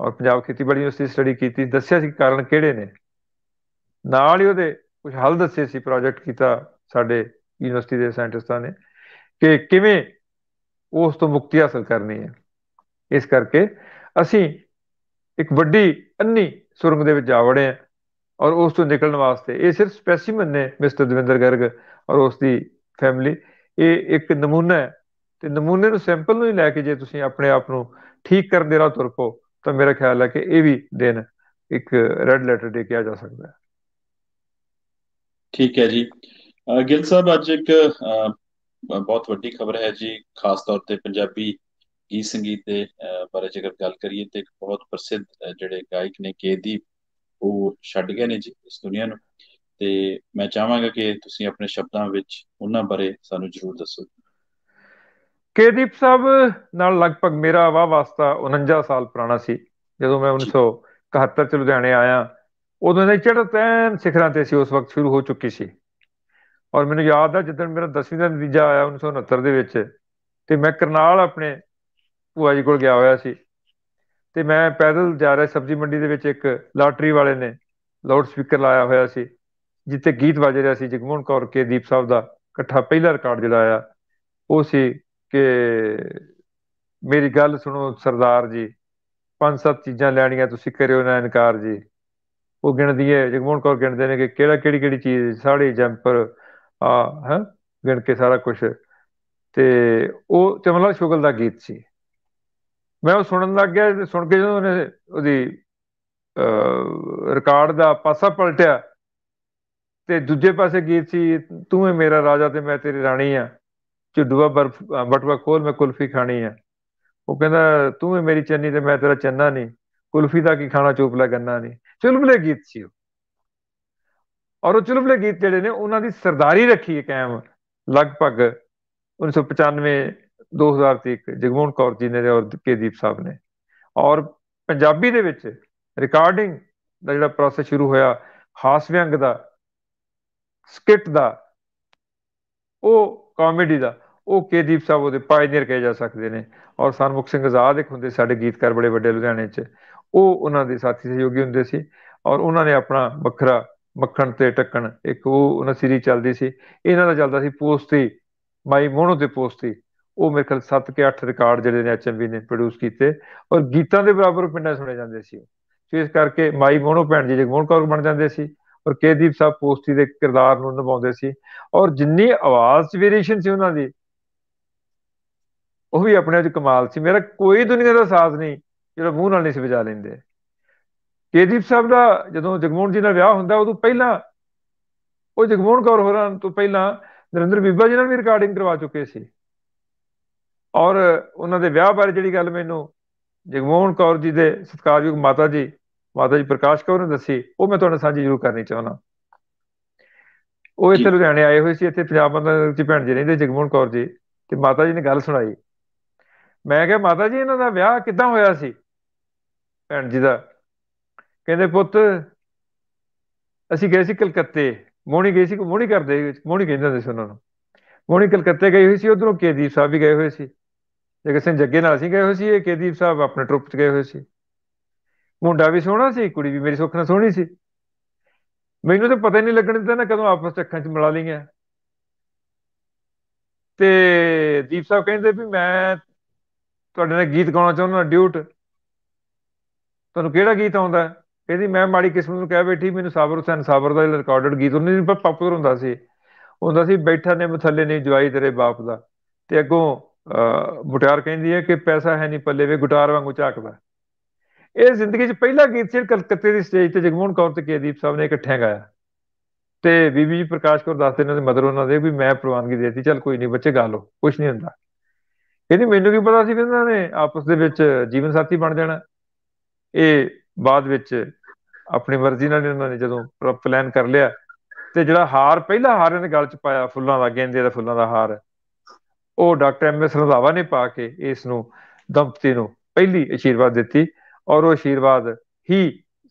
ਔਰ ਪੰਜਾਬ ਖੇਤੀਬਾੜੀ ਯੂਨੀਵਰਸਿਟੀ ਸਟੱਡੀ ਕੀਤੀ ਦੱਸਿਆ ਸੀ ਕਾਰਨ ਕਿਹੜੇ ਨੇ ਨਾਲ ਹੀ ਉਹਦੇ ਕੁਝ ਹੱਲ ਦੱਸੇ ਸੀ ਪ੍ਰੋਜੈਕਟ ਕੀਤਾ ਸਾਡੇ ਯੂਨੀਵਰਸਿਟੀ ਦੇ ਸਾਇੰਟਿਸਟਾਂ ਨੇ ਕਿ ਕਿਵੇਂ ਉਸ ਤੋਂ ਮੁਕਤੀ ਹਾਸਲ ਕਰਨੀ ਹੈ ਇਸ ਕਰਕੇ ਅਸੀਂ ਇੱਕ ਵੱਡੀ ਅੰਨੀ ਸੁਰੰਗ ਦੇ ਵਿੱਚ ਜਾ ਵੜੇ ਆ ਔਰ ਉਸ ਤੋਂ ਨਿਕਲਣ ਵਾਸਤੇ ਇਹ ਸਿਰਫ ਸਪੈਸੀਮਨ ਨੇ ਮਿਸਟਰ ਦਵਿੰਦਰ ਗਰਗ ਔਰ ਉਸ ਦੀ ਫੈਮਿਲੀ ਇਹ ਇੱਕ ਨਮੂਨਾ ਹੈ ਤੇ ਨਮੂਨੇ ਨੂੰ ਸੈਂਪਲ ਨੂੰ ਹੀ ਲੈ ਕੇ ਜੇ ਤੁਸੀਂ ਆਪਣੇ ਆਪ ਨੂੰ ਠੀਕ ਕਰਨ ਦੇ ਰਾਹ ਤੁਰਪੋ ਤਾਂ ਮੇਰਾ ਖਿਆਲ ਹੈ ਕਿ ਇਹ ਵੀ ਦਿਨ ਇੱਕ ਰੈੱਡ ਲੈਟਰ ਡੇ ਕਿਹਾ ਜਾ ਸਕਦਾ ਹੈ ਠੀਕ ਹੈ ਜੀ ਗਿਲ ਸਾਹਿਬ ਅੱਜ ਇੱਕ ਬਹੁਤ ਵੱਡੀ ਖਬਰ ਹੈ ਜੀ ਖਾਸ ਤੌਰ ਤੇ ਪੰਜਾਬੀ ਗੀਤ ਸੰਗੀਤ ਦੇ ਬਾਰੇ ਜੇਕਰ ਗੱਲ ਕਰੀਏ ਤੇ ਇੱਕ ਬਹੁਤ ਪ੍ਰਸਿੱਧ ਜਿਹੜੇ ਗਾਇਕ ਨੇ ਕੇਦੀਪ ਉਹ ਛੱਡ ਗਏ ਨੇ ਜੀ ਇਸ ਦੁਨੀਆ ਨੂੰ ਤੇ ਮੈਂ ਚਾਹਾਂਗਾ ਕਿ ਤੁਸੀਂ ਆਪਣੇ ਸ਼ਬਦਾਂ ਵਿੱਚ ਉਹਨਾਂ ਬਾਰੇ ਸਾਨੂੰ ਜ਼ਰੂਰ ਦੱਸੋ ਕੇਦੀਪ ਸਾਹਿਬ ਨਾਲ ਲਗਭਗ ਮੇਰਾ ਵਾਹ ਵਾਸਤਾ 49 ਸਾਲ ਪੁਰਾਣਾ ਸੀ ਜਦੋਂ ਮੈਂ 1971 ਚ ਲੁਧਿਆਣੇ ਆਇਆ ਉਦੋਂ ਦੇ ਤੈਨ ਸਿਖਰਾਂ ਤੇ ਸੀ ਉਸ ਵਕਤ ਸ਼ੁਰੂ ਹੋ ਚੁੱਕੀ ਸੀ ਔਰ ਮੈਨੂੰ ਯਾਦ ਆ ਜਦੋਂ ਮੇਰਾ 10ਵੀਂ ਦਾ ਨਤੀਜਾ ਆਇਆ 1969 ਦੇ ਵਿੱਚ ਤੇ ਮੈਂ ਕਰਨਾਲ ਆਪਣੇ ਭੂਆ ਜੀ ਕੋਲ ਗਿਆ ਹੋਇਆ ਸੀ ਤੇ ਮੈਂ ਪੈਦਲ ਜਾ ਰਿਹਾ ਸਬਜ਼ੀ ਮੰਡੀ ਦੇ ਵਿੱਚ ਇੱਕ ਲਾਟਰੀ ਵਾਲੇ ਨੇ ਲਾਊਡ ਸਪੀਕਰ ਲਾਇਆ ਹੋਇਆ ਸੀ ਜਿੱਤੇ ਗੀਤ ਵੱਜ ਰਿਹਾ ਸੀ ਜਗਮੋਹਨ ਕੌਰ ਕੇ ਦੀਪ ਸਾਹਿਬ ਦਾ ਇਕੱਠਾ ਪਹਿਲਾ ਰਿਕਾਰਡ ਜਿਹੜਾ ਆ ਉਹ ਸੀ ਕਿ ਮੇਰੀ ਗੱਲ ਸੁਣੋ ਸਰਦਾਰ ਜੀ ਪੰਜ ਸੱਤ ਚੀਜ਼ਾਂ ਲੈਣੀਆਂ ਤੁਸੀਂ ਕਰਿਓ ਨਾ ਇਨਕਾਰ ਜੀ ਉਹ ਗਿਣਦੀ ਹੈ ਜਗਮੋਹਨ ਕੌਰ ਗਿਣਦੇ ਨੇ ਕਿ ਕਿਹੜਾ ਕਿਹੜੀ ਕਿਹੜੀ ਚੀਜ਼ ਸਾੜੀ ਜੰਪਰ ਆ ਹੈ ਗਿਣ ਕੇ ਸਾਰਾ ਕੁਝ ਤੇ ਉਹ ਚਮਲਾ ਸ਼ੁਗਲ ਦਾ ਗੀਤ ਸੀ ਮੈਂ ਉਹ ਸੁਣਨ ਲੱਗ ਗਿਆ ਸੁਣ ਕੇ ਜਦੋਂ ਉਹਨੇ ਉਹਦੀ ਰਿਕਾਰਡ ਦਾ ਪਾਸਾ ਪਲਟਿਆ ਤੇ ਦੂਜੇ ਪਾਸੇ ਗੀਤ ਸੀ ਤੂੰ ਹੈ ਮੇਰਾ ਰਾਜਾ ਤੇ ਮੈਂ ਤੇਰੀ ਰਾਣੀ ਆ ਚੁੱਡੂਆ ਬਰਫ ਬਟਵਾ ਖੋਲ ਮੈਂ ਕੁਲਫੀ ਖਾਣੀ ਆ ਉਹ ਕਹਿੰਦਾ ਤੂੰ ਹੈ ਮੇਰੀ ਚੰਨੀ ਤੇ ਮੈਂ ਤੇਰਾ ਚੰਨਾ ਨਹੀਂ ਕੁਲਫੀ ਦਾ ਕੀ ਖਾਣਾ ਚੋਪਲਾ ਗੰਨਾ ਨਹੀਂ ਚੁਲਬਲੇ ਗੀਤ ਸੀ ਔਰ ਉਹ ਚੁਲਬਲੇ ਗੀਤ ਜਿਹੜੇ ਨੇ ਉਹਨਾਂ ਦੀ ਸਰਦਾਰੀ ਰੱਖੀ ਹੈ ਕਾਇਮ ਲਗਭਗ 1995 2000 ਤੱਕ ਜਗਮੋਹਨ ਕੌਰ ਜੀ ਨੇ ਔਰ ਕੇਦੀਪ ਸਾਹਿਬ ਨੇ ਔਰ ਪੰਜਾਬੀ ਦੇ ਵਿੱਚ ਰਿਕਾਰਡਿੰਗ ਦਾ ਜਿਹੜਾ ਪ੍ਰੋਸੈਸ ਸ਼ੁਰੂ ਹੋਇਆ ਹਾਸ ਵਿਅੰਗ ਦਾ ਸਕਿੱਟ ਦਾ ਉਹ ਕਾਮੇਡੀ ਦਾ ਉਹ ਕੇਦੀਪ ਸਾਹਿਬ ਉਹਦੇ ਪਾਇਨੀਅਰ ਕਹੇ ਜਾ ਸਕਦੇ ਨੇ ਔਰ ਸਰਮੁਖ ਸਿੰਘ ਆਜ਼ਾਦ ਇੱਕ ਹੁੰਦੇ ਸਾਡੇ ਗੀਤਕਾਰ ਬੜੇ ਵੱਡੇ ਲੁਧਿਆਣੇ 'ਚ ਉਹ ਉਹਨਾਂ ਦੇ ਸਾਥੀ ਸਹਿਯੋਗੀ ਹੁੰਦੇ ਸੀ ਔਰ ਉਹਨਾਂ ਨੇ ਆਪਣਾ ਵੱਖਰਾ ਮੱਖਣ ਤੇ ਟੱਕਣ ਇੱਕ ਉਹ ਉਹਨਾਂ ਸਿਰੀ ਚੱਲਦੀ ਸੀ ਇਹਨਾਂ ਦਾ ਚੱਲਦਾ ਸੀ ਪੋਸਤੀ ਮਾਈ ਮੋਨੋ ਤੇ ਪੋਸਤੀ ਉਹ ਮੇਰੇ ਖਿਆਲ 7 ਕੇ 8 ਰਿਕਾਰਡ ਜਿਹੜੇ ਨੇ ਐਚਐਮਵੀ ਨੇ ਪ੍ਰੋਡਿਊਸ ਕੀਤੇ ਔਰ ਗੀਤਾਂ ਦੇ ਬਰਾਬਰ ਪਿੰਡਾਂ ਸੁਣੇ ਜਾਂਦੇ ਸੀ ਸੋ ਇਸ ਕਰਕੇ ਮਾਈ ਮੋਨੋ ਭੈਣ ਜੀ ਜਗਮੋਹਨ ਕੌਰ ਬਣ ਜਾਂਦੇ ਸੀ ਔਰ ਕੇਦੀਪ ਸਾਹਿਬ ਪੋਸਤੀ ਦੇ ਕਿਰਦਾਰ ਨੂੰ ਨਿਭਾਉਂਦੇ ਸੀ ਔਰ ਜਿੰਨੀ ਆਵਾਜ਼ 'ਚ ਵੇਰੀਏਸ਼ਨ ਸੀ ਉਹਨਾਂ ਦੀ ਉਹ ਵੀ ਆਪਣੇ ਵਿੱਚ ਕਮਾਲ ਸੀ ਮੇਰਾ ਕੋਈ ਦੁਨੀਆ ਦਾ ਸਾਜ਼ ਨਹੀਂ ਜਿਹੜਾ ਮੂੰਹ ਨਾਲ ਨਹੀਂ ਸੀ ਲੈਂਦੇ ਕੇਦੀਪ ਸਾਹਿਬ ਦਾ ਜਦੋਂ ਜਗਮੋਹਨ ਜੀ ਨਾਲ ਵਿਆਹ ਹੁੰਦਾ ਉਦੋਂ ਪਹਿਲਾਂ ਉਹ ਜਗਮੋਹਨ ਕੌਰ ਹੋਰਾਂ ਤੋਂ ਪਹਿਲਾਂ ਨਰਿੰਦਰ ਬੀਬਾ ਜੀ ਨਾਲ ਵੀ ਰਿਕਾਰਡਿੰਗ ਕਰਵਾ ਚੁੱਕੇ ਸੀ ਔਰ ਉਹਨਾਂ ਦੇ ਵਿਆਹ ਬਾਰੇ ਜਿਹੜੀ ਗੱਲ ਮੈਨੂੰ ਜਗਮੋਹਨ ਕੌਰ ਜੀ ਦੇ ਸਤਿਕਾਰਯੋਗ ਮਾਤਾ ਜੀ ਮਾਤਾ ਜੀ ਪ੍ਰਕਾਸ਼ ਕੌਰ ਨੇ ਦੱਸੀ ਉਹ ਮੈਂ ਤੁਹਾਨੂੰ ਸਾਂਝੀ ਜ਼ਰੂਰ ਕਰਨੀ ਚਾਹਣਾ ਉਹ ਇੱਥੇ ਲੁਧਿਆਣੇ ਆਏ ਹੋਏ ਸੀ ਇੱਥੇ ਪੰਜਾਬ ਮੰਦਰ ਦੀ ਭੈਣ ਜੀ ਰਹਿੰਦੇ ਜਗਮੋਹਨ ਕੌਰ ਜੀ ਤੇ ਮਾਤਾ ਜੀ ਨੇ ਗੱਲ ਸੁਣਾਈ ਮੈਂ ਕਿਹਾ ਮਾਤਾ ਜੀ ਇਹਨਾਂ ਦਾ ਵਿਆਹ ਕਿੱਦਾਂ ਹੋਇਆ ਸੀ ਭੈਣ ਜੀ ਦਾ ਕਹਿੰਦੇ ਪੁੱਤ ਅਸੀਂ ਗਏ ਸੀ ਕਲਕੱਤੇ ਮੋਣੀ ਗਈ ਸੀ ਮੋਣੀ ਕਰਦੇ ਮੋਣੀ ਕਹਿੰਦੇ ਹੁੰਦੇ ਸੀ ਉਹਨਾਂ ਨੂੰ ਮੋਣੀ ਕਲਕੱਤੇ ਗਈ ਹੋਈ ਸੀ ਉਧਰੋਂ ਕੇਦੀਪ ਸਾਹਿਬ ਵੀ ਗਏ ਹੋਏ ਸੀ ਜੇ ਸਿੰਘ ਜੱਗੇ ਨਾਲ ਅਸੀਂ ਗਏ ਹੋਏ ਸੀ ਇਹ ਕੇਦੀਪ ਸਾਹਿਬ ਆਪਣੇ ਟਰੁੱਪ 'ਚ ਗਏ ਹੋਏ ਸੀ ਮੁੰਡਾ ਵੀ ਸੋਹਣਾ ਸੀ ਕੁੜੀ ਵੀ ਮੇਰੀ ਸੁੱਖ ਨਾਲ ਸੋਹਣੀ ਸੀ ਮੈਨੂੰ ਤਾਂ ਪਤਾ ਹੀ ਨਹੀਂ ਲੱਗਣ ਦਿੱਤਾ ਨਾ ਕਦੋਂ ਆਪਸ 'ਚ ਅੱਖਾਂ 'ਚ ਮਿਲਾ ਲਈਆਂ ਤੇ ਦੀਪ ਸਾਹਿਬ ਕਹਿੰਦੇ ਵੀ ਮੈਂ ਤੁਹਾਡੇ ਨਾਲ ਗੀਤ ਗਾਉਣਾ ਚਾਹੁੰਦਾ ਡਿਊਟ ਤੁਹਾਨੂੰ ਕਿਹੜਾ ਗੀਤ ਆਉਂਦਾ ਕਹਿੰਦੀ ਮੈਂ ਮਾੜੀ ਕਿਸਮਤ ਨੂੰ ਕਹਿ ਬੈਠੀ ਮੈਨੂੰ ਸਾਬਰ ਹੁਸੈਨ ਸਾਬਰ ਦਾ ਰਿਕਾਰਡਡ ਗੀਤ ਉਹਨੇ ਨਹੀਂ ਪਪੂਲਰ ਹੁੰਦਾ ਸੀ ਹੁੰਦਾ ਸੀ ਬੈਠਾ ਨੇ ਮਥੱਲੇ ਨਹੀਂ ਜਵਾਈ ਤੇਰੇ ਬਾਪ ਦਾ ਤੇ ਅੱਗੋਂ ਬੁਟਿਆਰ ਕਹਿੰਦੀ ਹੈ ਕਿ ਪੈਸਾ ਹੈ ਨਹੀਂ ਪੱਲੇ ਵੇ ਗੁਟਾਰ ਵਾਂਗੂ ਝਾਕਦਾ ਇਹ ਜ਼ਿੰਦਗੀ 'ਚ ਪਹਿਲਾ ਗੀਤ ਸੀ ਕਲਕੱਤੇ ਦੀ ਸਟੇਜ ਤੇ ਜਗਮੋਹਨ ਕੌਰ ਤੇ ਕੇਦੀਪ ਸਾਹਿਬ ਨੇ ਇਕੱਠੇ ਗਾਇਆ ਤੇ ਬੀਬੀ ਜੀ ਪ੍ਰਕਾਸ਼ ਕੌਰ ਦੱਸਦੇ ਨੇ ਦੇ ਮਦਰ ਉਹਨਾਂ ਦੇ ਵੀ ਮੈਂ ਪ੍ਰਵਾਨਗੀ ਦੇਤੀ ਚਲ ਕੋਈ ਨਹੀਂ ਬੱਚੇ ਗਾ ਲੋ ਕੁਝ ਨਹੀਂ ਹੁੰਦਾ ਇਹਦੀ ਮੈਨੂੰ ਕੀ ਪਤਾ ਸੀ ਕਿ ਇਹਨਾਂ ਨੇ ਆਪਸ ਦੇ ਵਿੱਚ ਜੀਵਨ ਸਾਥੀ ਬਣ ਜਾਣਾ ਇਹ ਬਾਅਦ ਵਿੱਚ ਆਪਣੀ ਮਰਜ਼ੀ ਨਾਲ ਇਹਨਾਂ ਨੇ ਜਦੋਂ ਪਲਾਨ ਕਰ ਲਿਆ ਤੇ ਜਿਹੜਾ ਹਾਰ ਪਹਿਲਾ ਹਾਰ ਇਹਨੇ ਗਲ ਚ ਪਾਇਆ ਫੁੱਲਾਂ ਦਾ ਗੇਂਦੇ ਦਾ ਫੁੱਲਾਂ ਦਾ ਹਾਰ ਉਹ ਡਾਕਟਰ ਐਮ ਐਸ ਰਜ਼ਾਵਾ ਨੇ ਪਾ ਕੇ ਇਸ ਨੂੰ ਦੰਪਤੀ ਨੂੰ ਪਹਿਲੀ ਅਸ਼ੀਰਵਾਦ ਦਿੱਤੀ ਔਰ ਉਹ ਅਸ਼ੀਰਵਾਦ ਹੀ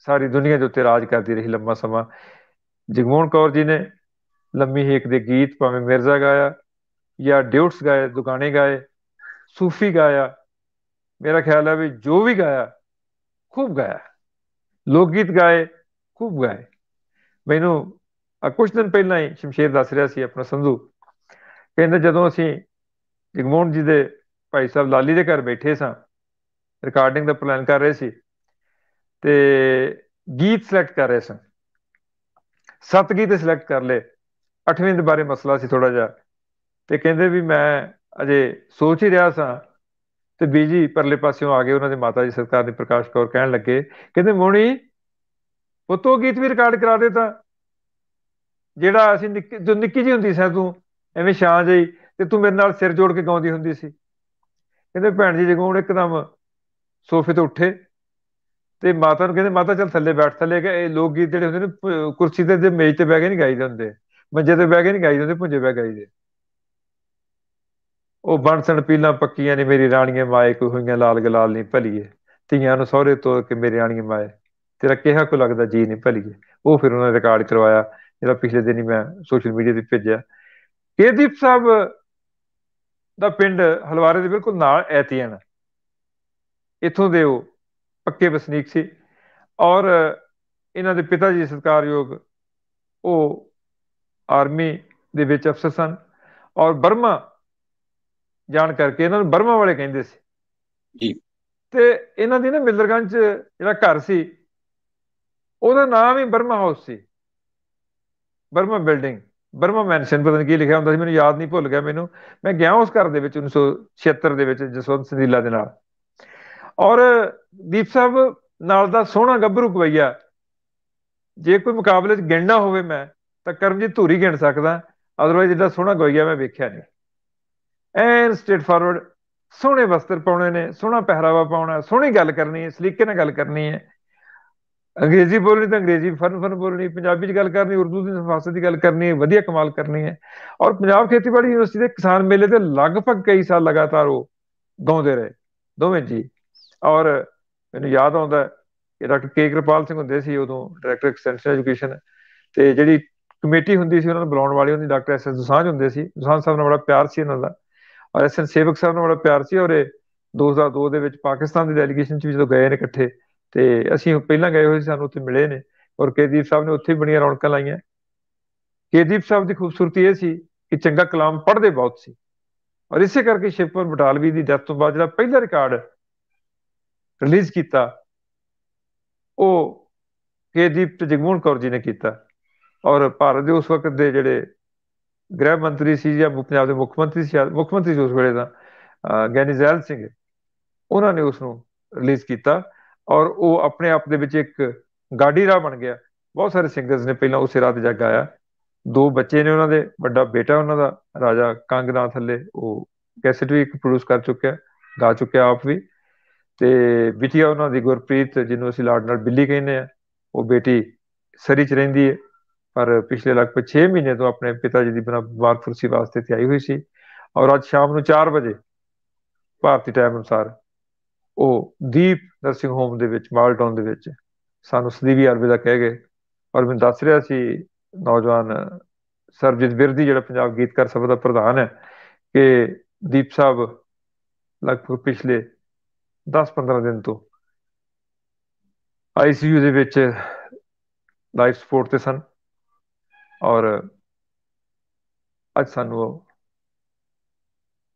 ਸਾਰੀ ਦੁਨੀਆ ਦੇ ਉੱਤੇ ਰਾਜ ਕਰਦੀ ਰਹੀ ਲੰਮਾ ਸਮਾਂ ਜਗਮੋਹਨ ਕੌਰ ਜੀ ਨੇ ਲੰਮੀ ਹੇਕ ਦੇ ਗੀਤ ਭਾਵੇਂ ਮਿਰਜ਼ਾ ਗਾਇਆ ਜਾਂ ਡਿਊਟਸ ਗਾਏ ਦੁਕਾਨੇ ਗਾਏ ਸੂਫੀ ਗਾਇਆ ਮੇਰਾ ਖਿਆਲ ਹੈ ਵੀ ਜੋ ਵੀ ਗਾਇਆ ਖੂਬ ਗਾਇਆ ਲੋਕ ਗੀਤ ਗਾਏ ਖੂਬ ਗਾਏ ਮੈਨੂੰ ਕੁਝ ਦਿਨ ਪਹਿਲਾਂ ਹੀ ਸ਼ਮਸ਼ੀਰ ਦੱਸ ਰਿਹਾ ਸੀ ਆਪਣਾ ਸੰਧੂ ਕਹਿੰਦਾ ਜਦੋਂ ਅਸੀਂ ਜਗਮੋਹਨ ਜੀ ਦੇ ਭਾਈ ਸਾਹਿਬ ਲਾਲੀ ਦੇ ਘਰ ਬੈਠੇ ਸਾਂ ਰਿਕਾਰਡਿੰਗ ਦਾ ਪਲਾਨ ਕਰ ਰਹੇ ਸੀ ਤੇ ਗੀਤ ਸਿਲੈਕਟ ਕਰ ਰਹੇ ਸਾਂ ਸੱਤ ਗੀਤ ਸਿਲੈਕਟ ਕਰ ਲਏ ਅਠਵੇਂ ਦੇ ਬਾਰੇ ਮਸਲਾ ਸੀ ਥੋੜਾ ਜਿਹਾ ਤੇ ਕਹਿੰਦੇ ਵੀ ਮੈਂ ਅਜੇ ਸੋਚ ਹੀ ਰਿਹਾ ਸਾਂ ਤੇ ਬੀਜੀ ਪਰਲੇ ਪਾਸਿਓਂ ਆ ਗਏ ਉਹਨਾਂ ਦੇ ਮਾਤਾ ਜੀ ਸਰਕਾਰ ਦੇ ਪ੍ਰਕਾਸ਼ ਕੌਰ ਕਹਿਣ ਲੱਗੇ ਕਹਿੰਦੇ ਮੋਣੀ ਪੁੱਤੋ ਗੀਤ ਵੀ ਰਿਕਾਰਡ ਕਰਾ ਦੇ ਤਾਂ ਜਿਹੜਾ ਅਸੀਂ ਨਿੱਕੀ ਜੋ ਨਿੱਕੀ ਜੀ ਹੁੰਦੀ ਸੀ ਤੂੰ ਐਵੇਂ ਸ਼ਾਂ ਜਈ ਤੇ ਤੂੰ ਮੇਰੇ ਨਾਲ ਸਿਰ ਜੋੜ ਕੇ ਗਾਉਂਦੀ ਹੁੰਦੀ ਸੀ ਕਹਿੰਦੇ ਭੈਣ ਜੀ ਜਗੋਂ ਇੱਕਦਮ ਸੋਫੇ ਤੋਂ ਉੱਠੇ ਤੇ ਮਾਤਾ ਨੂੰ ਕਹਿੰਦੇ ਮਾਤਾ ਚੱਲ ਥੱਲੇ ਬੈਠ ਥੱਲੇ ਕਿ ਇਹ ਲੋਕ ਗੀਤ ਜਿਹੜੇ ਹੁੰਦੇ ਨੇ ਕੁਰਸੀ ਤੇ ਜੇ ਮੇਜ਼ ਤੇ ਬਹਿ ਕੇ ਨਹੀਂ ਗਾਈਦੇ ਹੁੰਦੇ ਮੰਜੇ ਤੇ ਬਹਿ ਕੇ ਨਹੀਂ ਗਾਈਦੇ ਹੁੰਦੇ ਪੁੰਜੇ ਬਹਿ ਗਾਈਦੇ ਉਹ ਬਣਸਣ ਪੀਲਾਂ ਪੱਕੀਆਂ ਨੇ ਮੇਰੀ ਰਾਣੀਏ ਮਾਏ ਕੋਈ ਹੋਈਆਂ ਲਾਲ ਗਲਾਲ ਨਹੀਂ ਭਲੀਏ ਧੀਆਂ ਨੂੰ ਸਹੁਰੇ ਤੋਰ ਕੇ ਮੇਰੀ ਰਾਣੀਏ ਮਾਏ ਤੇਰਾ ਕਿਹਾ ਕੋ ਲੱਗਦਾ ਜੀ ਨਹੀਂ ਭਲੀਏ ਉਹ ਫਿਰ ਉਹਨਾਂ ਨੇ ਰਿਕਾਰਡ ਕਰਵਾਇਆ ਜਿਹੜਾ ਪਿਛਲੇ ਦਿਨ ਹੀ ਮੈਂ ਸੋਸ਼ਲ ਮੀਡੀਆ ਤੇ ਭੇਜਿਆ ਕੇਦੀਪ ਸਾਹਿਬ ਦਾ ਪਿੰਡ ਹਲਵਾਰੇ ਦੇ ਬਿਲਕੁਲ ਨਾਲ ਐਤੀਆਂ ਇੱਥੋਂ ਦੇ ਉਹ ਪੱਕੇ ਵਸਨੀਕ ਸੀ ਔਰ ਇਹਨਾਂ ਦੇ ਪਿਤਾ ਜੀ ਸਤਕਾਰਯੋਗ ਉਹ ਆਰਮੀ ਦੇ ਵਿੱਚ ਅਫਸਰ ਸਨ ਔਰ ਬਰਮਾ ਜਾਣ ਕਰਕੇ ਇਹਨਾਂ ਨੂੰ ਬਰਮਾ ਵਾਲੇ ਕਹਿੰਦੇ ਸੀ ਜੀ ਤੇ ਇਹਨਾਂ ਦੀ ਨਾ ਮਿਲਰਗੰਜ ਜਿਹੜਾ ਘਰ ਸੀ ਉਹਦਾ ਨਾਮ ਹੀ ਬਰਮਾ ਹਾਊਸ ਸੀ ਬਰਮਾ ਬਿਲਡਿੰਗ ਬਰਮਾ ਮੈਂਸ਼ਨ ਪਤਾ ਨਹੀਂ ਕੀ ਲਿਖਿਆ ਹੁੰਦਾ ਸੀ ਮੈਨੂੰ ਯਾਦ ਨਹੀਂ ਭੁੱਲ ਗਿਆ ਮੈਨੂੰ ਮੈਂ ਗਿਆ ਉਸ ਘਰ ਦੇ ਵਿੱਚ 1976 ਦੇ ਵਿੱਚ ਜਸਵੰਤ ਸਿੰਘੀਲਾ ਦੇ ਨਾਲ ਔਰ ਦੀਪ ਸਾਹਿਬ ਨਾਲ ਦਾ ਸੋਹਣਾ ਗੱਭਰੂ ਕਵਈਆ ਜੇ ਕੋਈ ਮੁਕਾਬਲੇ 'ਚ ਗਿਣਨਾ ਹੋਵੇ ਮੈਂ ਤਾਂ ਕਰਮਜੀਤ ਧੂਰੀ ਗਿਣ ਸਕਦਾ ਅਦਰਵਾਇਜ਼ ਇਹਦਾ ਸੋਹਣਾ ਗੋਈਆ ਮੈਂ ਵੇਖਿਆ ਨਹੀਂ ਐਨ ਸਟੇਟ ਫਾਰਵਰਡ ਸੋਹਣੇ ਵਸਤਰ ਪਾਉਣੇ ਨੇ ਸੋਹਣਾ ਪਹਿਰਾਵਾ ਪਾਉਣਾ ਸੋਹਣੀ ਗੱਲ ਕਰਨੀ ਹੈ ਸਲੀਕੇ ਨਾਲ ਗੱਲ ਕਰਨੀ ਹੈ ਅੰਗਰੇਜ਼ੀ ਬੋਲਣੀ ਤਾਂ ਅੰਗਰੇਜ਼ੀ ਫਨ ਫਨ ਬੋਲਣੀ ਪੰਜਾਬੀ 'ਚ ਗੱਲ ਕਰਨੀ ਉਰਦੂ ਦੀ ਸਫਾਸਤ ਦੀ ਗੱਲ ਕਰਨੀ ਹੈ ਵਧੀਆ ਕਮਾਲ ਕਰਨੀ ਹੈ ਔਰ ਪੰਜਾਬ ਖੇਤੀਬਾੜੀ ਯੂਨੀਵਰਸਿਟੀ ਦੇ ਕਿਸਾਨ ਮੇਲੇ ਤੇ ਲਗਭਗ ਕਈ ਸਾਲ ਲਗਾਤਾਰ ਉਹ ਗਾਉਂਦੇ ਰਹੇ ਦੋਵੇਂ ਜੀ ਔਰ ਮੈਨੂੰ ਯਾਦ ਆਉਂਦਾ ਕਿ ਡਾਕਟਰ ਕੇ ਕਿਰਪਾਲ ਸਿੰਘ ਹੁੰਦੇ ਸੀ ਉਦੋਂ ਡਾਇਰੈਕਟਰ ਐਕਸਟੈਂਸ਼ਨ ਐਜੂਕੇਸ਼ਨ ਤੇ ਜਿਹੜੀ ਕਮੇਟੀ ਹੁੰਦੀ ਸੀ ਉਹਨਾਂ ਨੂੰ ਬੁਲਾਉਣ ਵਾਲੀ ਉਹਦੀ ਡਾਕਟਰ ਐਸ ਐਸ ਦੁਸਾਂਝ ਹੁੰਦੇ ਸੀ ਦੁਸਾਂਝ ਸਾਹਿਬ ਨਾਲ ਬੜਾ ਪਿਆਰ ਸੀ ਇਹਨਾਂ ਦਾ ਔਰ ਐਸਐਨ ਸੇਵਕ ਸਾਹਿਬ ਨਾਲ ਬੜਾ ਪਿਆਰ ਸੀ ਔਰ 2002 ਦੇ ਵਿੱਚ ਪਾਕਿਸਤਾਨ ਦੀ ਡੈਲੀਗੇਸ਼ਨ ਚ ਵੀ ਜਦੋਂ ਗਏ ਨੇ ਇਕੱਠੇ ਤੇ ਅਸੀਂ ਪਹਿਲਾਂ ਗਏ ਹੋਏ ਸੀ ਸਾਨੂੰ ਉੱਥੇ ਮਿਲੇ ਨੇ ਔਰ ਕੇਦੀਪ ਸਾਹਿਬ ਨੇ ਉੱਥੇ ਬੜੀਆਂ ਰੌਣਕਾਂ ਲਾਈਆਂ ਕੇਦੀਪ ਸਾਹਿਬ ਦੀ ਖੂਬਸੂਰਤੀ ਇਹ ਸੀ ਕਿ ਚੰਗਾ ਕਲਾਮ ਪੜ੍ਹਦੇ ਬਹੁਤ ਸੀ ਔਰ ਇਸੇ ਕਰਕੇ ਸ਼ਿਵਪੁਰ ਬਟਾਲਵੀ ਦੀ ਡੈਥ ਤੋਂ ਬਾਅਦ ਜਿਹੜਾ ਪਹਿਲਾ ਰਿਕਾਰਡ ਰਿਲੀਜ਼ ਕੀਤਾ ਉਹ ਕੇਦੀਪ ਤੇ ਜਗਮੋਹਨ ਕੌਰ ਜੀ ਨੇ ਕੀਤਾ ਔਰ ਭਾਰਤ ਦੇ ਉਸ ਵਕਤ ਦੇ ਜਿਹੜੇ ਗ੍ਰਹਿ ਮੰਤਰੀ ਸੀ ਜਾਂ ਪੰਜਾਬ ਦੇ ਮੁੱਖ ਮੰਤਰੀ ਸੀ ਮੁੱਖ ਮੰਤਰੀ ਸੀ ਉਸ ਵੇਲੇ ਦਾ ਗੈਨੀਜ਼ੈਲ ਸਿੰਘ ਉਹਨਾਂ ਨੇ ਉਸ ਨੂੰ ਰਿਲੀਜ਼ ਕੀਤਾ ਔਰ ਉਹ ਆਪਣੇ ਆਪ ਦੇ ਵਿੱਚ ਇੱਕ ਗਾਡੀ ਰਾ ਬਣ ਗਿਆ ਬਹੁਤ ਸਾਰੇ ਸਿੰਗਰਸ ਨੇ ਪਹਿਲਾਂ ਉਸੇ ਰਾਤ ਜਾ ਕੇ ਆਇਆ ਦੋ ਬੱਚੇ ਨੇ ਉਹਨਾਂ ਦੇ ਵੱਡਾ ਬੇਟਾ ਉਹਨਾਂ ਦਾ ਰਾਜਾ ਕਾਂਗਨਾ ਥੱਲੇ ਉਹ ਕੈਸਟ ਵੀ ਇੱਕ ਪ੍ਰੋਡਿਊਸ ਕਰ ਚੁੱਕਿਆ ਗਾ ਚੁੱਕਿਆ ਆਪ ਵੀ ਤੇ ਬਿਟੀਆ ਉਹਨਾਂ ਦੀ ਗੁਰਪ੍ਰੀਤ ਜਿਹਨੂੰ ਅਸੀਂ ਲਾਡ ਨਾਲ ਬਿੱਲੀ ਕਹਿੰਦੇ ਆ ਉਹ ਬੇਟੀ ਸਰੀ ਚ ਰਹਿੰਦੀ ਹੈ ਪਰ ਪਿਛਲੇ ਲਗਭਗ 6 ਮਹੀਨੇ ਤੋਂ ਆਪਣੇ ਪਿਤਾ ਜੀ ਦੀ ਬਿਮਾਰ ਫੁਰਸੀ ਵਾਸਤੇ ਤੇ ਆਈ ਹੋਈ ਸੀ ਔਰ ਅੱਜ ਸ਼ਾਮ ਨੂੰ 4 ਵਜੇ ਭਾਰਤੀ ਟਾਈਮ ਅਨੁਸਾਰ ਉਹ ਦੀਪ ਨਰਸਿੰਗ ਹੋਮ ਦੇ ਵਿੱਚ ਮਾਲਟਾਉਨ ਦੇ ਵਿੱਚ ਸਾਨੂੰ ਸਦੀਵੀ ਅਰਬੀ ਦਾ ਕਹਿ ਗਏ ਔਰ ਮੈਂ ਦੱਸ ਰਿਹਾ ਸੀ ਨੌਜਵਾਨ ਸਰਜੀਤ ਵਿਰਦੀ ਜਿਹੜਾ ਪੰਜਾਬ ਗੀਤਕਾਰ ਸਭਾ ਦਾ ਪ੍ਰਧਾਨ ਹੈ ਕਿ ਦੀਪ ਸਾਹਿਬ ਲਗਭਗ ਪਿਛਲੇ 10-15 ਦਿਨ ਤੋਂ ਆਈਸੀਯੂ ਦੇ ਵਿੱਚ ਲਾਈਫ ਸਪੋਰਟ ਤੇ ਸਨ ਔਰ ਅੱਜ ਸਾਨੂੰ ਉਹ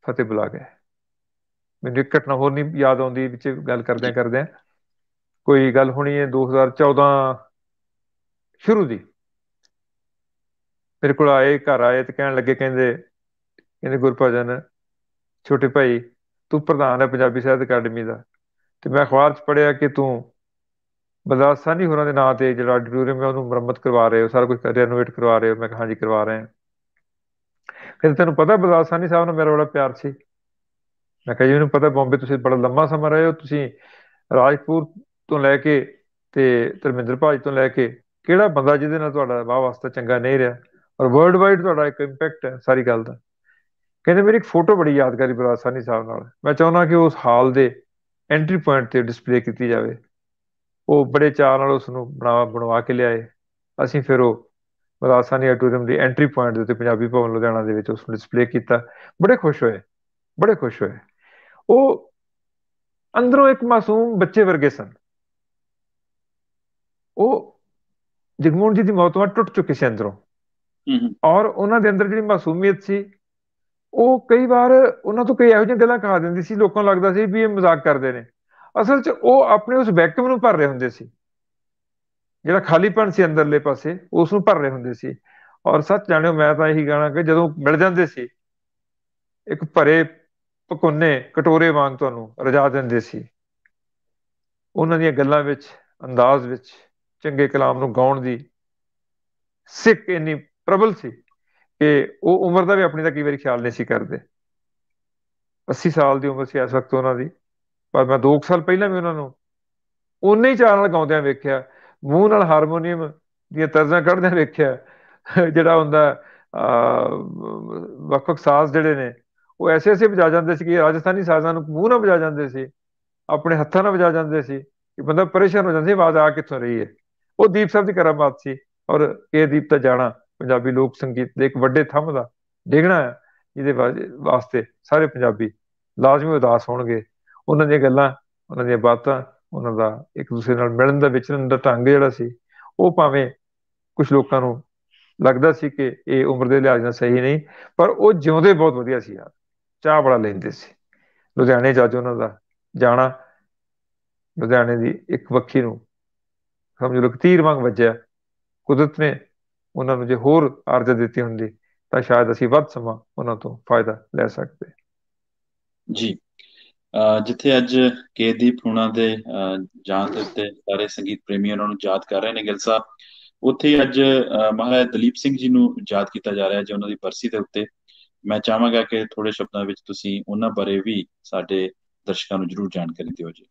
ਫਤਿਹ ਬੁਲਾ ਗਏ ਮੈਨੂੰ ਇੱਕ ਘਟਨਾ ਹੋਰ ਨਹੀਂ ਯਾਦ ਆਉਂਦੀ ਵਿੱਚ ਗੱਲ ਕਰਦੇ ਕਰਦੇ ਕੋਈ ਗੱਲ ਹੋਣੀ ਹੈ 2014 ਸ਼ੁਰੂ ਦੀ ਮੇਰੇ ਕੋਲ ਆਏ ਘਰ ਆਏ ਤੇ ਕਹਿਣ ਲੱਗੇ ਕਹਿੰਦੇ ਕਹਿੰਦੇ ਗੁਰਪ੍ਰਜਨ ਛੋਟੇ ਭਾਈ ਤੂੰ ਪ੍ਰਧਾਨ ਹੈ ਪੰਜਾਬੀ ਸਾਹਿਤ ਅਕੈਡਮੀ ਦਾ ਤੇ ਮੈਂ ਅਖਬਾਰ 'ਚ ਪੜਿਆ ਕਿ ਤੂੰ ਬਲਰਾਜ ਸਾਨੀ ਹੋਰਾਂ ਦੇ ਨਾਂ ਤੇ ਜਿਹੜਾ ਆਡੀਟੋਰੀਅਮ ਹੈ ਉਹਨੂੰ ਮੁਰੰਮਤ ਕਰਵਾ ਰਹੇ ਹੋ ਸਾਰਾ ਕੁਝ ਰੈਨੋਵੇਟ ਕਰਵਾ ਰਹੇ ਹੋ ਮੈਂ ਕਿਹਾ ਹਾਂਜੀ ਕਰਵਾ ਰਹੇ ਹਾਂ ਫਿਰ ਤੈਨੂੰ ਪਤਾ ਬਲਰਾਜ ਸਾਹਿਬ ਨਾਲ ਮੇਰਾ ਬੜਾ ਪਿਆਰ ਸੀ ਮੈਂ ਕਿਹਾ ਜੀ ਮੈਨੂੰ ਪਤਾ ਬੰਬੇ ਤੁਸੀਂ ਬੜਾ ਲੰਮਾ ਸਮਾਂ ਰਹੇ ਹੋ ਤੁਸੀਂ ਰਾਜਪੁਰ ਤੋਂ ਲੈ ਕੇ ਤੇ ਤਰਮਿੰਦਰ ਭਾਜ ਤੋਂ ਲੈ ਕੇ ਕਿਹੜਾ ਬੰਦਾ ਜਿਹਦੇ ਨਾਲ ਤੁਹਾਡਾ ਵਾਹ ਵਾਸਤਾ ਚੰਗਾ ਨਹੀਂ ਰਿਹਾ ਔਰ ਵਰਲਡ ਵਾਈਡ ਤੁਹਾਡਾ ਇੱਕ ਇੰਪੈਕਟ ਹੈ ਸਾਰੀ ਗੱਲ ਦਾ ਕਹਿੰਦੇ ਮੇਰੀ ਇੱਕ ਫੋਟੋ ਬੜੀ ਯਾਦਗਾਰੀ ਬਰਾਸਾਨੀ ਸਾਹਿਬ ਨਾਲ ਮੈਂ ਚਾਹੁੰਦਾ ਕਿ ਉਸ ਹਾਲ ਦੇ ਐਂਟਰੀ ਪੁਆਇੰਟ ਤੇ ਡਿਸਪਲੇ ਕੀਤੀ ਜਾਵੇ ਉਹ ਬੜੇ ਚਾਅ ਨਾਲ ਉਸ ਨੂੰ ਬਣਾਵਾ ਬਣਵਾ ਕੇ ਲਿਆਏ ਅਸੀਂ ਫਿਰ ਉਹ ਮਰਾਸਾਨੀ ਆਟੋਰਿਅਮ ਦੀ ਐਂਟਰੀ ਪੁਆਇੰਟ ਦੇ ਉੱਤੇ ਪੰਜਾਬੀ ਭਵਨ ਲੁਧਿਆਣਾ ਦੇ ਵਿੱਚ ਉਸ ਨੂੰ ਡਿਸਪਲੇ ਕੀਤਾ ਬੜੇ ਖੁਸ਼ ਹੋਏ ਬੜੇ ਖੁਸ਼ ਹੋਏ ਉਹ ਅੰਦਰੋਂ ਇੱਕ ਮਾਸੂਮ ਬੱਚੇ ਵਰਗੇ ਸਨ ਉਹ ਜਗਮੋਹਨ ਜੀ ਦੀ ਮੌਤ ਤੋਂ ਟੁੱਟ ਚੁੱਕੇ ਸੀ ਅੰਦਰੋਂ ਔਰ ਉਹਨਾਂ ਦੇ ਅੰਦਰ ਜਿਹੜੀ ਮਾਸੂਮੀਅਤ ਸੀ ਉਹ ਕਈ ਵਾਰ ਉਹਨਾਂ ਤੋਂ ਕਈ ਇਹੋ ਜਿਹੀਆਂ ਗੱਲਾਂ ਕਹਾ ਦਿੰਦੀ ਸੀ ਲੋਕਾਂ ਨੂੰ ਲੱਗਦਾ ਸੀ ਵੀ ਇਹ ਮਜ਼ਾਕ ਕਰਦੇ ਨੇ ਅਸਲ 'ਚ ਉਹ ਆਪਣੇ ਉਸ ਵੈਕਿਊਮ ਨੂੰ ਭਰ ਰਹੇ ਹੁੰਦੇ ਸੀ ਜਿਹੜਾ ਖਾਲੀਪਨ ਸੀ ਅੰਦਰਲੇ ਪਾਸੇ ਉਸ ਨੂੰ ਭਰ ਰਹੇ ਹੁੰਦੇ ਸੀ ਔਰ ਸੱਚ ਜਾਣਿਓ ਮੈਂ ਤਾਂ ਇਹੀ ਗਾਣਾ ਕਿ ਜਦੋਂ ਮਿਲ ਜਾਂਦੇ ਸੀ ਇੱਕ ਭਰੇ ਪਕੋਨੇ ਕਟੋਰੇ ਵਾਂਗ ਤੁਹਾਨੂੰ ਰਜਾ ਦਿੰਦੇ ਸੀ ਉਹਨਾਂ ਦੀਆਂ ਗੱਲਾਂ ਵਿੱਚ ਅੰਦਾਜ਼ ਵਿੱਚ ਚੰਗੇ ਕਲਾਮ ਨੂੰ ਗਾਉਣ ਦੀ ਸਿੱਖ ਇੰਨੀ ਪ੍ਰਬਲ ਸੀ ਕਿ ਉਹ ਉਮਰ ਦਾ ਵੀ ਆਪਣੀ ਦਾ ਕਈ ਵਾਰੀ ਖਿਆਲ ਨਹੀਂ ਸੀ ਕਰਦੇ 80 ਸਾਲ ਦੀ ਉਮਰ ਸੀ ਇਸ ਵਕਤ ਉਹਨਾਂ ਦੀ ਪਰ ਮੈਂ 2 ਸਾਲ ਪਹਿਲਾਂ ਵੀ ਉਹਨਾਂ ਨੂੰ ਉਨੇ ਹੀ ਚਾਰ ਨਾਲ ਗਾਉਂਦਿਆਂ ਵੇਖਿਆ ਮੂੰਹ ਨਾਲ ਹਾਰਮੋਨੀਅਮ ਦੀਆਂ ਤਰਜ਼ਾਂ ਕੱਢਦਿਆਂ ਵੇਖਿਆ ਜਿਹੜਾ ਹੁੰਦਾ ਵਕ ਵਕ ਸਾਜ਼ ਜਿਹੜੇ ਨੇ ਉਹ ਐਸੇ ਐਸੇ ਵਜਾ ਜਾਂਦੇ ਸੀ ਕਿ ਰਾਜਸਥਾਨੀ ਸਾਜ਼ਾਂ ਨੂੰ ਮੂੰਹ ਨਾਲ ਵਜਾ ਜਾਂਦੇ ਸੀ ਆਪਣੇ ਹੱਥਾਂ ਨਾਲ ਵਜਾ ਜਾਂਦੇ ਸੀ ਕਿ ਬੰਦਾ ਪਰੇਸ਼ਾਨ ਹੋ ਜਾਂਦਾ ਸੀ ਆਵਾਜ਼ ਆ ਕਿੱਥੋਂ ਰਹੀ ਹੈ ਉਹ ਦੀਪ ਸਾਹਿਬ ਦੀ ਕਰਾਮਾਤ ਸੀ ਔਰ ਇਹ ਦੀਪ ਤਾਂ ਜਾਣਾ ਪੰਜਾਬੀ ਲੋਕ ਸੰਗੀਤ ਦੇ ਇੱਕ ਵੱਡੇ ਥੰਮ ਦਾ ਡੇਗਣਾ ਇਹਦੇ ਵਾਸਤੇ ਸਾਰੇ ਪੰਜਾਬੀ ਲਾਜ਼ਮੀ ਉਦਾਸ ਹੋਣਗੇ ਉਹਨਾਂ ਦੀਆਂ ਗੱਲਾਂ ਉਹਨਾਂ ਦੀਆਂ ਬਾਤਾਂ ਉਹਨਾਂ ਦਾ ਇੱਕ ਦੂਸਰੇ ਨਾਲ ਮਿਲਣ ਦਾ ਵਿਚਰਨ ਦਾ ਢੰਗ ਜਿਹੜਾ ਸੀ ਉਹ ਭਾਵੇਂ ਕੁਝ ਲੋਕਾਂ ਨੂੰ ਲੱਗਦਾ ਸੀ ਕਿ ਇਹ ਉਮਰ ਦੇ ਲਿਹਾਜ਼ ਨਾਲ ਸਹੀ ਨਹੀਂ ਪਰ ਉਹ ਜਿਉਂਦੇ ਬਹੁਤ ਵਧੀਆ ਸੀ ਯਾਰ ਚਾਹ ਬੜਾ ਲੈਂਦੇ ਸੀ ਲੁਧਿਆਣੇ ਜਾ ਉਹਨਾਂ ਦਾ ਜਾਣਾ ਲੁਧਿਆਣੇ ਦੀ ਇੱਕ ਵੱਖੀ ਨੂੰ ਸਮਝ ਲਓ ਤੀਰ ਵਾਂਗ ਵੱਜਿਆ ਕੁਦਰਤ ਨੇ ਉਹਨਾਂ ਨੂੰ ਜੇ ਹੋਰ ਅਰਜ ਦਿੱਤੀ ਹੁੰਦੀ ਤਾਂ ਸ਼ਾਇਦ ਅਸੀਂ ਵੱਧ ਸਮਾਂ ਉਹਨਾਂ ਤੋਂ ਫਾਇਦਾ ਲੈ ਸਕਦੇ ਜੀ ਜਿੱਥੇ ਅੱਜ ਕੇ ਦੀ ਪੂਣਾ ਦੇ ਜਾਂਚ ਉੱਤੇ ਸਾਰੇ ਸੰਗੀਤ ਪ੍ਰੇਮੀ ਉਹਨਾਂ ਨੂੰ ਯਾਦ ਕਰ ਰਹੇ ਨੇ ਗਿਲ ਸਾਹਿਬ ਉੱਥੇ ਅੱਜ ਮਹਾਰਾਜ ਦਲੀਪ ਸਿੰਘ ਜੀ ਨੂੰ ਯਾਦ ਕੀਤਾ ਜਾ ਰਿਹਾ ਹੈ ਉਹਨਾਂ ਦੀ ਬਰਸੀ ਦੇ ਉੱਤੇ ਮੈਂ ਚਾਹਾਂਗਾ ਕਿ ਥੋੜੇ ਸ਼ਬਦਾਂ ਵਿੱਚ ਤੁਸੀਂ ਉਹਨਾਂ ਬਾਰੇ ਵੀ ਸਾਡੇ ਦਰਸ਼ਕਾਂ ਨੂੰ ਜਰੂਰ ਜਾਣਕਾਰੀ ਦਿਓ ਜੀ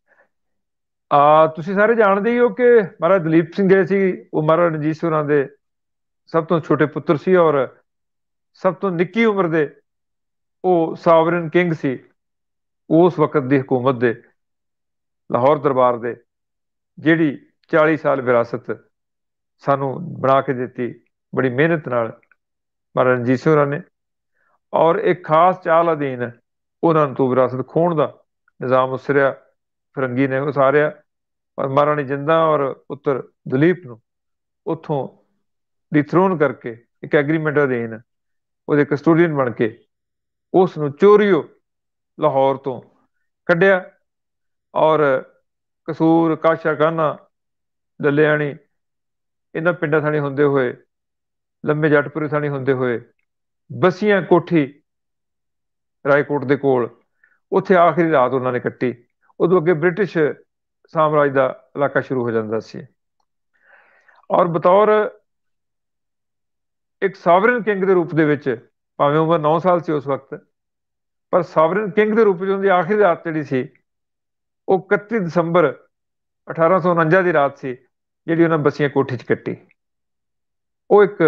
ਆ ਤੁਸੀਂ ਸਾਰੇ ਜਾਣਦੇ ਹੀ ਹੋ ਕਿ ਮਹਾਰਾਜ ਦਲੀਪ ਸਿੰਘ ਜਿਹੜੇ ਸੀ ਉਹ ਮਹਾਰਾਜ ਰਣਜੀਤ ਸਿੰਘ ਉਹਨਾਂ ਦੇ ਸਭ ਤੋਂ ਛੋਟੇ ਪੁੱਤਰ ਸੀ ਔਰ ਸਭ ਤੋਂ ਨਿੱਕੀ ਉਮਰ ਦੇ ਉਹ ਸਾਵਰਨ ਕਿੰਗ ਸੀ ਉਸ ਵਕਤ ਦੀ ਹਕੂਮਤ ਦੇ ਲਾਹੌਰ ਦਰਬਾਰ ਦੇ ਜਿਹੜੀ 40 ਸਾਲ ਵਿਰਾਸਤ ਸਾਨੂੰ ਬਣਾ ਕੇ ਦਿੱਤੀ ਬੜੀ ਮਿਹਨਤ ਨਾਲ ਮਹਾਰਾਜ ਰਣਜੀਤ ਸਿੰਘ ਨੇ ਔਰ ਇੱਕ ਖਾਸ ਚਾਲ ਅਧੀਨ ਉਹਨਾਂ ਨੂੰ ਵਿਰਾਸਤ ਖੋਣ ਦਾ ਨਿਜ਼ਾਮ ਉਸਰਿਆ ਫਰੰਗੀ ਨੇ ਉਸਾਰਿਆ ਪਰ ਮਹਾਰਾਣੀ ਜਿੰਦਾ ਔਰ ਪੁੱਤਰ ਦਲੀਪ ਨੂੰ ਉੱਥੋਂ ਡਿਥਰੋਨ ਕਰਕੇ ਇੱਕ ਐਗਰੀਮੈਂਟ ਅਧੀਨ ਉਹਦੇ ਕਸਟੋਡੀਅਨ ਬਣ ਕੇ ਉਸ ਨੂੰ ਚੋਰੀਓ ਲਾਹੌਰ ਤੋਂ ਕੱਢਿਆ ਔਰ ਕਸੂਰ ਕਾਸ਼ਾਗਾਨਾ ਦੱਲਿਆਣੀ ਇਹਨਾਂ ਪਿੰਡਾਂ ਥਾਣੀ ਹੁੰਦੇ ਹੋਏ ਲੰਮੇ ਜੱਟਪੁਰੇ ਥਾਣੀ ਹੁੰਦੇ ਹੋਏ ਬਸੀਆਂ ਕੋਠੀ ਰਾਏਕੋਟ ਦੇ ਕੋਲ ਉੱਥੇ ਆਖਰੀ ਰਾਤ ਉਹਨਾਂ ਨੇ ਕੱਟੀ ਉਦੋਂ ਅੱਗੇ ਬ੍ਰਿਟਿਸ਼ ਸਾਮਰਾਜ ਦਾ ਇਲਾਕਾ ਸ਼ੁਰੂ ਹੋ ਜਾਂਦਾ ਸੀ ਔਰ ਬਤੌਰ ਇੱਕ ਸਾਵਰਨ ਕਿੰਗ ਦੇ ਰੂਪ ਦੇ ਵਿੱਚ ਭਾਵੇਂ ਉਹ 9 ਸਾਲ ਸੀ ਉਸ ਵਕਤ ਪਰ ਸਾਵਰਨ ਕਿੰਗ ਦੇ ਰੂਪ ਵਿੱਚ ਉਹਦੀ ਆਖਰੀ ਰਾਤ ਜਿਹੜੀ ਸੀ ਉਹ 31 ਦਸੰਬਰ 1849 ਦੀ ਰਾਤ ਸੀ ਜਿਹੜੀ ਉਹਨਾਂ ਬਸੀਆਂ ਕੋਠੇ 'ਚ ਕੱਟੀ ਉਹ ਇੱਕ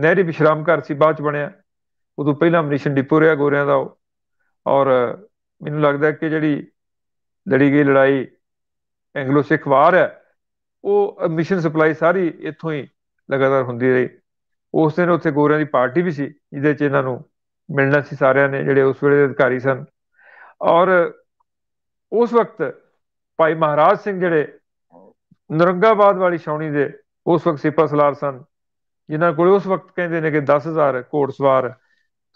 ਨਹਿਰੀ ਵਿਸ਼ਰਾਮ ਘਰ ਸੀ ਬਾਅਦ 'ਚ ਬਣਿਆ ਉਦੋਂ ਪਹਿਲਾਂ ਮਿਸ਼ਨ ਡਿਪੋ ਰਿਆ ਗੋਰਿਆਂ ਦਾ ਔਰ ਮੈਨੂੰ ਲੱਗਦਾ ਕਿ ਜਿਹੜੀ ਲੜੀ ਗਈ ਲੜਾਈ ਐਂਗਲੋ ਸਿੱਖ ਵਾਰ ਹੈ ਉਹ ਮਿਸ਼ਨ ਸਪਲਾਈ ਸਾਰੀ ਇੱਥੋਂ ਹੀ ਲਗਾਤਾਰ ਹੁੰਦੀ ਰਹੀ ਉਸ ਦਿਨ ਉੱਥੇ ਗੋਰਿਆਂ ਦੀ ਪਾਰਟੀ ਵੀ ਸੀ ਜਿਹਦੇ 'ਚ ਇਹਨਾਂ ਨੂੰ ਮਿਲਣਾ ਸੀ ਸਾਰਿਆਂ ਨੇ ਜਿਹੜੇ ਉਸ ਵੇਲੇ ਅਧਿਕਾਰੀ ਸਨ ਔਰ ਉਸ ਵਕਤ ਭਾਈ ਮਹਾਰਾਜ ਸਿੰਘ ਜਿਹੜੇ ਨਰੰਗਾਬਾਦ ਵਾਲੀ ਛਾਉਣੀ ਦੇ ਉਸ ਵਕਤ ਸਿਪਾ ਸਲਾਰ ਸਨ ਜਿਨ੍ਹਾਂ ਕੋਲ ਉਸ ਵਕਤ ਕਹਿੰਦੇ ਨੇ ਕਿ 10000 ਘੋੜਸਵਾਰ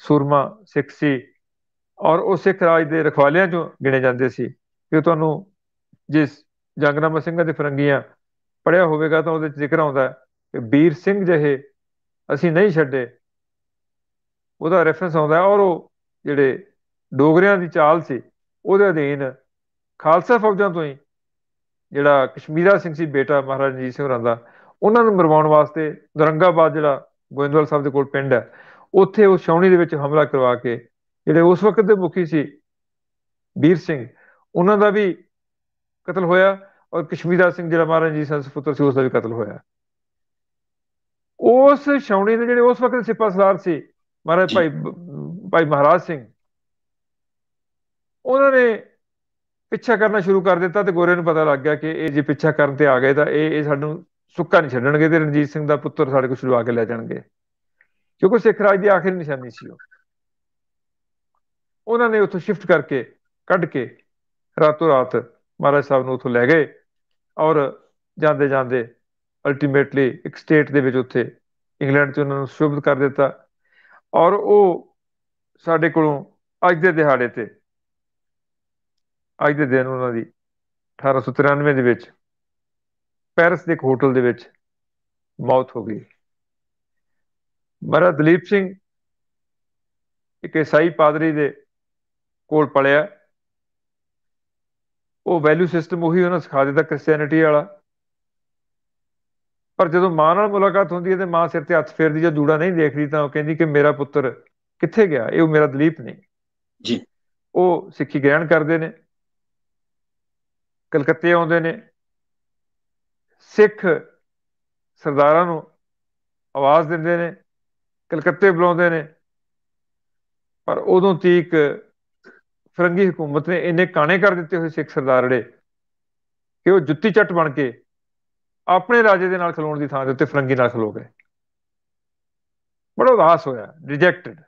ਸੂਰਮਾ ਸਿੱਖ ਸੀ ਔਰ ਉਹ ਸਿੱਖ ਰਾਜ ਦੇ ਰਖਵਾਲਿਆਂ ਚੋਂ ਗਿਣੇ ਜਾਂਦੇ ਸੀ ਕਿ ਤੁਹਾਨੂੰ ਜਿਸ ਜੰਗਨਾਮਾ ਸਿੰਘਾਂ ਦੇ ਫਰੰਗੀਆਂ ਪੜਿਆ ਹੋਵੇਗਾ ਤਾਂ ਉਹਦੇ ਚ ਜ਼ਿਕਰ ਆਉਂਦਾ ਹੈ ਕਿ ਵੀਰ ਸਿੰਘ ਜਿਹੇ ਅਸੀਂ ਨਹੀਂ ਛੱਡੇ ਉਹਦਾ ਰੈਫਰੈਂਸ ਆਉਂਦਾ ਔਰ ਉਹ ਜਿਹੜੇ ਡੋਗਰਿਆਂ ਦੀ ਚਾਲ ਸੀ ਉਹਦੇ ਅਧੀਨ ਖਾਲਸਾ ਫੌਜਾਂ ਤੋਂ ਹੀ ਜਿਹੜਾ ਕਸ਼ਮੀਰਾ ਸਿੰਘ ਸੀ ਬੇਟਾ ਮਹਾਰਾਜ ਜੀ ਸਿੰਘ ਦਾ ਉਹਨਾਂ ਨੂੰ ਮਰਵਾਉਣ ਵਾਸਤੇ ਦਰੰਗਾਬਾਦ ਜਿਹੜਾ ਗੋਇੰਦਵਾਲ ਸਾਹਿਬ ਦੇ ਕੋਲ ਪਿੰਡ ਹੈ ਉੱਥੇ ਉਹ ਛਾਉਣੀ ਦੇ ਵਿੱਚ ਹਮਲਾ ਕਰਵਾ ਕੇ ਜਿਹੜੇ ਉਸ ਵਕਤ ਦੇ ਮੁਖੀ ਸੀ ਵੀਰ ਸਿੰਘ ਉਹਨਾਂ ਦਾ ਵੀ ਕਤਲ ਹੋਇਆ ਔਰ ਕਸ਼ਮੀਰਾ ਸਿੰਘ ਜਿਹੜਾ ਮਹਾਰਾਜ ਜੀ ਸਿੰਘ ਪੁੱਤਰ ਸੀ ਉਸ ਦਾ ਵੀ ਕਤਲ ਹੋਇਆ ਉਸ ਛਾਉਣੀ ਦੇ ਜਿਹੜੇ ਉਸ ਵਕਤ ਸਿਪਾਸਲਾਰ ਸੀ ਮਹਾਰਾਜ ਭਾਈ ਭਾਈ ਮਹਾਰਾਜ ਸਿੰਘ ਉਹਨਾਂ ਨੇ ਪਿੱਛਾ ਕਰਨਾ ਸ਼ੁਰੂ ਕਰ ਦਿੱਤਾ ਤੇ ਗੋਰੇ ਨੂੰ ਪਤਾ ਲੱਗ ਗਿਆ ਕਿ ਇਹ ਜੇ ਪਿੱਛਾ ਕਰਨ ਤੇ ਆ ਗਏ ਤਾਂ ਇਹ ਇਹ ਸਾਨੂੰ ਸੁੱਕਾ ਨਹੀਂ ਛੱਡਣਗੇ ਤੇ ਰਣਜੀਤ ਸਿੰਘ ਦਾ ਪੁੱਤਰ ਸਾਡੇ ਕੋਲ ਆ ਕੇ ਲੈ ਜਾਣਗੇ ਕਿਉਂਕਿ ਸਿੱਖ ਰਾਜ ਦੀ ਆਖਰੀ ਨਿਸ਼ਾਨੀ ਸੀ ਉਹ ਉਹਨਾਂ ਨੇ ਉੱਥੋਂ ਸ਼ਿਫਟ ਕਰਕੇ ਕੱਢ ਕੇ ਰਾਤੋਂ ਰਾਤ ਮਹਾਰਾਜ ਸਾਹਿਬ ਨੂੰ ਉੱਥੋਂ ਲੈ ਗਏ ਔਰ ਜਾਂਦੇ ਜਾਂਦੇ ਅਲਟੀਮੇਟਲੀ ਇੱਕ ਸਟੇਟ ਦੇ ਵਿੱਚ ਉੱਥੇ ਇੰਗਲੈਂਡ 'ਚ ਉਹਨਾਂ ਨੂੰ ਸ਼ੁਭਤ ਕਰ ਦਿੱਤਾ ਔਰ ਉਹ ਸਾਡੇ ਕੋਲੋਂ ਅੱਜ ਦੇ ਦਿਹਾੜੇ ਤੇ ਅੱਜ ਦੇ ਦਿਨ ਉਹਨਾਂ ਦੀ 1893 ਦੇ ਵਿੱਚ ਪੈਰਿਸ ਦੇ ਇੱਕ ਹੋਟਲ ਦੇ ਵਿੱਚ ਮੌਤ ਹੋ ਗਈ ਮਹਾਰਾ ਦਲੀਪ ਸਿੰਘ ਇੱਕ ਈਸਾਈ ਪਾਦਰੀ ਦੇ ਕੋਲ ਪੜਿਆ ਉਹ ਵੈਲਿਊ ਸਿਸਟਮ ਉਹੀ ਉਹਨਾਂ ਸਿਖਾ ਦਿੱਤਾ ਕ੍ਰਿਸਚੀਅਨਿਟੀ ਵਾਲਾ ਪਰ ਜਦੋਂ ਮਾਂ ਨਾਲ ਮੁਲਾਕਾਤ ਹੁੰਦੀ ਹੈ ਤੇ ਮਾਂ ਸਿਰ ਤੇ ਹੱਥ ਫੇਰਦੀ ਜਾਂ ਦੂੜਾ ਨਹੀਂ ਦੇਖਦੀ ਤਾਂ ਉਹ ਕਹਿੰਦੀ ਕਿ ਮੇਰਾ ਪੁੱਤਰ ਕਿੱਥੇ ਗਿਆ ਇਹ ਉਹ ਮੇਰਾ ਦਲੀਪ ਨਹੀਂ ਜੀ ਉਹ ਸਿੱਖੀ ਗ੍ਰਹਿਣ ਕਰਦੇ ਨੇ ਕਲਕੱਤੇ ਆਉਂਦੇ ਨੇ ਸਿੱਖ ਸਰਦਾਰਾਂ ਨੂੰ ਆਵਾਜ਼ ਦਿੰਦੇ ਨੇ ਕਲਕੱਤੇ ਬੁਲਾਉਂਦੇ ਨੇ ਪਰ ਉਦੋਂ ਤੀਕ ਫਰੰਗੀ ਹਕੂਮਤ ਨੇ ਇੰਨੇ ਕਾਣੇ ਕਰ ਦਿੱਤੇ ਹੋਏ ਸਿੱਖ ਸਰਦਾਰ ਕਿ ਉਹ ਜੁੱਤੀ ਚੱਟ ਬਣ ਕੇ ਆਪਣੇ ਰਾਜੇ ਦੇ ਨਾਲ ਖਲੋਣ ਦੀ ਥਾਂ ਦੇ ਉੱਤੇ ਫਰੰਗੀ ਨਾਲ ਖਲੋ ਗਏ ਬੜਾ ਉਦਾਸ ਹੋਇਆ ਰਿਜੈਕਟਡ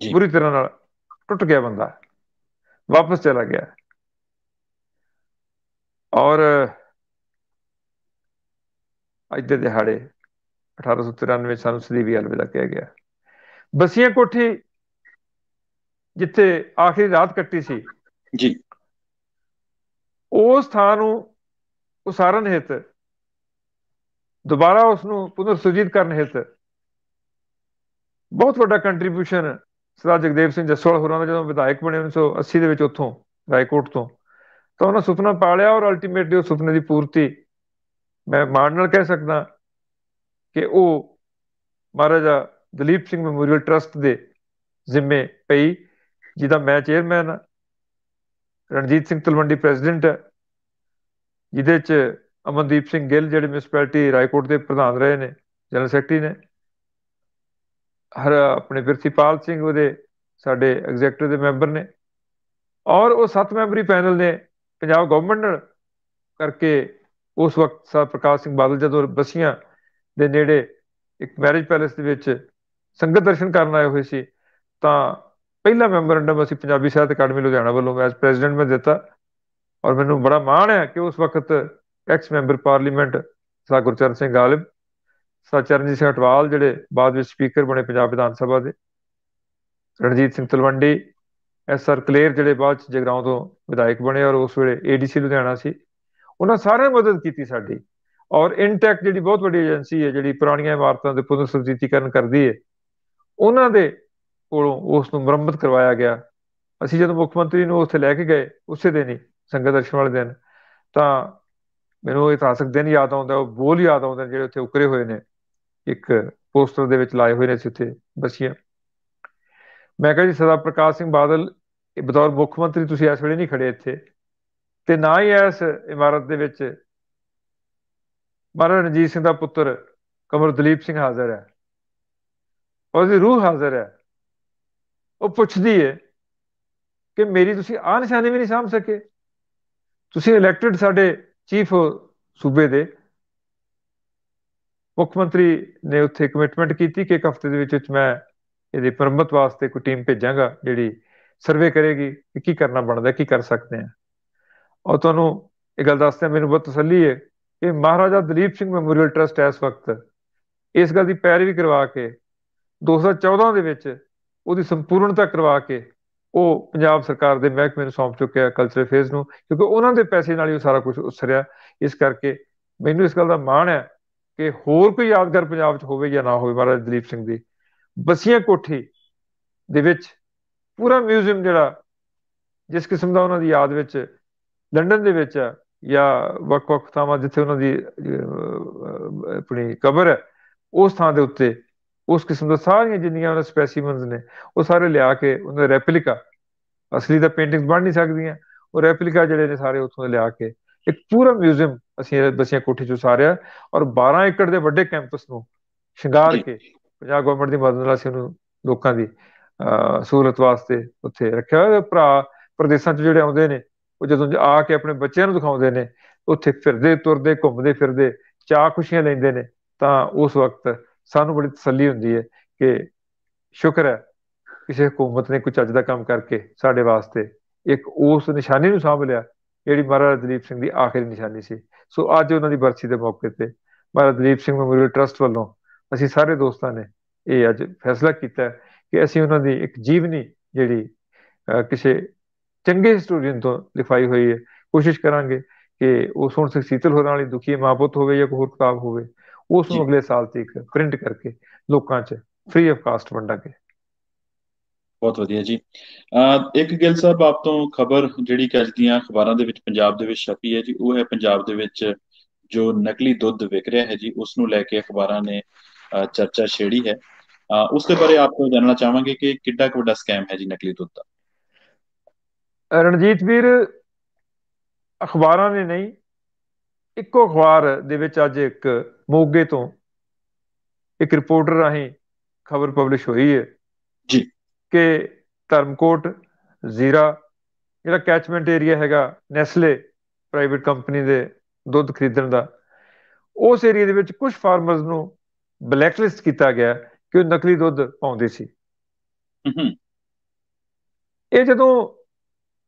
ਜੀ ਬੁਰੀ ਤਰ੍ਹਾਂ ਨਾਲ ਟੁੱਟ ਗਿਆ ਬੰਦਾ ਵਾਪਸ ਚਲਾ ਗਿਆ ਔਰ ਅੱਜ ਦੇ ਦਿਹਾੜੇ 1893 ਸਾਨੂੰ ਵੀ ਅਲਵਿਦਾ ਕਿਹਾ ਗਿਆ ਬਸੀਆਂ ਕੋਠੀ ਜਿੱਥੇ ਆਖਰੀ ਰਾਤ ਕੱਟੀ ਸੀ ਜੀ ਉਸ ਥਾਂ ਨੂੰ ਉਸਾਰਨ ਹਿੱਤ ਦੁਬਾਰਾ ਉਸ ਨੂੰ ਪੁਨਰ ਸੁਜੀਤ ਕਰਨ ਹਿੱਤ ਬਹੁਤ ਵੱਡਾ ਕੰਟਰੀਬਿਊਸ਼ਨ ਸਰਦਾਰ ਜਗਦੇਵ ਸਿੰਘ ਜਸਵਾਲ ਹੋਰਾਂ ਦਾ ਜਦੋਂ ਵਿਧਾਇਕ ਬਣੇ 1980 ਦੇ ਵਿੱਚ ਉੱਥੋਂ ਰਾਏਕੋਟ ਤੋਂ ਤਾਂ ਉਹਨਾਂ ਸੁਪਨਾ ਪਾਲਿਆ ਔਰ ਅਲਟੀਮੇਟਲੀ ਉਹ ਸੁਪਨੇ ਦੀ ਪੂਰਤੀ ਮੈਂ ਮਾਣ ਨਾਲ ਕਹਿ ਸਕਦਾ ਕਿ ਉਹ ਮਹਾਰਾਜਾ ਦਲੀਪ ਸਿੰਘ ਮੈਮੋਰੀਅਲ ਟਰਸਟ ਦੇ ਜ਼ਿੰਮੇ ਪਈ ਜਿਹਦਾ ਮੈਂ ਚੇਅਰਮੈਨ ਰਣਜੀਤ ਸਿੰਘ ਤਲਵੰਡੀ ਪ੍ਰੈਜ਼ੀਡੈਂਟ ਹੈ ਜਿਹਦੇ ਚ ਅਮਨਦੀਪ ਸਿੰਘ ਗਿੱਲ ਜਿਹੜੇ ਮਿਊਨਿਸਪੈਲਿਟੀ ਰਾਏਕੋਟ ਦੇ ਪ੍ਰਧਾਨ ਰਹੇ ਨੇ ਜਨਰਲ ਸੈਕਟਰੀ ਨੇ ਹਰ ਆਪਣੇ ਵਿਰਸੀਪਾਲ ਸਿੰਘ ਉਹਦੇ ਸਾਡੇ ਐਗਜ਼ੀਕਟਿਵ ਦੇ ਮੈਂਬਰ ਨੇ ਔਰ ਉਹ ਸੱਤ ਮੈਂਬਰੀ ਪੈਨਲ ਨੇ ਪੰਜਾਬ ਗਵਰਨਮੈਂਟ ਨਾਲ ਕਰਕੇ ਉਸ ਵਕਤ ਸਰ ਪ੍ਰਕਾਸ਼ ਸਿੰਘ ਬਾਦਲ ਜਦੋਂ ਬਸੀਆਂ ਦੇ ਨੇੜੇ ਇੱਕ ਮੈਰਿਜ ਪੈਲੇਸ ਦੇ ਵਿੱਚ ਸੰਗਤ ਦਰਸ਼ਨ ਕਰਨ ਆਏ ਹੋਏ ਸੀ ਤਾਂ ਪਹਿਲਾ ਮੈਮੋਰੰਡਮ ਅਸੀਂ ਪੰਜਾਬੀ ਸਾਹਿਤ ਅਕਾਡਮੀ ਲੁਧਿਆਣਾ ਵੱਲੋਂ ਐਸ ਪ੍ਰੈਜ਼ੀਡੈਂਟ ਮੈਂ ਦਿੱਤਾ ਔਰ ਮੈਨੂੰ ਬੜਾ ਮਾਣ ਹੈ ਕਿ ਉਸ ਵਕਤ ਐਕਸ ਮੈਂਬਰ ਪਾਰਲੀਮੈਂਟ ਸਾ ਗੁਰਚਰਨ ਸਿੰਘ ਗਾਲਿਬ ਸਾ ਚਰਨਜੀਤ ਸਿੰਘ ਟਵਾਲ ਜਿਹੜੇ ਬਾਅਦ ਵਿੱਚ ਸਪੀਕਰ ਬਣੇ ਪੰਜਾਬ ਵਿਧਾਨ ਸਭਾ ਦੇ ਰਣਜੀਤ ਸਿੰਘ ਤਲਵੰਡੀ ਐਸ ਆਰ ਕਲੇਰ ਜਿਹੜੇ ਬਾਅਦ ਚ ਜਗਰਾਉਂ ਤੋਂ ਵਿਧਾਇਕ ਬਣੇ ਔਰ ਉਸ ਵੇਲੇ ਏਡੀਸੀ ਲੁਧਿਆਣਾ ਸੀ ਉਹਨਾਂ ਸਾਰਿਆਂ ਨੇ ਮਦਦ ਕੀਤੀ ਸਾਡੀ ਔਰ ਇਨਟੈਕ ਜਿਹੜੀ ਬਹੁਤ ਵੱਡੀ ਏਜੰਸੀ ਹੈ ਜਿਹੜੀ ਪੁਰਾਣੀਆਂ ਇਮਾਰਤਾਂ ਦੇ ਪੁਨਰ ਸੁਰਜੀਤੀਕਰਨ ਕਰਦੀ ਹੈ ਉਹਨਾਂ ਦੇ ਕੋਲੋਂ ਉਸ ਨੂੰ ਮੁਰੰਮਤ ਕਰਵਾਇਆ ਗਿਆ ਅਸੀਂ ਜਦੋਂ ਮੁੱਖ ਮੰਤਰੀ ਨੂੰ ਉੱਥੇ ਲੈ ਕੇ ਗਏ ਉਸੇ ਦਿਨ ਹੀ ਸੰਗਤ ਦਰਸ਼ਨ ਵਾਲੇ ਦਿਨ ਤਾਂ ਮੈਨੂੰ ਇਤਿਹਾਸਕ ਦਿਨ ਯਾਦ ਆਉਂਦਾ ਉਹ ਬੋਲ ਯਾਦ ਆਉਂਦੇ ਨੇ ਜਿਹੜੇ ਉੱਥੇ ਉਕਰੇ ਹੋਏ ਨੇ ਇੱਕ ਪੋਸਟਰ ਦੇ ਵਿੱਚ ਲਾਏ ਹੋਏ ਨੇ ਸੀ ਉੱਥੇ ਬਸੀਆਂ ਮੈਂ ਕਹਿੰਦਾ ਜੀ ਸਦਾ ਪ੍ਰਕਾਸ਼ ਸਿੰਘ ਬਾਦਲ ਬਤੌਰ ਮੁੱਖ ਮੰਤਰੀ ਤੁਸੀਂ ਇਸ ਵੇਲੇ ਨਹੀਂ ਖੜੇ ਇੱਥੇ ਤੇ ਨਾ ਹੀ ਇਸ ਇਮਾਰਤ ਦੇ ਵਿੱਚ ਮਹਾਰਾਜ ਰਣਜੀਤ ਸਿੰਘ ਦਾ ਪੁੱਤਰ ਕਮਰ ਦਲੀਪ ਸਿੰਘ ਹਾਜ਼ਰ ਹੈ ਉਹਦੀ ਰੂਹ ਹਾਜ਼ਰ ਹੈ ਉਹ ਪੁੱਛਦੀ ਹੈ ਕਿ ਮੇਰੀ ਤੁਸੀਂ ਆ ਨਿਸ਼ਾਨੇ ਵੀ ਨਹੀਂ ਸਾਂਭ ਸਕੇ ਤੁਸੀਂ ਇਲੈਕਟਿਡ ਸਾਡੇ ਚੀਫ ਸੂਬੇ ਦੇ ਮੁੱਖ ਮੰਤਰੀ ਨੇ ਉੱਥੇ ਕਮਿਟਮੈਂਟ ਕੀਤੀ ਕਿ ਇੱਕ ਹਫ਼ਤੇ ਦੇ ਵਿੱਚ ਵਿੱਚ ਮੈਂ ਇਹਦੇ ਪਰਮਤ ਵਾਸਤੇ ਕੋਈ ਟੀਮ ਭੇਜਾਂਗਾ ਜਿਹੜੀ ਸਰਵੇ ਕਰੇਗੀ ਕਿ ਕੀ ਕਰਨਾ ਬਣਦਾ ਕੀ ਕਰ ਸਕਦੇ ਆ ਔਰ ਤੁਹਾਨੂੰ ਇਹ ਗੱਲ ਦੱਸਦੇ ਮੈਨੂੰ ਬਹੁਤ ਤਸੱਲੀ ਹੈ ਕਿ ਮਹਾਰਾਜਾ ਦਲੀਪ ਸਿੰਘ ਮੈਮੋਰੀਅਲ ਟਰਸਟ ਇਸ ਵਕਤ ਇਸ ਗੱਲ ਦੀ ਪੈਰਵੀ ਕਰਵਾ ਕੇ 2014 ਦੇ ਵਿੱਚ ਉਹਦੀ ਸੰਪੂਰਨਤਾ ਕਰਵਾ ਕੇ ਉਹ ਪੰਜਾਬ ਸਰਕਾਰ ਦੇ ਮਹਿਕਮੇ ਨੂੰ ਸੌਂਪ ਚੁੱਕਿਆ ਕਲਚਰ ਫੇਜ਼ ਨੂੰ ਕਿਉਂਕਿ ਉਹਨਾਂ ਦੇ ਪੈਸੇ ਨਾਲ ਹੀ ਸਾਰਾ ਕੁਝ ਉਸਰਿਆ ਇਸ ਕਰਕੇ ਮੈਨੂੰ ਇਸ ਗੱਲ ਦਾ ਮਾਣ ਹੈ ਕਿ ਹੋਰ ਕੋਈ ਯਾਦਗਾਰ ਪੰਜਾਬ 'ਚ ਹੋਵੇ ਜਾਂ ਨਾ ਹੋਵੇ ਮਹਾਰਾਜ ਦਲੀਪ ਸਿੰਘ ਦੀ ਬਸੀਆਂ ਕੋਠੀ ਦੇ ਵਿੱਚ ਪੂਰਾ ਮਿਊਜ਼ੀਅਮ ਜਿਹੜਾ ਜਿਸ ਕਿਸਮ ਦਾ ਉਹਨਾਂ ਦੀ ਯਾਦ ਵਿੱਚ ਲੰਡਨ ਦੇ ਵਿੱਚ ਹੈ ਜਾਂ ਵੱਖ-ਵੱਖ ਥਾਵਾਂ ਜਿੱਥੇ ਉਹਨਾਂ ਦੀ ਆਪਣੀ ਕਬਰ ਹੈ ਉਸ ਥਾਂ ਦੇ ਉੱਤੇ ਉਸ ਕਿਸਮ ਦਾ ਸਾਰੀਆਂ ਜਿੰਨੀਆਂ ਉਹਨਾਂ ਸਪੈਸੀਮਨਸ ਨੇ ਉਹ ਸਾਰੇ ਲਿਆ ਕੇ ਉਹਨਾਂ ਦਾ ਰੈਪਲੀਕਾ ਅਸਲੀ ਦਾ ਪੇਂਟਿੰਗਸ ਬਣ ਨਹੀਂ ਸਕਦੀਆਂ ਉਹ ਰੈਪਲੀਕਾ ਜਿਹੜੇ ਨੇ ਸਾਰੇ ਉੱਥੋਂ ਦੇ ਲਿਆ ਕੇ ਇੱਕ ਪੂਰਾ ਮਿਊਜ਼ੀਅਮ ਅਸੀਂ ਬਸੀਆਂ ਕੋਠੀ ਚ ਸਾਰਿਆ ਔਰ 12 ਏਕੜ ਦੇ ਵੱਡੇ ਕੈਂਪਸ ਨੂੰ ਸ਼ਿੰਗਾਰ ਕੇ ਪੰਜਾਬ ਗਵਰਨਮੈਂਟ ਦੀ ਮਦਦ ਨਾਲ ਅਸੀਂ ਉਹਨੂੰ ਲੋਕਾਂ ਦੀ ਸਹੂਲਤ ਵਾਸਤੇ ਉੱਥੇ ਰੱਖਿਆ ਹੋਇਆ ਭਰਾ ਪ੍ਰਦੇਸ਼ਾਂ 'ਚ ਜਿਹੜੇ ਆਉਂਦੇ ਨੇ ਉਹ ਜਦੋਂ ਆ ਕੇ ਆਪਣੇ ਬੱਚਿਆਂ ਨੂੰ ਦਿਖਾਉਂਦੇ ਨੇ ਉੱਥੇ ਫਿਰਦੇ ਤੁਰਦੇ ਘੁੰਮਦੇ ਫਿਰਦੇ ਚਾਹ ਖੁਸ਼ੀਆਂ ਲੈਂਦੇ ਨੇ ਤਾਂ ਉਸ ਵਕਤ ਸਾਨੂੰ ਬੜੀ ਤਸੱਲੀ ਹੁੰਦੀ ਹੈ ਕਿ ਸ਼ੁਕਰ ਹੈ ਕਿਸੇ ਹਕੂਮਤ ਨੇ ਕੋਈ ਚੱਜ ਦਾ ਕੰਮ ਕਰਕੇ ਸਾਡੇ ਵਾਸਤੇ ਇੱਕ ਉਸ ਨਿਸ਼ਾਨੀ ਨੂੰ ਸਾਂਭ ਲਿਆ ਜਿਹੜੀ ਮਹਾਰਾਜਾ ਦਲੀਪ ਸਿੰਘ ਦੀ ਆਖਰੀ ਨਿਸ਼ਾਨੀ ਸੀ ਸੋ ਅੱਜ ਉਹਨਾਂ ਦੀ ਬਰਸੀ ਦੇ ਮੌਕੇ ਤੇ ਮਹਾਰਾਜਾ ਦਲੀਪ ਸਿੰਘ ਮੈਮੋਰੀਅਲ ਟਰਸਟ ਵੱਲੋਂ ਅਸੀਂ ਸਾਰੇ ਦੋਸਤਾਂ ਨੇ ਇਹ ਅੱਜ ਫੈਸਲਾ ਕੀਤਾ ਕਿ ਅਸੀਂ ਉਹਨਾਂ ਦੀ ਇੱਕ ਜੀਵਨੀ ਜਿਹੜੀ ਕਿਸੇ ਚੰਗੇ ਹਿਸਟੋਰੀਅਨ ਤੋਂ ਲਿਖਾਈ ਹੋਈ ਹੈ ਕੋਸ਼ਿਸ਼ ਕਰਾਂਗੇ ਕਿ ਉਹ ਸੁਣ ਸਕੀਤਲ ਸੀਤਲ ਵਾਲੀ ਦੁਖੀ ਮਾਪੁੱਤ ਹੋਵੇ ਜਾਂ ਕੋਈ ਹੋਰ ਕਿਤਾਬ ਹੋਵੇ ਉਸ ਨੂੰ ਅਗਲੇ ਸਾਲ ਤੱਕ ਪ੍ਰਿੰਟ ਕਰਕੇ ਲੋਕਾਂ 'ਚ ਫ੍ਰੀ ਆਫ ਕਾਸਟ ਵੰਡਾਂਗੇ ਬਹੁਤ ਵਧੀਆ ਜੀ ਇੱਕ ਗੱਲ ਸਾਹਿਬ ਆਪ ਤੋਂ ਖਬਰ ਜਿਹੜੀ ਕੱਜਦੀਆਂ ਦੀਆਂ ਅਖਬਾਰਾਂ ਦੇ ਵਿੱਚ ਪੰਜਾਬ ਦੇ ਵਿੱਚ ਛਪੀ ਹੈ ਜੀ ਉਹ ਹੈ ਪੰਜਾਬ ਦੇ ਵਿੱਚ ਜੋ ਨਕਲੀ ਦੁੱਧ ਵਿਕ ਰਿਹਾ ਹੈ ਜੀ ਉਸ ਨੂੰ ਲੈ ਕੇ ਅਖਬਾਰਾਂ ਨੇ ਚਰਚਾ ਛੇੜੀ ਹੈ ਉਸ ਦੇ ਬਾਰੇ ਆਪ ਤੋਂ ਜਾਣਨਾ ਚਾਹਾਂਗੇ ਕਿ ਕਿੱਡਾ ਵੱਡਾ ਸਕੈਮ ਹੈ ਜੀ ਨਕਲੀ ਦੁੱਧ ਦਾ ਰਣਜੀਤ ਵੀਰ ਅਖਬਾਰਾਂ ਨੇ ਨਹੀਂ ਇੱਕੋ ਅਖਬਾਰ ਦੇ ਵਿੱਚ ਅੱਜ ਇੱਕ ਮੋਗੇ ਤੋਂ ਇੱਕ ਰਿਪੋਰਟਰ ਰਾਹੀਂ ਖਬਰ ਪਬਲਿਸ਼ ਹੋਈ ਹੈ ਜੀ ਕਿ ਧਰਮਕੋਟ ਜ਼ੀਰਾ ਜਿਹੜਾ ਕੈਚਮੈਂਟ ਏਰੀਆ ਹੈਗਾ ਨੈਸਲੇ ਪ੍ਰਾਈਵੇਟ ਕੰਪਨੀ ਦੇ ਦੁੱਧ ਖਰੀਦਣ ਦਾ ਉਸ ਏਰੀਆ ਦੇ ਵਿੱਚ ਕੁਝ ਫਾਰਮਰਸ ਨੂੰ ਬਲੈਕਲਿਸਟ ਕੀਤਾ ਗਿਆ ਕਿ ਉਹ ਨਕਲੀ ਦੁੱਧ ਪਾਉਂਦੇ ਸੀ ਇਹ ਜਦੋਂ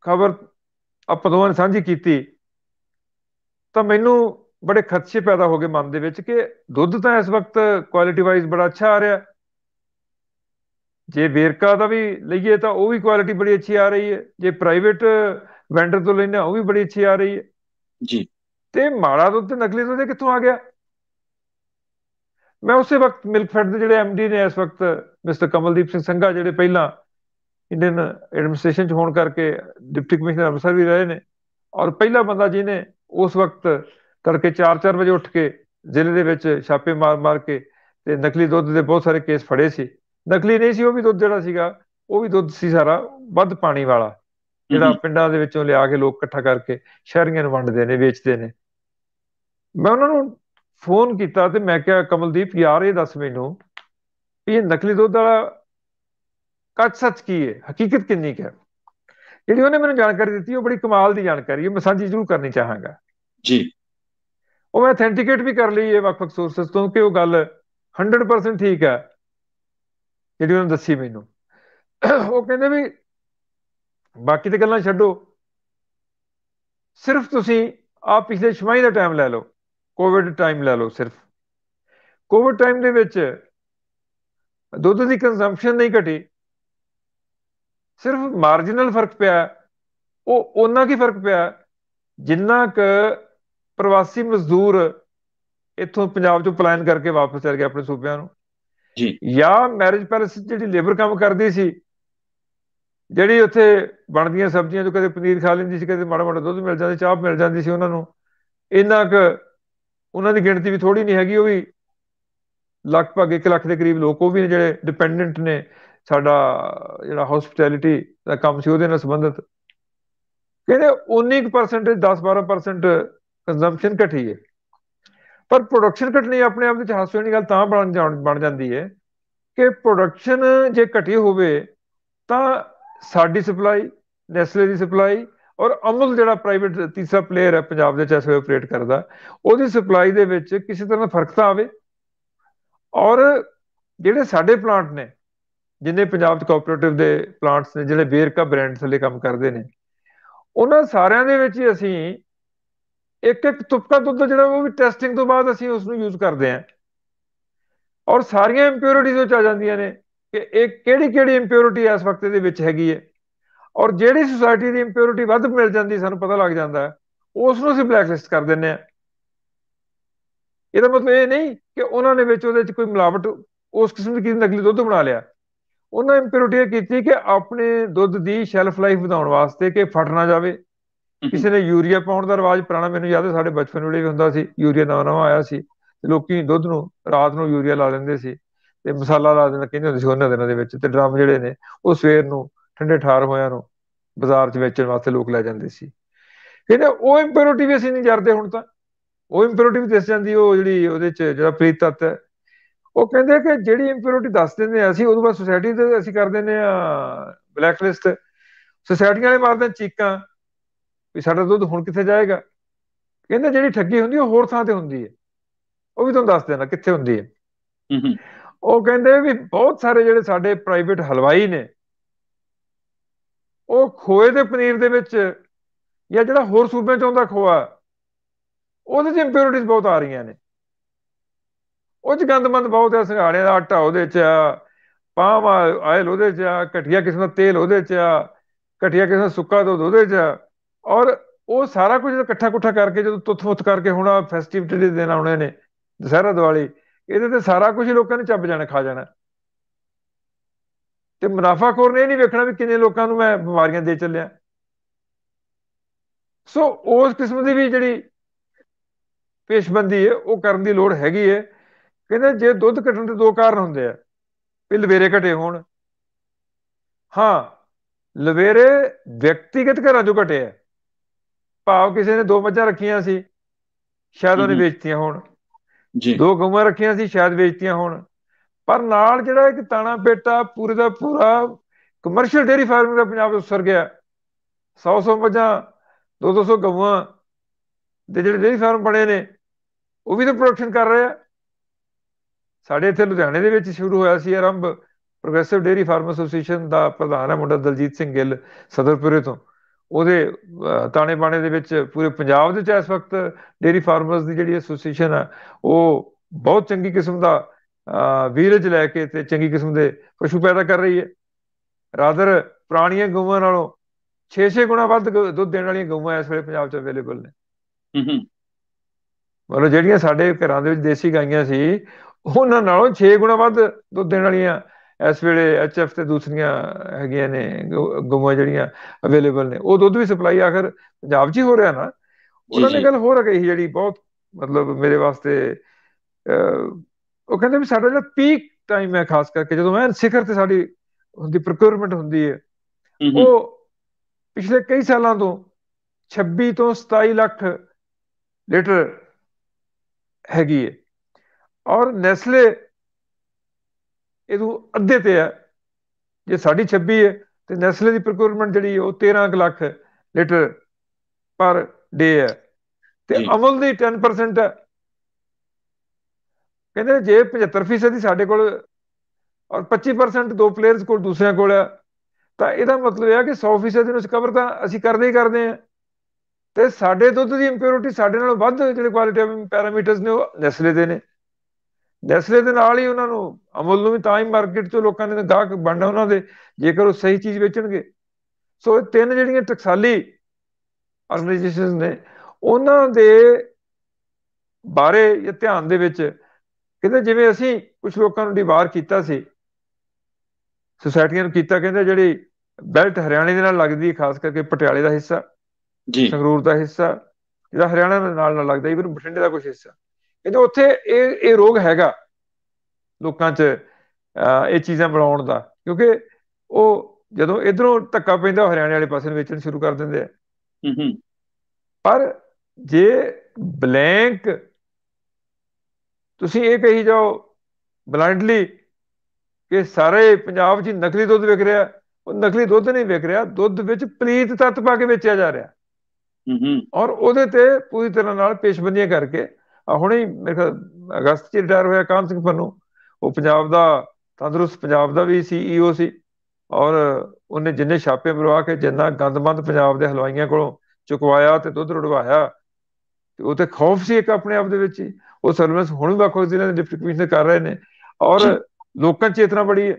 ਖਬਰ ਆਪਾਂ ਦੋਵਾਂ ਨੇ ਸਾਂਝੀ ਕੀਤੀ ਤਾਂ ਮੈਨੂੰ ਬੜੇ ਖਦਸ਼ੇ ਪੈਦਾ ਹੋ ਗਏ ਮਨ ਦੇ ਵਿੱਚ ਕਿ ਦੁੱਧ ਤਾਂ ਇਸ ਵਕਤ ਕੁਆਲਿਟੀ ਵਾਈਜ਼ ਬੜਾ ਅੱਛਾ ਆ ਰਿਹਾ ਜੇ ਵੇਰਕਾ ਦਾ ਵੀ ਲਈਏ ਤਾਂ ਉਹ ਵੀ ਕੁਆਲਿਟੀ ਬੜੀ ਅੱਛੀ ਆ ਰਹੀ ਹੈ ਜੇ ਪ੍ਰਾਈਵੇਟ ਵੈਂਡਰ ਤੋਂ ਲੈਣਾ ਉਹ ਵੀ ਬੜੀ ਅੱਛੀ ਆ ਰਹੀ ਹੈ ਜੀ ਤੇ ਮਾੜਾ ਦੁੱਧ ਤੇ ਨਕਲੀ ਦੁੱਧ ਕਿੱਥੋਂ ਆ ਗਿਆ ਮੈਂ ਉਸੇ ਵਕਤ ਮਿਲਕ ਫੈਡ ਦੇ ਜਿਹੜੇ ਐਮਡੀ ਨੇ ਇਸ ਵਕਤ ਮਿਸਟਰ ਕਮਲਦੀਪ ਸਿੰਘ ਸੰਘਾ ਜਿਹੜੇ ਪਹਿਲਾਂ ਇੰਡੀਅਨ ਐਡਮਿਨਿਸਟ੍ਰੇਸ਼ਨ ਚ ਹੋਣ ਕਰਕੇ ਡਿਪਟੀ ਕਮਿਸ਼ਨਰ ਅਫਸਰ ਵੀ ਰਹੇ ਨੇ ਔਰ ਪਹਿਲਾ ਬੰਦਾ ਜਿਹਨੇ ਉਸ ਵਕਤ ਤੜਕੇ 4-4 ਵਜੇ ਉੱਠ ਕੇ ਜ਼ਿਲ੍ਹੇ ਦੇ ਵਿੱਚ ਛਾਪੇ ਮਾਰ-ਮਾਰ ਕੇ ਤੇ ਨਕਲੀ ਦੁੱਧ ਦੇ ਬਹੁਤ ਸਾਰੇ ਕੇਸ ਫੜੇ ਸੀ ਨਕਲੀ ਨਹੀਂ ਸੀ ਉਹ ਵੀ ਦੁੱਧ ਜਿਹੜਾ ਸੀਗਾ ਉਹ ਵੀ ਦੁੱਧ ਸੀ ਸਾਰਾ ਵੱਧ ਪਾਣੀ ਵਾਲਾ ਜਿਹੜਾ ਪਿੰਡਾਂ ਦੇ ਵਿੱਚੋਂ ਲਿਆ ਕੇ ਲੋਕ ਇਕੱਠਾ ਕਰਕੇ ਸ਼ਹਿਰੀਆਂ ਨੂੰ ਵੰਡਦੇ ਨੇ ਵੇਚਦੇ ਨੇ ਮੈਂ ਉਹਨਾਂ ਨੂੰ ਫੋਨ ਕੀਤਾ ਤੇ ਮੈਂ ਕਿਹਾ ਕਮਲਦੀਪ ਯਾਰ ਇਹ ਦੱਸ ਮੈਨੂੰ ਇਹ ਨਕਲੀ ਦੁੱਧ ਵਾਲਾ ਕੱਚ ਸੱਚ ਕੀ ਹੈ ਹਕੀਕਤ ਕਿੰਨੀ ਹੈ ਜਿਹੜੀ ਉਹਨੇ ਮੈਨੂੰ ਜਾਣਕਾਰੀ ਦਿੱਤੀ ਉਹ ਬੜੀ ਕਮਾਲ ਦੀ ਜਾਣਕਾਰੀ ਹੈ ਮੈਂ ਸਾਂਝੀ ਜ਼ਰੂਰ ਕਰਨੀ ਚਾਹਾਂਗਾ ਜੀ ਉਹ ਮੈਂ ਅਥੈਂਟੀਕੇਟ ਵੀ ਕਰ ਲਈ ਇਹ ਵੱਖ-ਵੱਖ ਸੋਰਸਸ ਤੋਂ ਕਿ ਉਹ ਗੱਲ 100% ਠੀਕ ਹੈ ਜਿਹੜੀ ਉਹਨੇ ਦੱਸੀ ਮੈਨੂੰ ਉਹ ਕਹਿੰਦੇ ਵੀ ਬਾਕੀ ਤੇ ਗੱਲਾਂ ਛੱਡੋ ਸਿਰਫ ਤੁਸੀਂ ਆ ਪਿਛਲੇ ਛਮਾਈ ਦਾ ਟਾਈਮ ਲੈ ਲਓ ਕੋਵਿਡ ਟਾਈਮ ਲੈ ਲਓ ਸਿਰਫ ਕੋਵਿਡ ਟਾਈਮ ਦੇ ਵਿੱਚ ਦੁੱਧ ਦੀ ਕੰਜ਼ੰਪਸ਼ਨ ਨਹੀਂ ਘਟੀ ਸਿਰਫ ਮਾਰਜਨਲ ਫਰਕ ਪਿਆ ਉਹ ਉਹਨਾਂ ਕੀ ਫਰਕ ਪਿਆ ਜਿੰਨਾ ਕ ਪ੍ਰਵਾਸੀ ਮਜ਼ਦੂਰ ਇੱਥੋਂ ਪੰਜਾਬ ਚੋਂ ਪਲਾਨ ਕਰਕੇ ਵਾਪਸ ਚਲੇ ਗਏ ਆਪਣੇ ਸੂਬਿਆਂ ਨੂੰ ਜੀ ਜਾਂ ਮੈਰਿਜ ਪੈਲਸ ਜਿਹੜੀ ਲੇਬਰ ਕੰਮ ਕਰਦੀ ਸੀ ਜਿਹੜੀ ਉੱਥੇ ਬਣਦੀਆਂ ਸਬਜ਼ੀਆਂ ਜੋ ਕਦੇ ਪਨੀਰ ਖਾ ਲੈਂਦੀ ਸੀ ਕਦੇ ਮਾੜਾ ਮਾੜਾ ਦੁੱਧ ਮਿਲ ਜਾਂਦਾ ਚਾਹ ਮਿਲ ਜਾਂਦੀ ਸੀ ਉਹਨਾਂ ਨੂੰ ਇੰਨਾ ਕ ਉਹਨਾਂ ਦੀ ਗਿਣਤੀ ਵੀ ਥੋੜੀ ਨਹੀਂ ਹੈਗੀ ਉਹ ਵੀ ਲਗਭਗ 1 ਲੱਖ ਦੇ ਕਰੀਬ ਲੋਕ ਉਹ ਵੀ ਨੇ ਜਿਹੜੇ ਡਿਪੈਂਡੈਂਟ ਨੇ ਸਾਡਾ ਜਿਹੜਾ ਹਸਪਿਟੈਲਿਟੀ ਦਾ ਕੰਮ ਸੀ ਉਹਦੇ ਨਾਲ ਸੰਬੰਧਿਤ ਕਹਿੰਦੇ 19% 10-12% ਕੰਜ਼ੰਪਸ਼ਨ ਘਟੀ ਹੈ ਪਰ ਪ੍ਰੋਡਕਸ਼ਨ ਘਟਣੀ ਆਪਣੇ ਆਪ ਵਿੱਚ ਹਾਸੇ ਵਾਲੀ ਗੱਲ ਤਾਂ ਬਣ ਬਣ ਜਾਂਦੀ ਹੈ ਕਿ ਪ੍ਰੋਡਕਸ਼ਨ ਜੇ ਘਟੀ ਹੋਵੇ ਤਾਂ ਸਾਡੀ ਸਪਲਾਈ ਨੈਸਲੇ ਦੀ ਸਪਲਾਈ ਔਰ ਅਮਲ ਜਿਹੜਾ ਪ੍ਰਾਈਵੇਟ ਤੀਸਰਾ ਪਲੇਅਰ ਹੈ ਪੰਜਾਬ ਦੇ ਚੈਸ ਵੇ ਆਪਰੇਟ ਕਰਦਾ ਉਹਦੀ ਸਪਲਾਈ ਦੇ ਵਿੱਚ ਕਿਸੇ ਤਰ੍ਹਾਂ ਦਾ ਫਰਕ ਤਾਂ ਆਵੇ ਔਰ ਜਿਹੜੇ ਸਾਡੇ ਪਲਾਂਟ ਨੇ ਜਿੰਨੇ ਪੰਜਾਬ 'ਚ ਕੋਆਪਰੇਟਿਵ ਦੇ ਪਲਾਂਟਸ ਨੇ ਜਿਹੜੇ ਬੇਰਕਾ ਬ੍ਰਾਂਡ ਥੱਲੇ ਕੰਮ ਕਰਦੇ ਨੇ ਉਹਨਾਂ ਸਾਰਿਆਂ ਦੇ ਵਿੱਚ ਹੀ ਅਸੀਂ ਇੱਕ ਇੱਕ ਤੁਪਕਾ ਦੁੱਧ ਜਿਹੜਾ ਉਹ ਵੀ ਟੈਸਟਿੰਗ ਤੋਂ ਬਾਅਦ ਅਸੀਂ ਉਸ ਨੂੰ ਯੂਜ਼ ਕਰਦੇ ਆਂ ਔਰ ਸਾਰੀਆਂ ਇੰਪਿਉਰਿਟੀਆਂ ਚ ਆ ਜਾਂਦੀਆਂ ਨੇ ਕਿ ਇਹ ਕਿਹੜੀ ਕਿਹੜੀ ਇੰਪਿਉਰਿਟੀ ਇਸ ਵਕਤ ਦੇ ਵਿੱਚ ਹੈਗੀ ਹੈ ਔਰ ਜਿਹੜੀ ਸੁਸਾਇਟੀ ਦੀ ਇੰਪਿਉਰਿਟੀ ਵੱਧ ਮਿਲ ਜਾਂਦੀ ਸਾਨੂੰ ਪਤਾ ਲੱਗ ਜਾਂਦਾ ਉਸ ਨੂੰ ਅਸੀਂ ਬਲੈਕਲਿਸਟ ਕਰ ਦਿੰਨੇ ਆ ਇਹਦਾ ਮਤਲਬ ਇਹ ਨਹੀਂ ਕਿ ਉਹਨਾਂ ਨੇ ਵਿੱਚ ਉਹਦੇ ਵਿੱਚ ਕੋਈ ਮਿਲਾਵਟ ਉਸ ਕਿਸਮ ਦੀ ਕਿਸੇ ਨਕਲੀ ਦੁੱਧ ਬਣਾ ਲਿਆ ਉਹਨਾਂ ਇੰਪਿਊਰਿਟੀ ਕੀਤੀ ਕਿ ਆਪਣੇ ਦੁੱਧ ਦੀ ਸ਼ੈਲਫ ਲਾਈਫ ਵਧਾਉਣ ਵਾਸਤੇ ਕਿ ਫਟ ਨਾ ਜਾਵੇ ਕਿਸੇ ਨੇ ਯੂਰੀਆ ਪਾਉਣ ਦਾ ਰਿਵਾਜ ਪੁਰਾਣਾ ਮੈਨੂੰ ਯਾਦ ਹੈ ਸਾਡੇ ਬਚਪਨ ਵੇਲੇ ਵੀ ਹੁੰਦਾ ਸੀ ਯੂਰੀਆ ਨਾ ਨਾ ਆਇਆ ਸੀ ਲੋਕੀ ਦੁੱਧ ਨੂੰ ਰਾਤ ਨੂੰ ਯੂਰੀਆ ਲਾ ਲੈਂਦੇ ਸੀ ਤੇ ਮਸਾਲਾ ਲਾ ਦਿੰਦੇ ਕਹਿੰਦੇ ਹੁੰਦੇ ਸੀ ਉਹਨਾਂ ਦਿਨਾਂ ਦੇ ਵਿੱਚ ਤੇ ਡਰਮ ਜਿਹੜੇ ਨੇ ਉਹ ਸਵੇਰ ਨੂੰ ਠੰਡੇ ਠਾਰ ਹੋਇਆਂ ਨੂੰ ਬਾਜ਼ਾਰ 'ਚ ਵੇਚਣ ਵਾਸਤੇ ਲੋਕ ਲੈ ਜਾਂਦੇ ਸੀ ਕਹਿੰਦੇ ਉਹ ਇੰਪਿਊਰਿਟੀ ਵੀ ਅਸੀਂ ਨਹੀਂ ਜਰਦੇ ਹੁਣ ਤਾਂ ਉਹ ਇੰਪਿਊਰਿਟੀ ਵੀ ਦਿਸ ਜਾਂਦੀ ਉਹ ਜਿਹੜੀ ਉਹਦੇ 'ਚ ਜਿਹੜਾ ਪ੍ਰੀਤ ਤੱਤ ਹੈ ਉਹ ਕਹਿੰਦੇ ਕਿ ਜਿਹੜੀ ਇੰਪਿਉਰਿਟੀ ਦੱਸ ਦਿੰਦੇ ਆ ਅਸੀਂ ਉਹਦੇ ਬਾਅਦ ਸੋਸਾਇਟੀ ਤੇ ਅਸੀਂ ਕਰ ਦਿੰਦੇ ਆ ਬਲੈਕ ਲਿਸਟ ਸੁਸਾਇਟੀਆਂ ਵਾਲੇ ਮਾਰਦੇ ਚੀਕਾਂ ਵੀ ਸਾਡਾ ਦੁੱਧ ਹੁਣ ਕਿੱਥੇ ਜਾਏਗਾ ਕਹਿੰਦੇ ਜਿਹੜੀ ਠੱਗੀ ਹੁੰਦੀ ਉਹ ਹੋਰ ਥਾਂ ਤੇ ਹੁੰਦੀ ਹੈ ਉਹ ਵੀ ਤੁਹਾਨੂੰ ਦੱਸ ਦੇਣਾ ਕਿੱਥੇ ਹੁੰਦੀ ਹੈ ਉਹ ਕਹਿੰਦੇ ਵੀ ਬਹੁਤ ਸਾਰੇ ਜਿਹੜੇ ਸਾਡੇ ਪ੍ਰਾਈਵੇਟ ਹਲਵਾਈ ਨੇ ਉਹ ਖੋਏ ਦੇ ਪਨੀਰ ਦੇ ਵਿੱਚ ਜਾਂ ਜਿਹੜਾ ਹੋਰ ਸੂਬੇ ਚੋਂ ਆਉਂਦਾ ਖੋਆ ਉਹਦੇ ਚ ਇੰਪਿਉਰਿਟੀਜ਼ ਬਹੁਤ ਆ ਰਹੀਆਂ ਨੇ ਉਹ ਚ ਗੰਦਮੰਦ ਬਹੁਤ ਹੈ ਸਿੰਘਾੜੇ ਦਾ ਆਟਾ ਉਹਦੇ ਚ ਪਾਮ ਆਇਲ ਉਹਦੇ ਚ ਘਟਿਆ ਕਿਸਮ ਦਾ ਤੇਲ ਉਹਦੇ ਚ ਘਟਿਆ ਕਿਸਮ ਦਾ ਸੁੱਕਾ ਦੁੱਧ ਉਹਦੇ ਚ ਔਰ ਉਹ ਸਾਰਾ ਕੁਝ ਇਕੱਠਾ ਕੁੱਠਾ ਕਰਕੇ ਜਦੋਂ ਤੁੱਥ-ਮੁੱਥ ਕਰਕੇ ਹੁਣ ਫੈਸਟੀਵਿਟੀ ਦੇ ਦਿਨ ਆਉਣੇ ਨੇ ਦਸਹਿਰਾ ਦੀਵਾਲੀ ਇਹਦੇ ਤੇ ਸਾਰਾ ਕੁਝ ਲੋਕਾਂ ਨੇ ਚੱਬ ਜਾਣਾ ਖਾ ਜਾਣਾ ਤੇ ਮੁਨਾਫਾ ਕਰਨੇ ਇਹ ਨਹੀਂ ਵੇਖਣਾ ਵੀ ਕਿੰਨੇ ਲੋਕਾਂ ਨੂੰ ਮੈਂ ਬਿਮਾਰੀਆਂ ਦੇ ਚੱਲਿਆ ਸੋ ਉਸ ਕਿਸਮ ਦੀ ਵੀ ਜਿਹੜੀ ਪੇਸ਼ਬੰਦੀ ਹੈ ਉਹ ਕਰਨ ਦੀ ਲੋੜ ਹੈਗੀ ਹੈ ਕਹਿੰਦੇ ਜੇ ਦੁੱਧ ਘਟਣ ਦੇ ਦੋ ਕਾਰਨ ਹੁੰਦੇ ਆ ਵੀ ਲਵੇਰੇ ਘਟੇ ਹੋਣ ਹਾਂ ਲਵੇਰੇ ਵਿਅਕਤੀਗਤ ਘਰਾਂ ਚੋਂ ਘਟੇ ਆ ਭਾਵ ਕਿਸੇ ਨੇ ਦੋ ਮੱਝਾਂ ਰੱਖੀਆਂ ਸੀ ਸ਼ਾਇਦ ਉਹਨੇ ਵੇਚਤੀਆਂ ਹੋਣ ਜੀ ਦੋ ਗਊਆਂ ਰੱਖੀਆਂ ਸੀ ਸ਼ਾਇਦ ਵੇਚਤੀਆਂ ਹੋਣ ਪਰ ਨਾਲ ਜਿਹੜਾ ਇੱਕ ਤਾਣਾ ਬੇਟਾ ਪੂਰੇ ਦਾ ਪੂਰਾ ਕਮਰਸ਼ੀਅਲ ਡੇਰੀ ਫਾਰਮਿੰਗ ਦਾ ਪੰਜਾਬ ਵਿੱਚ ਸਰ ਗਿਆ 100-100 ਮੱਝਾਂ 200 ਗਊਆਂ ਦੇ ਜਿਹੜੇ ਡੇਰੀ ਫਾਰਮ ਬਣੇ ਨੇ ਉਹ ਵੀ ਤਾਂ ਪ੍ਰੋਡਕਸ਼ਨ ਕਰ ਰਹੇ ਆ ਸਾਡੇ ਇੱਥੇ ਲੁਧਿਆਣੇ ਦੇ ਵਿੱਚ ਸ਼ੁਰੂ ਹੋਇਆ ਸੀ ਆਰੰਭ ਪ੍ਰੋਗਰੈਸਿਵ ਡੇਰੀ ਫਾਰਮ ਐਸੋਸੀਏਸ਼ਨ ਦਾ ਪ੍ਰਧਾਨ ਹੈ ਮੁੰਡਾ ਦਲਜੀਤ ਸਿੰਘ ਗਿੱਲ ਸਦਰਪੁਰੇ ਤੋਂ ਉਹਦੇ ਤਾਣੇ ਬਾਣੇ ਦੇ ਵਿੱਚ ਪੂਰੇ ਪੰਜਾਬ ਦੇ ਵਿੱਚ ਇਸ ਵਕਤ ਡੇਰੀ ਫਾਰਮਰਸ ਦੀ ਜਿਹੜੀ ਐਸੋਸੀਏਸ਼ਨ ਆ ਉਹ ਬਹੁਤ ਚੰਗੀ ਕਿਸਮ ਦਾ ਵੀਰਜ ਲੈ ਕੇ ਤੇ ਚੰਗੀ ਕਿਸਮ ਦੇ ਪਸ਼ੂ ਪੈਦਾ ਕਰ ਰਹੀ ਹੈ ਰਾਦਰ ਪ੍ਰਾਣੀਆਂ ਗਊਆਂ ਨਾਲੋਂ 6-6 ਗੁਣਾ ਵੱਧ ਦੁੱਧ ਦੇਣ ਵਾਲੀਆਂ ਗਊਆਂ ਇਸ ਵੇਲੇ ਪੰਜਾਬ 'ਚ ਅਵੇਲੇਬਲ ਨੇ ਹੂੰ ਹੂੰ ਮਤਲਬ ਜਿਹੜੀਆਂ ਸਾਡੇ ਘਰਾਂ ਦੇ ਵਿੱਚ ਦੇਸੀ ਗਾਈਆਂ ਸੀ ਉਹਨਾਂ ਨਾਲੋਂ 6 ਗੁਣਾ ਵੱਧ ਦੁੱਧ ਦੇਣ ਵਾਲੀਆਂ ਇਸ ਵੇਲੇ ਐਚਐਫ ਤੇ ਦੂਸਰੀਆਂ ਹੈਗੀਆਂ ਨੇ ਗਊਆਂ ਜਿਹੜੀਆਂ ਅਵੇਲੇਬਲ ਨੇ ਉਹ ਦੁੱਧ ਵੀ ਸਪਲਾਈ ਆਖਰ ਪੰਜਾਬ 'ਚ ਹੀ ਹੋ ਰਿਹਾ ਨਾ ਉਹਨਾਂ ਨੇ ਗੱਲ ਹੋਰ ਹੈ ਜਿਹੜੀ ਬਹੁਤ ਮਤਲਬ ਮੇਰੇ ਵਾਸਤੇ ਉਹ ਕਹਿੰਦੇ ਵੀ ਸਾਡਾ ਜਿਹੜਾ ਪੀਕ ਟਾਈਮ ਹੈ ਖਾਸ ਕਰਕੇ ਜਦੋਂ ਮੈਂ ਸਿਖਰ ਤੇ ਸਾਡੀ ਹੁੰਦੀ ਪ੍ਰੋਕਿਊਰਮੈਂਟ ਹੁੰਦੀ ਹੈ ਉਹ ਪਿਛਲੇ ਕਈ ਸਾਲਾਂ ਤੋਂ 26 ਤੋਂ 27 ਲੱਖ ਲੀਟਰ ਹੈਗੀ ਹੈ ਔਰ ਨੈਸਲੇ ਇਹਦੋਂ ਅੱਧੇ ਤੇ ਹੈ ਜੇ ਸਾਡੀ 26 ਹੈ ਤੇ ਨੈਸਲੇ ਦੀ ਪ੍ਰੋਕਿਊਰਮੈਂਟ ਜਿਹੜੀ ਉਹ 13 ਲੱਖ ਲੀਟਰ ਪਰ ਡੇ ਹੈ ਤੇ ਅਮਲ ਦੀ 10% ਹੈ ਕਹਿੰਦੇ ਜੇ 75% ਦੀ ਸਾਡੇ ਕੋਲ ਔਰ 25% ਦੋ ਪਲੇਅਰਸ ਕੋਲ ਦੂਸਰਿਆਂ ਕੋਲ ਹੈ ਤਾਂ ਇਹਦਾ ਮਤਲਬ ਇਹ ਹੈ ਕਿ 100% ਨੂੰ ਕਵਰ ਤਾਂ ਅਸੀਂ ਕਰਦੇ ਹੀ ਕਰਦੇ ਆ ਤੇ ਸਾਡੇ ਦੁੱਧ ਦੀ ਇੰਪਿਉਰਿਟੀ ਸਾਡੇ ਨਾਲੋਂ ਵੱਧ ਜਿਹੜੇ ਕੁਆਲਿਟੀ ਪੈਰਾਮੀਟਰਸ ਨੇ ਉਹ ਨੈਸਲੇ ਦੇ ਨੇ ਨੈਸਲੇ ਦੇ ਨਾਲ ਹੀ ਉਹਨਾਂ ਨੂੰ ਅਮੁੱਲ ਨੂੰ ਵੀ ਤਾਂ ਹੀ ਮਾਰਕੀਟ 'ਚ ਲੋਕਾਂ ਨੇ ਗਾਹਕ ਬਣਨਾ ਉਹਨਾਂ ਦੇ ਜੇਕਰ ਉਹ ਸਹੀ ਚੀਜ਼ ਵੇਚਣਗੇ ਸੋ ਇਹ ਤਿੰਨ ਜਿਹੜੀਆਂ ਟਕਸਾਲੀ ਆਰਗੇਨਾਈਜੇਸ਼ਨਸ ਨੇ ਉਹਨਾਂ ਦੇ ਬਾਰੇ ਇਹ ਧਿਆਨ ਦੇ ਵਿੱਚ ਕਹਿੰਦੇ ਜਿਵੇਂ ਅਸੀਂ ਕੁਝ ਲੋਕਾਂ ਨੂੰ ਡਿਵਾਰ ਕੀਤਾ ਸੀ ਸੁਸਾਇਟੀਆਂ ਨੂੰ ਕੀਤਾ ਕਹਿੰਦੇ ਜਿਹੜੀ ਬੈਲਟ ਹਰਿਆਣੇ ਦੇ ਨਾਲ ਲੱਗਦੀ ਹੈ ਖਾਸ ਕਰਕੇ ਪਟਿਆਲੇ ਦਾ ਹਿੱਸਾ ਜੀ ਸੰਗਰੂਰ ਦਾ ਹਿੱਸਾ ਜਿਹੜਾ ਹਰਿਆਣਾ ਦੇ ਨਾਲ ਨਾਲ ਲੱਗਦਾ ਈਵਨ ਬਠਿੰਡੇ ਦਾ ਕੁਝ ਹਿੱਸਾ ਕਹਿੰਦੇ ਉੱਥੇ ਇਹ ਇਹ ਰੋਗ ਹੈਗਾ ਲੋਕਾਂ 'ਚ ਇਹ ਚੀਜ਼ਾਂ ਬਣਾਉਣ ਦਾ ਕਿਉਂਕਿ ਉਹ ਜਦੋਂ ਇਧਰੋਂ ਧੱਕਾ ਪੈਂਦਾ ਹਰਿਆਣੇ ਵਾਲੇ ਪਾਸੇ ਨੂੰ ਵੇਚਣ ਸ਼ੁਰੂ ਕਰ ਦਿੰਦੇ ਆ ਹੂੰ ਹੂੰ ਪਰ ਜੇ ਬਲੈਂਕ ਤੁਸੀਂ ਇਹ ਕਹੀ ਜਾਓ ਬਲੈਂਡਲੀ ਕਿ ਸਾਰੇ ਪੰਜਾਬ 'ਚ ਨਕਲੀ ਦੁੱਧ ਵਿਕ ਰਿਹਾ ਉਹ ਨਕਲੀ ਦੁੱਧ ਨਹੀਂ ਵਿਕ ਰਿਹਾ ਦੁੱਧ ਵਿੱਚ ਪਲੀਤ ਤੱਤ ਪਾ ਕੇ ਵੇਚਿਆ ਜਾ ਰਿਹਾ ਹੂੰ ਹੂੰ ਔਰ ਉਹਦੇ ਤੇ ਪੂਰੀ ਤਰ੍ਹਾਂ ਨਾਲ ਪੇਸ਼ਬੰਦੀਆਂ ਕਰਕੇ ਹੁਣੇ ਮੇਰੇ ਖਿਆਲ ਅਗਸਤ 'ਚ ਰਿਟਾਇਰ ਹੋਇਆ ਕਾਨ ਸਿੰਘ ਪੰਨੂ ਉਹ ਪੰਜਾਬ ਦਾ ਤੰਦਰੁਸਤ ਪੰਜਾਬ ਦਾ ਵੀ ਸੀਈਓ e ਸੀ ਔਰ ਉਹਨੇ ਜਿੰਨੇ ਛਾਪੇ ਮਰਵਾ ਕੇ ਜਿੰਨਾ ਗੰਦਮੰਦ ਪੰਜਾਬ ਦੇ ਹਲਵਾਈਆਂ ਕੋਲੋਂ ਚੁਕਵਾਇਆ ਤੇ ਦੁੱਧ ਰੜਵਾਇਆ ਤੇ ਉਹ ਤੇ ਖੌਫ ਸੀ ਇੱਕ ਆਪਣੇ ਆਪ ਦੇ ਵਿੱਚ ਹੀ ਉਹ ਸਰਵਿਸ ਹੁਣ ਵੀ ਵੱਖ ਜ਼ਿਲ੍ਹੇ ਦੇ ਡਿਪਟੀ ਕਮਿਸ਼ਨਰ ਕਰ ਰਹੇ ਨੇ ਔਰ ਲੋਕਾਂ ਚੇਤਨਾ ਬੜੀ ਹੈ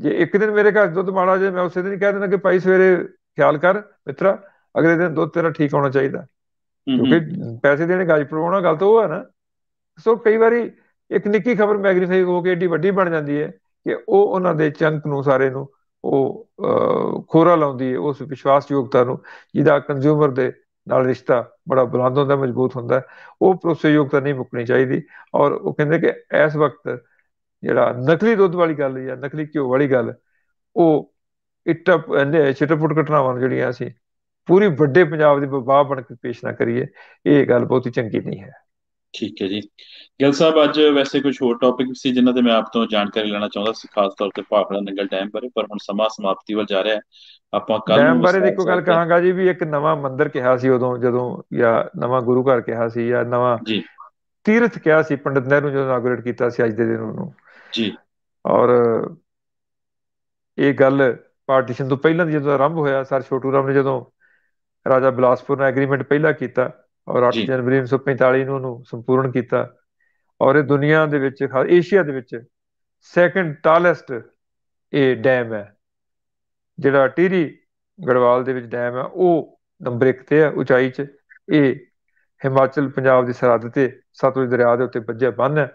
ਜੇ ਇੱਕ ਦਿਨ ਮੇਰੇ ਘਰ ਦੁੱਧ ਮਾੜਾ ਜੇ ਮੈਂ ਉਸੇ ਦਿਨ ਕਹਿ ਦਿੰਦਾ ਕਿ ਭਾਈ ਸਵੇਰੇ ਖਿਆਲ ਕਰ ਮਿੱਤਰਾ ਅਗਲੇ ਦਿਨ ਦੁੱਧ ਤੇਰਾ ਠੀਕ ਹੋਣਾ ਚਾਹੀਦਾ ਕਿਉਂਕਿ ਪੈਸੇ ਦੇਣੇ ਗੱਲ ਪਰਵਾਉਣਾ ਗਲਤ ਉਹ ਹੈ ਨਾ ਸੋ ਕਈ ਵਾਰੀ ਇੱਕ ਨਿੱਕੀ ਖਬਰ ਮੈਗਨੀਫਾਈ ਹੋ ਕੇ ਏਡੀ ਵੱਡੀ ਬਣ ਜਾਂਦੀ ਹੈ ਕਿ ਉਹ ਉਹਨਾਂ ਦੇ ਚੰਕ ਨੂੰ ਸਾਰੇ ਨੂੰ ਉਹ ਖੋਰਾ ਲਾਉਂਦੀ ਹੈ ਉਸ ਵਿਸ਼ਵਾਸਯੋਗਤਾ ਨੂੰ ਜਿਹਦਾ ਕੰਜ਼ਿਊਮਰ ਦੇ ਨਾਲ ਰਿਸ਼ਤਾ ਬੜਾ ਬੁਲੰਦ ਹੁੰਦਾ ਮਜ਼ਬੂਤ ਹੁੰਦਾ ਉਹ ਭਰੋਸੇਯੋਗਤਾ ਨਹੀਂ ਮੁੱਕਣੀ ਚਾਹੀਦੀ ਔਰ ਉਹ ਕਹਿੰਦੇ ਕਿ ਇਸ ਵਕਤ ਜਿਹੜਾ ਨਕਲੀ ਦੁੱਧ ਵਾਲੀ ਗੱਲ ਜਾਂ ਨਕਲੀ ਘਿਓ ਵਾਲੀ ਗੱਲ ਉਹ ਇਹਨੇ ਛਿਟਪੁਟ ਘਟਨਾਵਾਂ ਜਿਹੜੀਆਂ ਸੀ ਪੂਰੀ ਵੱਡੇ ਪੰਜਾਬ ਦੀ ਬਵਾ ਬਣ ਕੇ ਪੇਸ਼ ਨਾ ਕਰੀਏ ਇਹ ਗੱਲ ਬਹੁਤ ਹੀ ਚੰਗੀ ਨਹੀਂ ਹੈ ਠੀਕ ਹੈ ਜੀ ਗਿਲ ਸਾਹਿਬ ਅੱਜ ਵੈਸੇ ਕੁਝ ਹੋਰ ਟੌਪਿਕ ਸੀ ਜਿਨ੍ਹਾਂ ਤੇ ਮੈਂ ਆਪ ਤੋਂ ਜਾਣਕਾਰੀ ਲੈਣਾ ਚਾਹੁੰਦਾ ਸੀ ਖਾਸ ਤੌਰ ਤੇ ਭਾਖੜਾ ਨੰਗਲ ਡੈਮ ਬਾਰੇ ਪਰ ਹੁਣ ਸਮਾਂ ਸਮਾਪਤੀ ਵੱਲ ਜਾ ਰਿਹਾ ਹੈ ਆਪਾਂ ਕੱਲ ਡੈਮ ਬਾਰੇ ਦੇਖੋ ਗੱਲ ਕਹਾਂਗਾ ਜੀ ਵੀ ਇੱਕ ਨਵਾਂ ਮੰਦਿਰ ਕਿਹਾ ਸੀ ਉਦੋਂ ਜਦੋਂ ਜਾਂ ਨਵਾਂ ਗੁਰੂ ਘਰ ਕਿਹਾ ਸੀ ਜਾਂ ਨਵਾਂ ਜੀ ਤੀਰਥ ਕਿਹਾ ਸੀ ਪੰਡਤ ਨਹਿਰੂ ਜਦੋਂ ਆਗਰੇਟ ਕੀਤਾ ਸੀ ਅੱਜ ਦੇ ਦਿਨ ਉਹਨੂੰ ਜੀ ਔਰ ਇਹ ਗੱਲ ਪਾਰਟੀਸ਼ਨ ਤੋਂ ਪਹਿਲਾਂ ਜਦੋਂ ਆਰੰਭ ਹੋਇਆ ਸਰ ਛੋਟੂ ਰਾਮ ਨੇ ਜਦੋਂ ਰਾਜਾ ਬਿਲਾਸਪੁਰ ਨਾਲ ਐਗਰੀਮੈਂਟ ਪਹਿਲਾਂ ਕੀਤਾ ਔਰ 8 ਜਨਵਰੀ 1945 ਨੂੰ ਉਹਨੂੰ ਸੰਪੂਰਨ ਕੀਤਾ ਔਰ ਇਹ ਦੁਨੀਆ ਦੇ ਵਿੱਚ ਏਸ਼ੀਆ ਦੇ ਵਿੱਚ ਸੈਕੰਡ ਟਾਲੈਸਟ ਇਹ ਡੈਮ ਹੈ ਜਿਹੜਾ ਟੀਰੀ ਗੜਵਾਲ ਦੇ ਵਿੱਚ ਡੈਮ ਹੈ ਉਹ ਨੰਬਰ 1 ਤੇ ਹੈ ਉਚਾਈ 'ਚ ਇਹ ਹਿਮਾਚਲ ਪੰਜਾਬ ਦੀ ਸਰਹੱਦ ਤੇ ਸਤਲੁਜ ਦਰਿਆ ਦੇ ਉੱਤੇ ਵੱਜਿਆ ਬੰਨ ਹੈ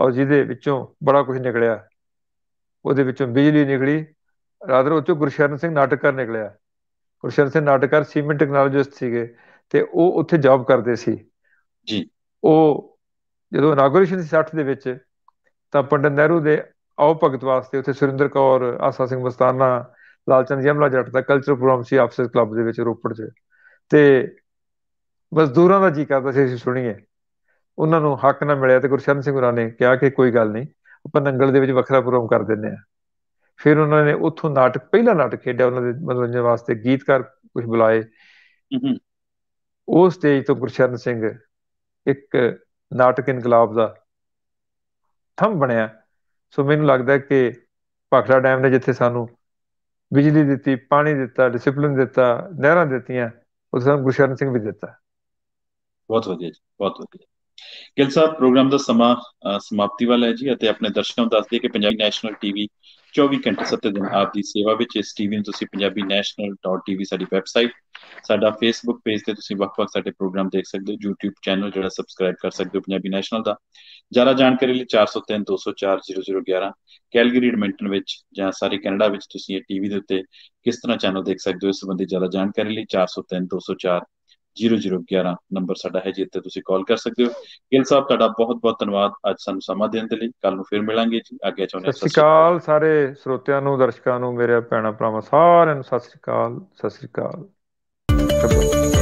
ਔਰ ਜਿਹਦੇ ਵਿੱਚੋਂ ਬੜਾ ਕੁਝ ਨਿਕਲਿਆ ਉਹਦੇ ਵਿੱਚੋਂ ਬਿਜਲੀ ਨਿਕਲੀ ਰਾਦਰ ਉਹ ਗੁਰਸ਼ਰਨ ਸਿੰਘ ਕਰ ਨਿਕਲਿਆ ਗੁਰਸ਼ਰਨ ਸਿੰਘ ਨਾਟਕਰ ਸੀਮੈਂਟ ਟੈਕਨੋਲੋਜਿਸਟ ਸੀਗੇ ਤੇ ਉਹ ਉੱਥੇ ਜੌਬ ਕਰਦੇ ਸੀ ਜੀ ਉਹ ਜਦੋਂ ਇਨਾਗੋਰੇਸ਼ਨ ਸੀ 60 ਦੇ ਵਿੱਚ ਤਾਂ ਪੰਡਤ ਨਹਿਰੂ ਦੇ ਆਉ ਭਗਤ ਵਾਸਤੇ ਉੱਥੇ ਸੁਰਿੰਦਰ ਕੌਰ ਆਸਾ ਸਿੰਘ ਮਸਤਾਨਾ ਲਾਲਚੰਦ ਜਮਲਾ ਜੱਟ ਦਾ ਕਲਚਰ ਪ੍ਰੋਗਰਾਮ ਸੀ ਆਫਸਰ ਕਲੱਬ ਦੇ ਵਿੱਚ ਰੋਪੜ 'ਚ ਤੇ ਮਜ਼ਦੂਰਾਂ ਦਾ ਜੀ ਕਰਦਾ ਸੀ ਅਸੀਂ ਸੁਣੀਏ ਉਹਨਾਂ ਨੂੰ ਹੱਕ ਨਾ ਮਿਲਿਆ ਤੇ ਗੁਰਸ਼ਰਨ ਸਿੰਘ ਹੋਰਾਂ ਨੇ ਕਿਹਾ ਕਿ ਕੋਈ ਗੱਲ ਨਹੀਂ ਆਪਾਂ ਨੰਗਲ ਦੇ ਵਿੱਚ ਵੱਖਰਾ ਪ੍ਰੋਗਰਾਮ ਕਰ ਦਿੰਨੇ ਆ ਫਿਰ ਉਹਨਾਂ ਨੇ ਉੱਥੋਂ ਨਾਟਕ ਪਹਿਲਾ ਨਾਟਕ ਖੇਡਿਆ ਉਹਨਾਂ ਦੇ ਮਨੋਰੰਜਨ ਵਾਸਤੇ ਗੀਤਕਾਰ ਕੁਝ ਬੁਲਾਏ ਉਹ ਸਟੇਜ ਤੋਂ ਗੁਰਸ਼ਰਨ ਸਿੰਘ ਇੱਕ ਨਾਟਕ ਇਨਕਲਾਬ ਦਾ ਥੰਮ ਬਣਿਆ ਸੋ ਮੈਨੂੰ ਲੱਗਦਾ ਕਿ ਪਖੜਾ ਡੈਮ ਨੇ ਜਿੱਥੇ ਸਾਨੂੰ ਬਿਜਲੀ ਦਿੱਤੀ ਪਾਣੀ ਦਿੱਤਾ ਡਿਸਪਲਿਨ ਦਿੱਤਾ ਨਹਿਰਾਂ ਦਿੱਤੀਆਂ ਉਹ ਸਾਨੂੰ ਗੁਰਸ਼ਰਨ ਸਿੰਘ ਵੀ ਦਿੱਤਾ ਬਹੁਤ ਵਧੀਆ ਜੀ ਬਹੁਤ ਵਧੀਆ ਗਿਲ ਸਾਹਿਬ ਪ੍ਰੋਗਰਾਮ ਦਾ ਸਮਾਂ ਸਮਾਪਤੀ ਵਾਲਾ ਹੈ ਜੀ ਅਤੇ ਆਪਣੇ ਦਰਸ਼ਕਾਂ ਨੂੰ ਦੱਸ ਦਈਏ ਕਿ ਪੰਜਾਬੀ ਨੈਸ਼ਨਲ ਟੀਵੀ 24 ਘੰਟੇ ਸੱਤ ਦਿਨ ਆਪ ਦੀ ਸੇਵਾ ਵਿੱਚ ਇਸ ਟੀਵੀ ਨੂੰ ਤੁਸੀਂ ਪੰਜਾਬੀ ਟੀਵੀ ਸਾਡੀ ਵੈਬਸਾਈਟ ਸਾਡਾ ਫੇਸਬੁੱਕ ਪੇਜ ਤੇ ਤੁਸੀਂ ਵੱਖ-ਵੱਖ ਸਾਡੇ ਪ੍ਰੋਗਰਾਮ ਦੇਖ ਸਕਦੇ ਹੋ YouTube ਚੈਨਲ ਜਿਹੜਾ ਸਬਸਕ੍ਰਾਈਬ ਕਰ ਸਕਦੇ ਹੋ ਪੰਜਾਬੀ ਨੈਸ਼ਨਲ ਦਾ ਜ਼ਿਆਦਾ ਜਾਣਕਾਰੀ ਲਈ 403 204 0011 ਕੈਲਗਰੀ ਐਡਮਿੰਟਨ ਵਿੱਚ ਜਾਂ ਸਾਰੇ ਕੈਨੇਡਾ ਵਿੱਚ ਤੁਸੀਂ ਇਹ ਟੀਵੀ ਦੇ ਉੱਤੇ ਕਿਸ ਤਰ੍ਹਾਂ ਚੈਨਲ ਦੇਖ ਸਕਦੇ ਹੋ ਇਸ ਸੰਬੰਧੀ ਜ਼ਿਆਦਾ ਜਾਣਕਾਰੀ ਲਈ 403 204 0011 ਨੰਬਰ ਸਾਡਾ ਹੈ ਜਿੱਥੇ ਤੁਸੀਂ ਕਾਲ ਕਰ ਸਕਦੇ ਹੋ ਗਿੱਲ ਸਾਹਿਬ ਤੁਹਾਡਾ ਬਹੁਤ ਬਹੁਤ ਧੰਨਵਾਦ ਅੱਜ ਸਾਨੂੰ ਸਮਾਂ ਦੇਣ ਦੇ ਲਈ ਕੱਲ ਨੂੰ ਫੇਰ ਮਿਲਾਂਗੇ ਜੀ ਅੱਗੇ ਚਾਹੁੰਦੇ ਸਤਿ ਸ਼੍ਰੀ ਅਕਾਲ ਸਾਰੇ ਸਰੋਤਿਆਂ ਨੂੰ ਦਰਸ਼ਕਾਂ ਨੂੰ ਮੇਰੇ ਭੈਣਾ ਭਰਾਵਾਂ ਸਾਰਿਆਂ ਨੂੰ ਸਤਿ ਸ਼੍ਰੀ ਅਕਾਲ ਸਤਿ ਸ਼੍ਰੀ ਅਕਾਲ